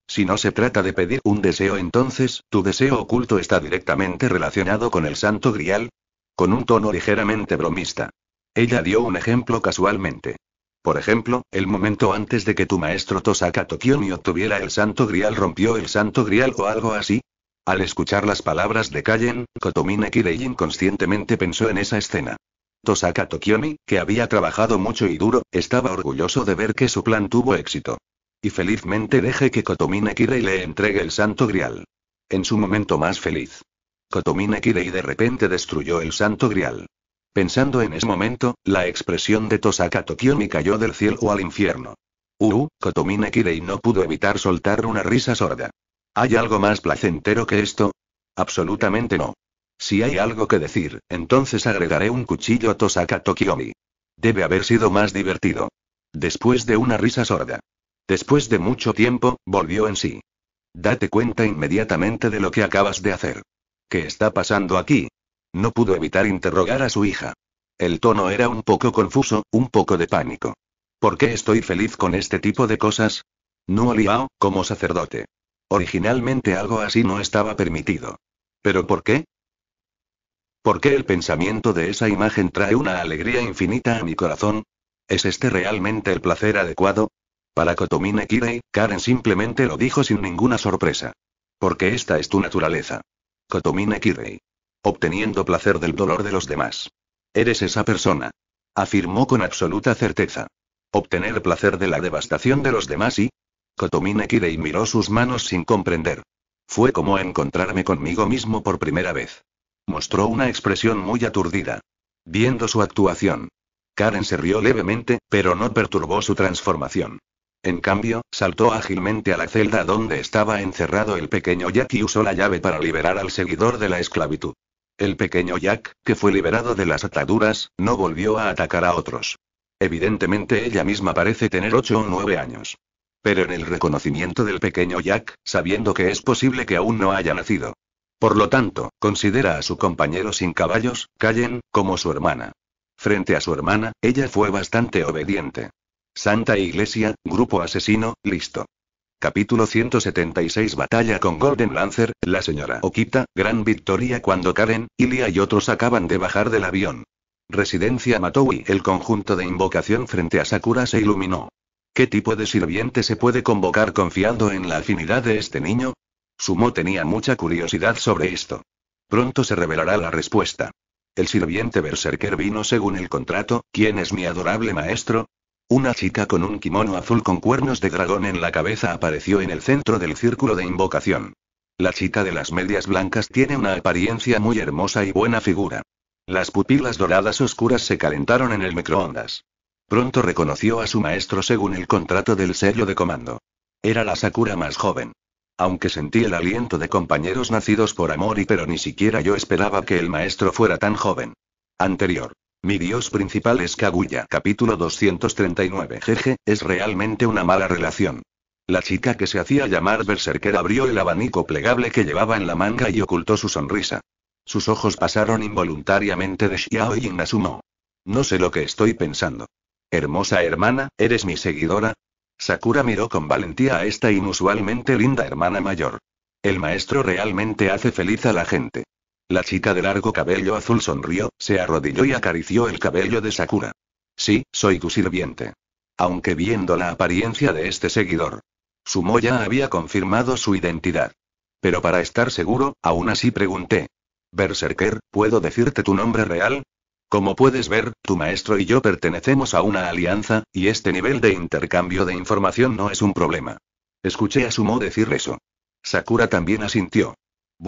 Si no se trata de pedir un deseo, entonces, tu deseo oculto está directamente relacionado con el santo grial. Con un tono ligeramente bromista. Ella dio un ejemplo casualmente. Por ejemplo, el momento antes de que tu maestro Tosaka Tokiomi obtuviera el santo grial rompió el santo grial o algo así. Al escuchar las palabras de Kayen, Kotomine Kirei inconscientemente pensó en esa escena. Tosaka Tokiomi, que había trabajado mucho y duro, estaba orgulloso de ver que su plan tuvo éxito. Y felizmente deje que Kotomine Kirei le entregue el santo grial. En su momento más feliz. Kotomine Kirei de repente destruyó el santo grial. Pensando en ese momento, la expresión de Tosaka Tokiomi cayó del cielo al infierno. Uh, Kotomine Kirei no pudo evitar soltar una risa sorda. ¿Hay algo más placentero que esto? Absolutamente no. Si hay algo que decir, entonces agregaré un cuchillo a Tosaka Tokiomi. Debe haber sido más divertido. Después de una risa sorda. Después de mucho tiempo, volvió en sí. Date cuenta inmediatamente de lo que acabas de hacer. ¿Qué está pasando aquí? No pudo evitar interrogar a su hija. El tono era un poco confuso, un poco de pánico. ¿Por qué estoy feliz con este tipo de cosas? No Liao, como sacerdote. Originalmente algo así no estaba permitido. ¿Pero por qué? ¿Por qué el pensamiento de esa imagen trae una alegría infinita a mi corazón? ¿Es este realmente el placer adecuado? Para Kotomine Kirei, Karen simplemente lo dijo sin ninguna sorpresa. Porque esta es tu naturaleza. Kotomine Kirei. Obteniendo placer del dolor de los demás. Eres esa persona. Afirmó con absoluta certeza. Obtener placer de la devastación de los demás y... Kotomine Kirei miró sus manos sin comprender. Fue como encontrarme conmigo mismo por primera vez. Mostró una expresión muy aturdida. Viendo su actuación. Karen se rió levemente, pero no perturbó su transformación. En cambio, saltó ágilmente a la celda donde estaba encerrado el pequeño Jack y usó la llave para liberar al seguidor de la esclavitud. El pequeño Jack, que fue liberado de las ataduras, no volvió a atacar a otros. Evidentemente ella misma parece tener ocho o nueve años. Pero en el reconocimiento del pequeño Jack, sabiendo que es posible que aún no haya nacido. Por lo tanto, considera a su compañero sin caballos, Callen, como su hermana. Frente a su hermana, ella fue bastante obediente. Santa Iglesia, Grupo Asesino, listo. Capítulo 176 Batalla con Golden Lancer, la señora Okita, gran victoria cuando Karen, Ilia y otros acaban de bajar del avión. Residencia Matoui El conjunto de invocación frente a Sakura se iluminó. ¿Qué tipo de sirviente se puede convocar confiando en la afinidad de este niño? Sumo tenía mucha curiosidad sobre esto. Pronto se revelará la respuesta. El sirviente berserker vino según el contrato, ¿quién es mi adorable maestro? Una chica con un kimono azul con cuernos de dragón en la cabeza apareció en el centro del círculo de invocación. La chica de las medias blancas tiene una apariencia muy hermosa y buena figura. Las pupilas doradas oscuras se calentaron en el microondas. Pronto reconoció a su maestro según el contrato del sello de comando. Era la Sakura más joven. Aunque sentí el aliento de compañeros nacidos por amor y pero ni siquiera yo esperaba que el maestro fuera tan joven. Anterior. Mi dios principal es Kaguya. Capítulo 239. Jeje, es realmente una mala relación. La chica que se hacía llamar Berserker abrió el abanico plegable que llevaba en la manga y ocultó su sonrisa. Sus ojos pasaron involuntariamente de Xiao y Inasumo. No sé lo que estoy pensando. Hermosa hermana, ¿eres mi seguidora? Sakura miró con valentía a esta inusualmente linda hermana mayor. El maestro realmente hace feliz a la gente. La chica de largo cabello azul sonrió, se arrodilló y acarició el cabello de Sakura. Sí, soy tu sirviente. Aunque viendo la apariencia de este seguidor, Sumo ya había confirmado su identidad. Pero para estar seguro, aún así pregunté. Berserker, ¿puedo decirte tu nombre real? Como puedes ver, tu maestro y yo pertenecemos a una alianza, y este nivel de intercambio de información no es un problema. Escuché a Sumo decir eso. Sakura también asintió.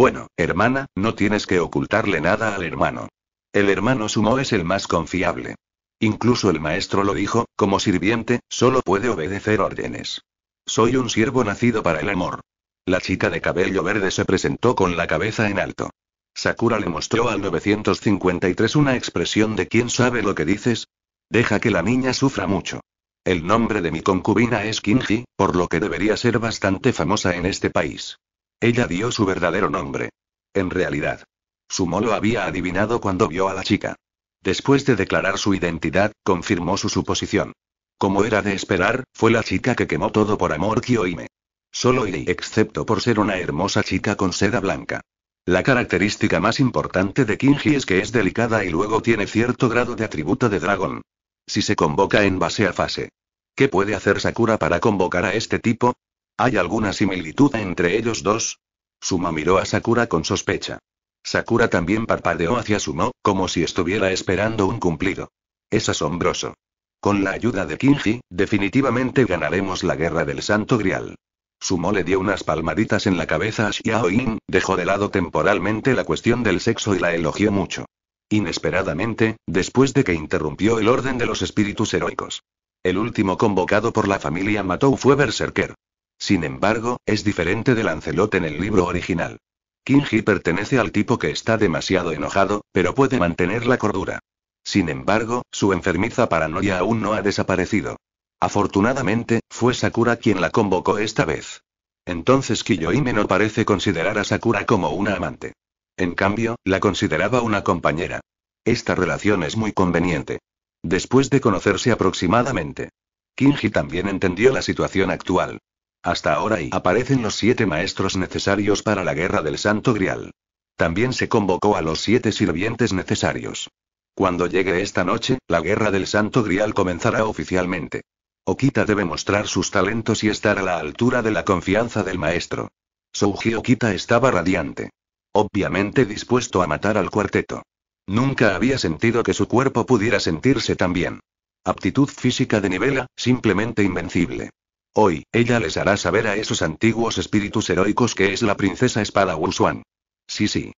Bueno, hermana, no tienes que ocultarle nada al hermano. El hermano sumo es el más confiable. Incluso el maestro lo dijo, como sirviente, solo puede obedecer órdenes. Soy un siervo nacido para el amor. La chica de cabello verde se presentó con la cabeza en alto. Sakura le mostró al 953 una expresión de quién sabe lo que dices. Deja que la niña sufra mucho. El nombre de mi concubina es Kinji, por lo que debería ser bastante famosa en este país. Ella dio su verdadero nombre. En realidad. Sumo lo había adivinado cuando vio a la chica. Después de declarar su identidad, confirmó su suposición. Como era de esperar, fue la chica que quemó todo por amor Kyoime. Solo y excepto por ser una hermosa chica con seda blanca. La característica más importante de Kinji es que es delicada y luego tiene cierto grado de atributo de dragón. Si se convoca en base a fase. ¿Qué puede hacer Sakura para convocar a este tipo? ¿Hay alguna similitud entre ellos dos? Sumo miró a Sakura con sospecha. Sakura también parpadeó hacia Sumo, como si estuviera esperando un cumplido. Es asombroso. Con la ayuda de Kinji, definitivamente ganaremos la guerra del Santo Grial. Sumo le dio unas palmaditas en la cabeza a Yin, dejó de lado temporalmente la cuestión del sexo y la elogió mucho. Inesperadamente, después de que interrumpió el orden de los espíritus heroicos. El último convocado por la familia Matou fue Berserker. Sin embargo, es diferente de Lancelot en el libro original. Kinji pertenece al tipo que está demasiado enojado, pero puede mantener la cordura. Sin embargo, su enfermiza paranoia aún no ha desaparecido. Afortunadamente, fue Sakura quien la convocó esta vez. Entonces Kiyoime no parece considerar a Sakura como una amante. En cambio, la consideraba una compañera. Esta relación es muy conveniente. Después de conocerse aproximadamente. Kinji también entendió la situación actual. Hasta ahora y aparecen los siete maestros necesarios para la guerra del Santo Grial. También se convocó a los siete sirvientes necesarios. Cuando llegue esta noche, la guerra del Santo Grial comenzará oficialmente. Okita debe mostrar sus talentos y estar a la altura de la confianza del maestro. Souji Okita estaba radiante. Obviamente dispuesto a matar al cuarteto. Nunca había sentido que su cuerpo pudiera sentirse tan bien. Aptitud física de nivela, simplemente invencible. Hoy, ella les hará saber a esos antiguos espíritus heroicos que es la princesa espada Wuswan. Sí, sí.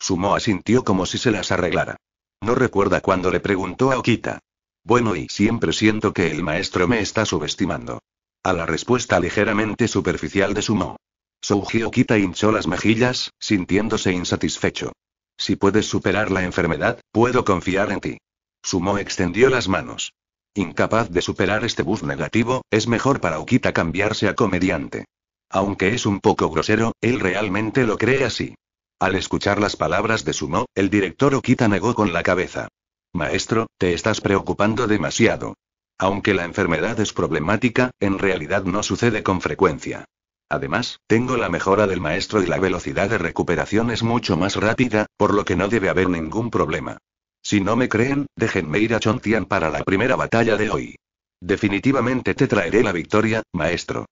Sumo asintió como si se las arreglara. No recuerda cuando le preguntó a Okita. Bueno, y siempre siento que el maestro me está subestimando. A la respuesta ligeramente superficial de Sumo. Souji Okita hinchó las mejillas, sintiéndose insatisfecho. Si puedes superar la enfermedad, puedo confiar en ti. Sumo extendió las manos. Incapaz de superar este buff negativo, es mejor para Okita cambiarse a comediante. Aunque es un poco grosero, él realmente lo cree así. Al escuchar las palabras de Sumo, el director Okita negó con la cabeza. Maestro, te estás preocupando demasiado. Aunque la enfermedad es problemática, en realidad no sucede con frecuencia. Además, tengo la mejora del maestro y la velocidad de recuperación es mucho más rápida, por lo que no debe haber ningún problema. Si no me creen, déjenme ir a Chontian para la primera batalla de hoy. Definitivamente te traeré la victoria, maestro.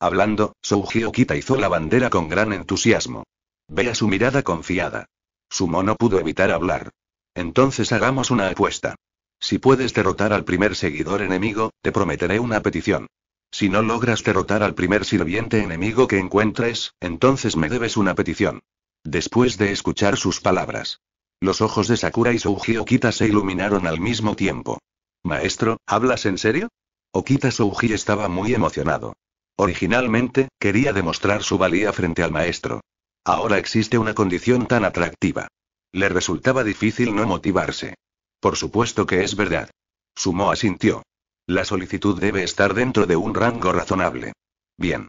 Hablando, Sougio hizo la bandera con gran entusiasmo. Vea su mirada confiada. Sumo no pudo evitar hablar. Entonces hagamos una apuesta. Si puedes derrotar al primer seguidor enemigo, te prometeré una petición. Si no logras derrotar al primer sirviente enemigo que encuentres, entonces me debes una petición. Después de escuchar sus palabras, los ojos de Sakura y Souji Okita se iluminaron al mismo tiempo. Maestro, ¿hablas en serio? Okita Souji estaba muy emocionado. Originalmente, quería demostrar su valía frente al maestro. Ahora existe una condición tan atractiva. Le resultaba difícil no motivarse. Por supuesto que es verdad. Sumo asintió. La solicitud debe estar dentro de un rango razonable. Bien.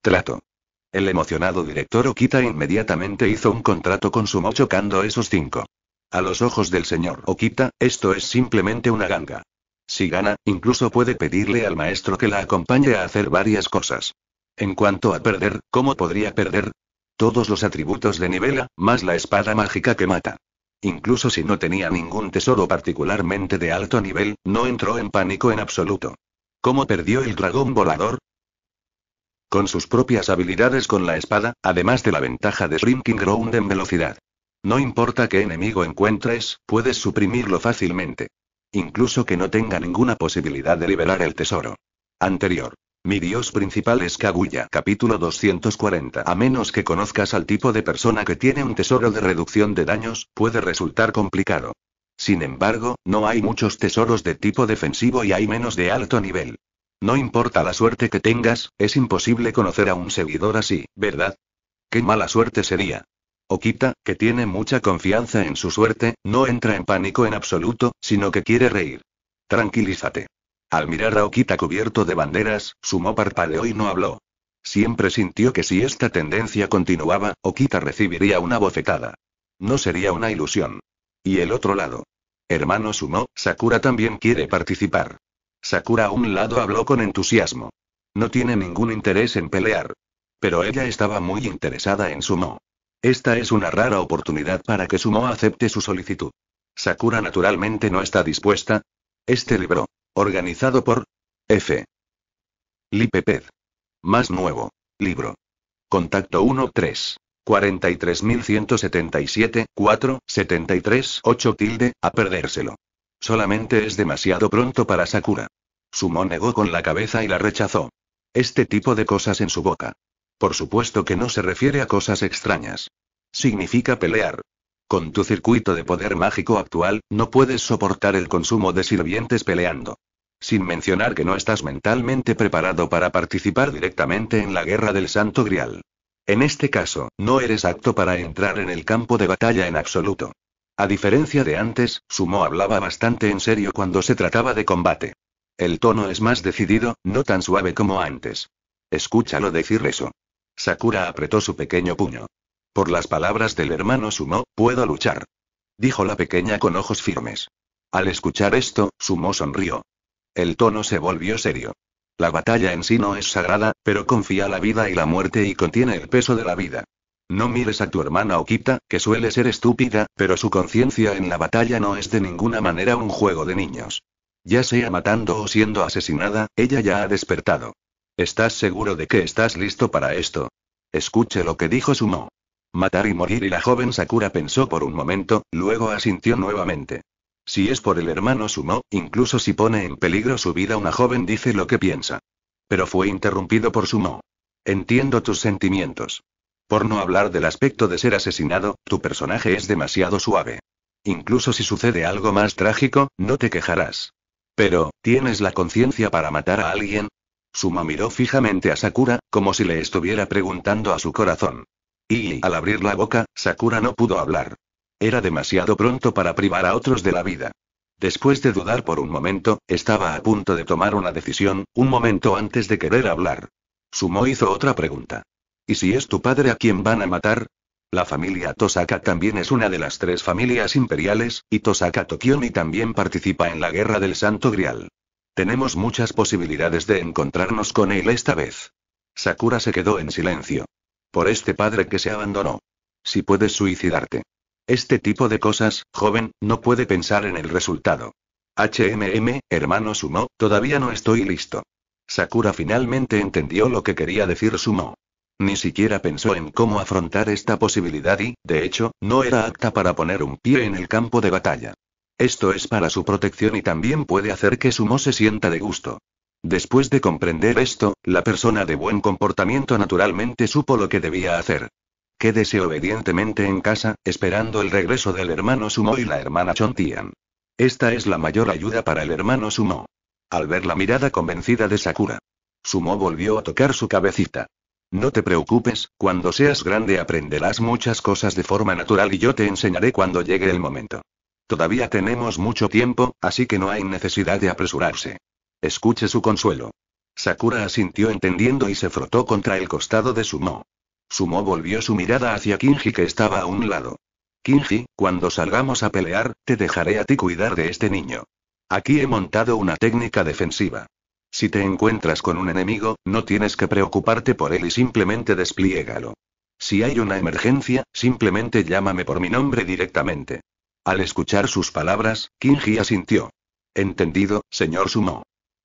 Trato. El emocionado director Okita inmediatamente hizo un contrato con Sumo chocando esos cinco. A los ojos del señor Okita, esto es simplemente una ganga. Si gana, incluso puede pedirle al maestro que la acompañe a hacer varias cosas. En cuanto a perder, ¿cómo podría perder? Todos los atributos de Nivela, más la espada mágica que mata. Incluso si no tenía ningún tesoro particularmente de alto nivel, no entró en pánico en absoluto. ¿Cómo perdió el dragón volador? con sus propias habilidades con la espada, además de la ventaja de Shrinking Ground en velocidad. No importa qué enemigo encuentres, puedes suprimirlo fácilmente. Incluso que no tenga ninguna posibilidad de liberar el tesoro. Anterior. Mi dios principal es Kaguya. Capítulo 240. A menos que conozcas al tipo de persona que tiene un tesoro de reducción de daños, puede resultar complicado. Sin embargo, no hay muchos tesoros de tipo defensivo y hay menos de alto nivel. No importa la suerte que tengas, es imposible conocer a un seguidor así, ¿verdad? Qué mala suerte sería. Okita, que tiene mucha confianza en su suerte, no entra en pánico en absoluto, sino que quiere reír. Tranquilízate. Al mirar a Okita cubierto de banderas, Sumo parpadeó y no habló. Siempre sintió que si esta tendencia continuaba, Okita recibiría una bofetada. No sería una ilusión. Y el otro lado. Hermano Sumo, Sakura también quiere participar. Sakura a un lado habló con entusiasmo. No tiene ningún interés en pelear. Pero ella estaba muy interesada en Sumo. Esta es una rara oportunidad para que Sumo acepte su solicitud. Sakura naturalmente no está dispuesta. Este libro, organizado por F. Lipeped. Más nuevo. Libro. Contacto 13. 43177, 4, 73, 8 tilde, a perdérselo. Solamente es demasiado pronto para Sakura. Sumo negó con la cabeza y la rechazó. Este tipo de cosas en su boca. Por supuesto que no se refiere a cosas extrañas. Significa pelear. Con tu circuito de poder mágico actual, no puedes soportar el consumo de sirvientes peleando. Sin mencionar que no estás mentalmente preparado para participar directamente en la guerra del Santo Grial. En este caso, no eres apto para entrar en el campo de batalla en absoluto. A diferencia de antes, Sumo hablaba bastante en serio cuando se trataba de combate. El tono es más decidido, no tan suave como antes. Escúchalo decir eso. Sakura apretó su pequeño puño. Por las palabras del hermano Sumo, puedo luchar. Dijo la pequeña con ojos firmes. Al escuchar esto, Sumo sonrió. El tono se volvió serio. La batalla en sí no es sagrada, pero confía la vida y la muerte y contiene el peso de la vida. No mires a tu hermana Okita, que suele ser estúpida, pero su conciencia en la batalla no es de ninguna manera un juego de niños. Ya sea matando o siendo asesinada, ella ya ha despertado. ¿Estás seguro de que estás listo para esto? Escuche lo que dijo Sumo. Matar y morir y la joven Sakura pensó por un momento, luego asintió nuevamente. Si es por el hermano Sumo, incluso si pone en peligro su vida una joven dice lo que piensa. Pero fue interrumpido por Sumo. Entiendo tus sentimientos. Por no hablar del aspecto de ser asesinado, tu personaje es demasiado suave. Incluso si sucede algo más trágico, no te quejarás. Pero, ¿tienes la conciencia para matar a alguien? Sumo miró fijamente a Sakura, como si le estuviera preguntando a su corazón. Y, al abrir la boca, Sakura no pudo hablar. Era demasiado pronto para privar a otros de la vida. Después de dudar por un momento, estaba a punto de tomar una decisión, un momento antes de querer hablar. Sumo hizo otra pregunta. ¿Y si es tu padre a quien van a matar? La familia Tosaka también es una de las tres familias imperiales, y Tosaka Tokiomi también participa en la Guerra del Santo Grial. Tenemos muchas posibilidades de encontrarnos con él esta vez. Sakura se quedó en silencio. Por este padre que se abandonó. Si puedes suicidarte. Este tipo de cosas, joven, no puede pensar en el resultado. HMM, hermano Sumo, todavía no estoy listo. Sakura finalmente entendió lo que quería decir Sumo. Ni siquiera pensó en cómo afrontar esta posibilidad y, de hecho, no era apta para poner un pie en el campo de batalla. Esto es para su protección y también puede hacer que Sumo se sienta de gusto. Después de comprender esto, la persona de buen comportamiento naturalmente supo lo que debía hacer. Quédese obedientemente en casa, esperando el regreso del hermano Sumo y la hermana Chontian. Esta es la mayor ayuda para el hermano Sumo. Al ver la mirada convencida de Sakura, Sumo volvió a tocar su cabecita. No te preocupes, cuando seas grande aprenderás muchas cosas de forma natural y yo te enseñaré cuando llegue el momento. Todavía tenemos mucho tiempo, así que no hay necesidad de apresurarse. Escuche su consuelo. Sakura asintió entendiendo y se frotó contra el costado de Sumo. Sumo volvió su mirada hacia Kinji que estaba a un lado. Kinji, cuando salgamos a pelear, te dejaré a ti cuidar de este niño. Aquí he montado una técnica defensiva. Si te encuentras con un enemigo, no tienes que preocuparte por él y simplemente despliégalo. Si hay una emergencia, simplemente llámame por mi nombre directamente. Al escuchar sus palabras, Kinji asintió. Entendido, señor Sumo.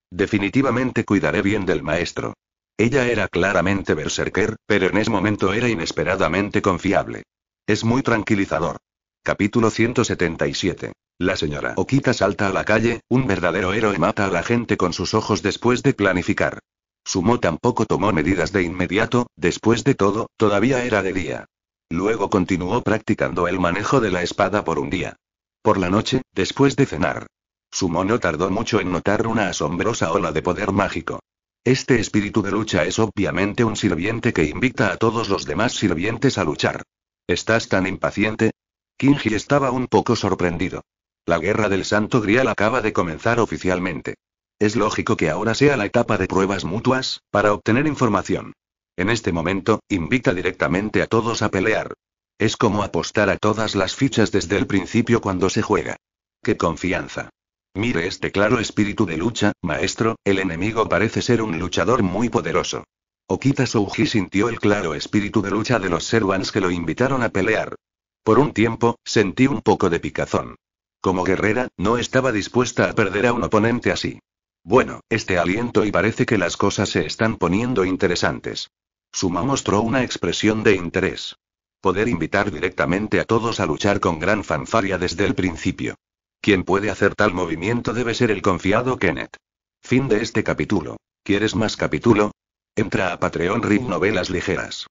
Definitivamente cuidaré bien del maestro. Ella era claramente berserker, pero en ese momento era inesperadamente confiable. Es muy tranquilizador. Capítulo 177. La señora Okita salta a la calle, un verdadero héroe mata a la gente con sus ojos después de planificar. Sumo tampoco tomó medidas de inmediato, después de todo, todavía era de día. Luego continuó practicando el manejo de la espada por un día. Por la noche, después de cenar. Sumo no tardó mucho en notar una asombrosa ola de poder mágico. Este espíritu de lucha es obviamente un sirviente que invita a todos los demás sirvientes a luchar. ¿Estás tan impaciente? Kinji estaba un poco sorprendido. La guerra del Santo Grial acaba de comenzar oficialmente. Es lógico que ahora sea la etapa de pruebas mutuas, para obtener información. En este momento, invita directamente a todos a pelear. Es como apostar a todas las fichas desde el principio cuando se juega. ¡Qué confianza! Mire este claro espíritu de lucha, maestro, el enemigo parece ser un luchador muy poderoso. Okita Souji sintió el claro espíritu de lucha de los Servans que lo invitaron a pelear. Por un tiempo, sentí un poco de picazón. Como guerrera, no estaba dispuesta a perder a un oponente así. Bueno, este aliento y parece que las cosas se están poniendo interesantes. Suma mostró una expresión de interés. Poder invitar directamente a todos a luchar con gran fanfaria desde el principio. Quien puede hacer tal movimiento debe ser el confiado Kenneth. Fin de este capítulo. ¿Quieres más capítulo? Entra a Patreon Read Novelas Ligeras.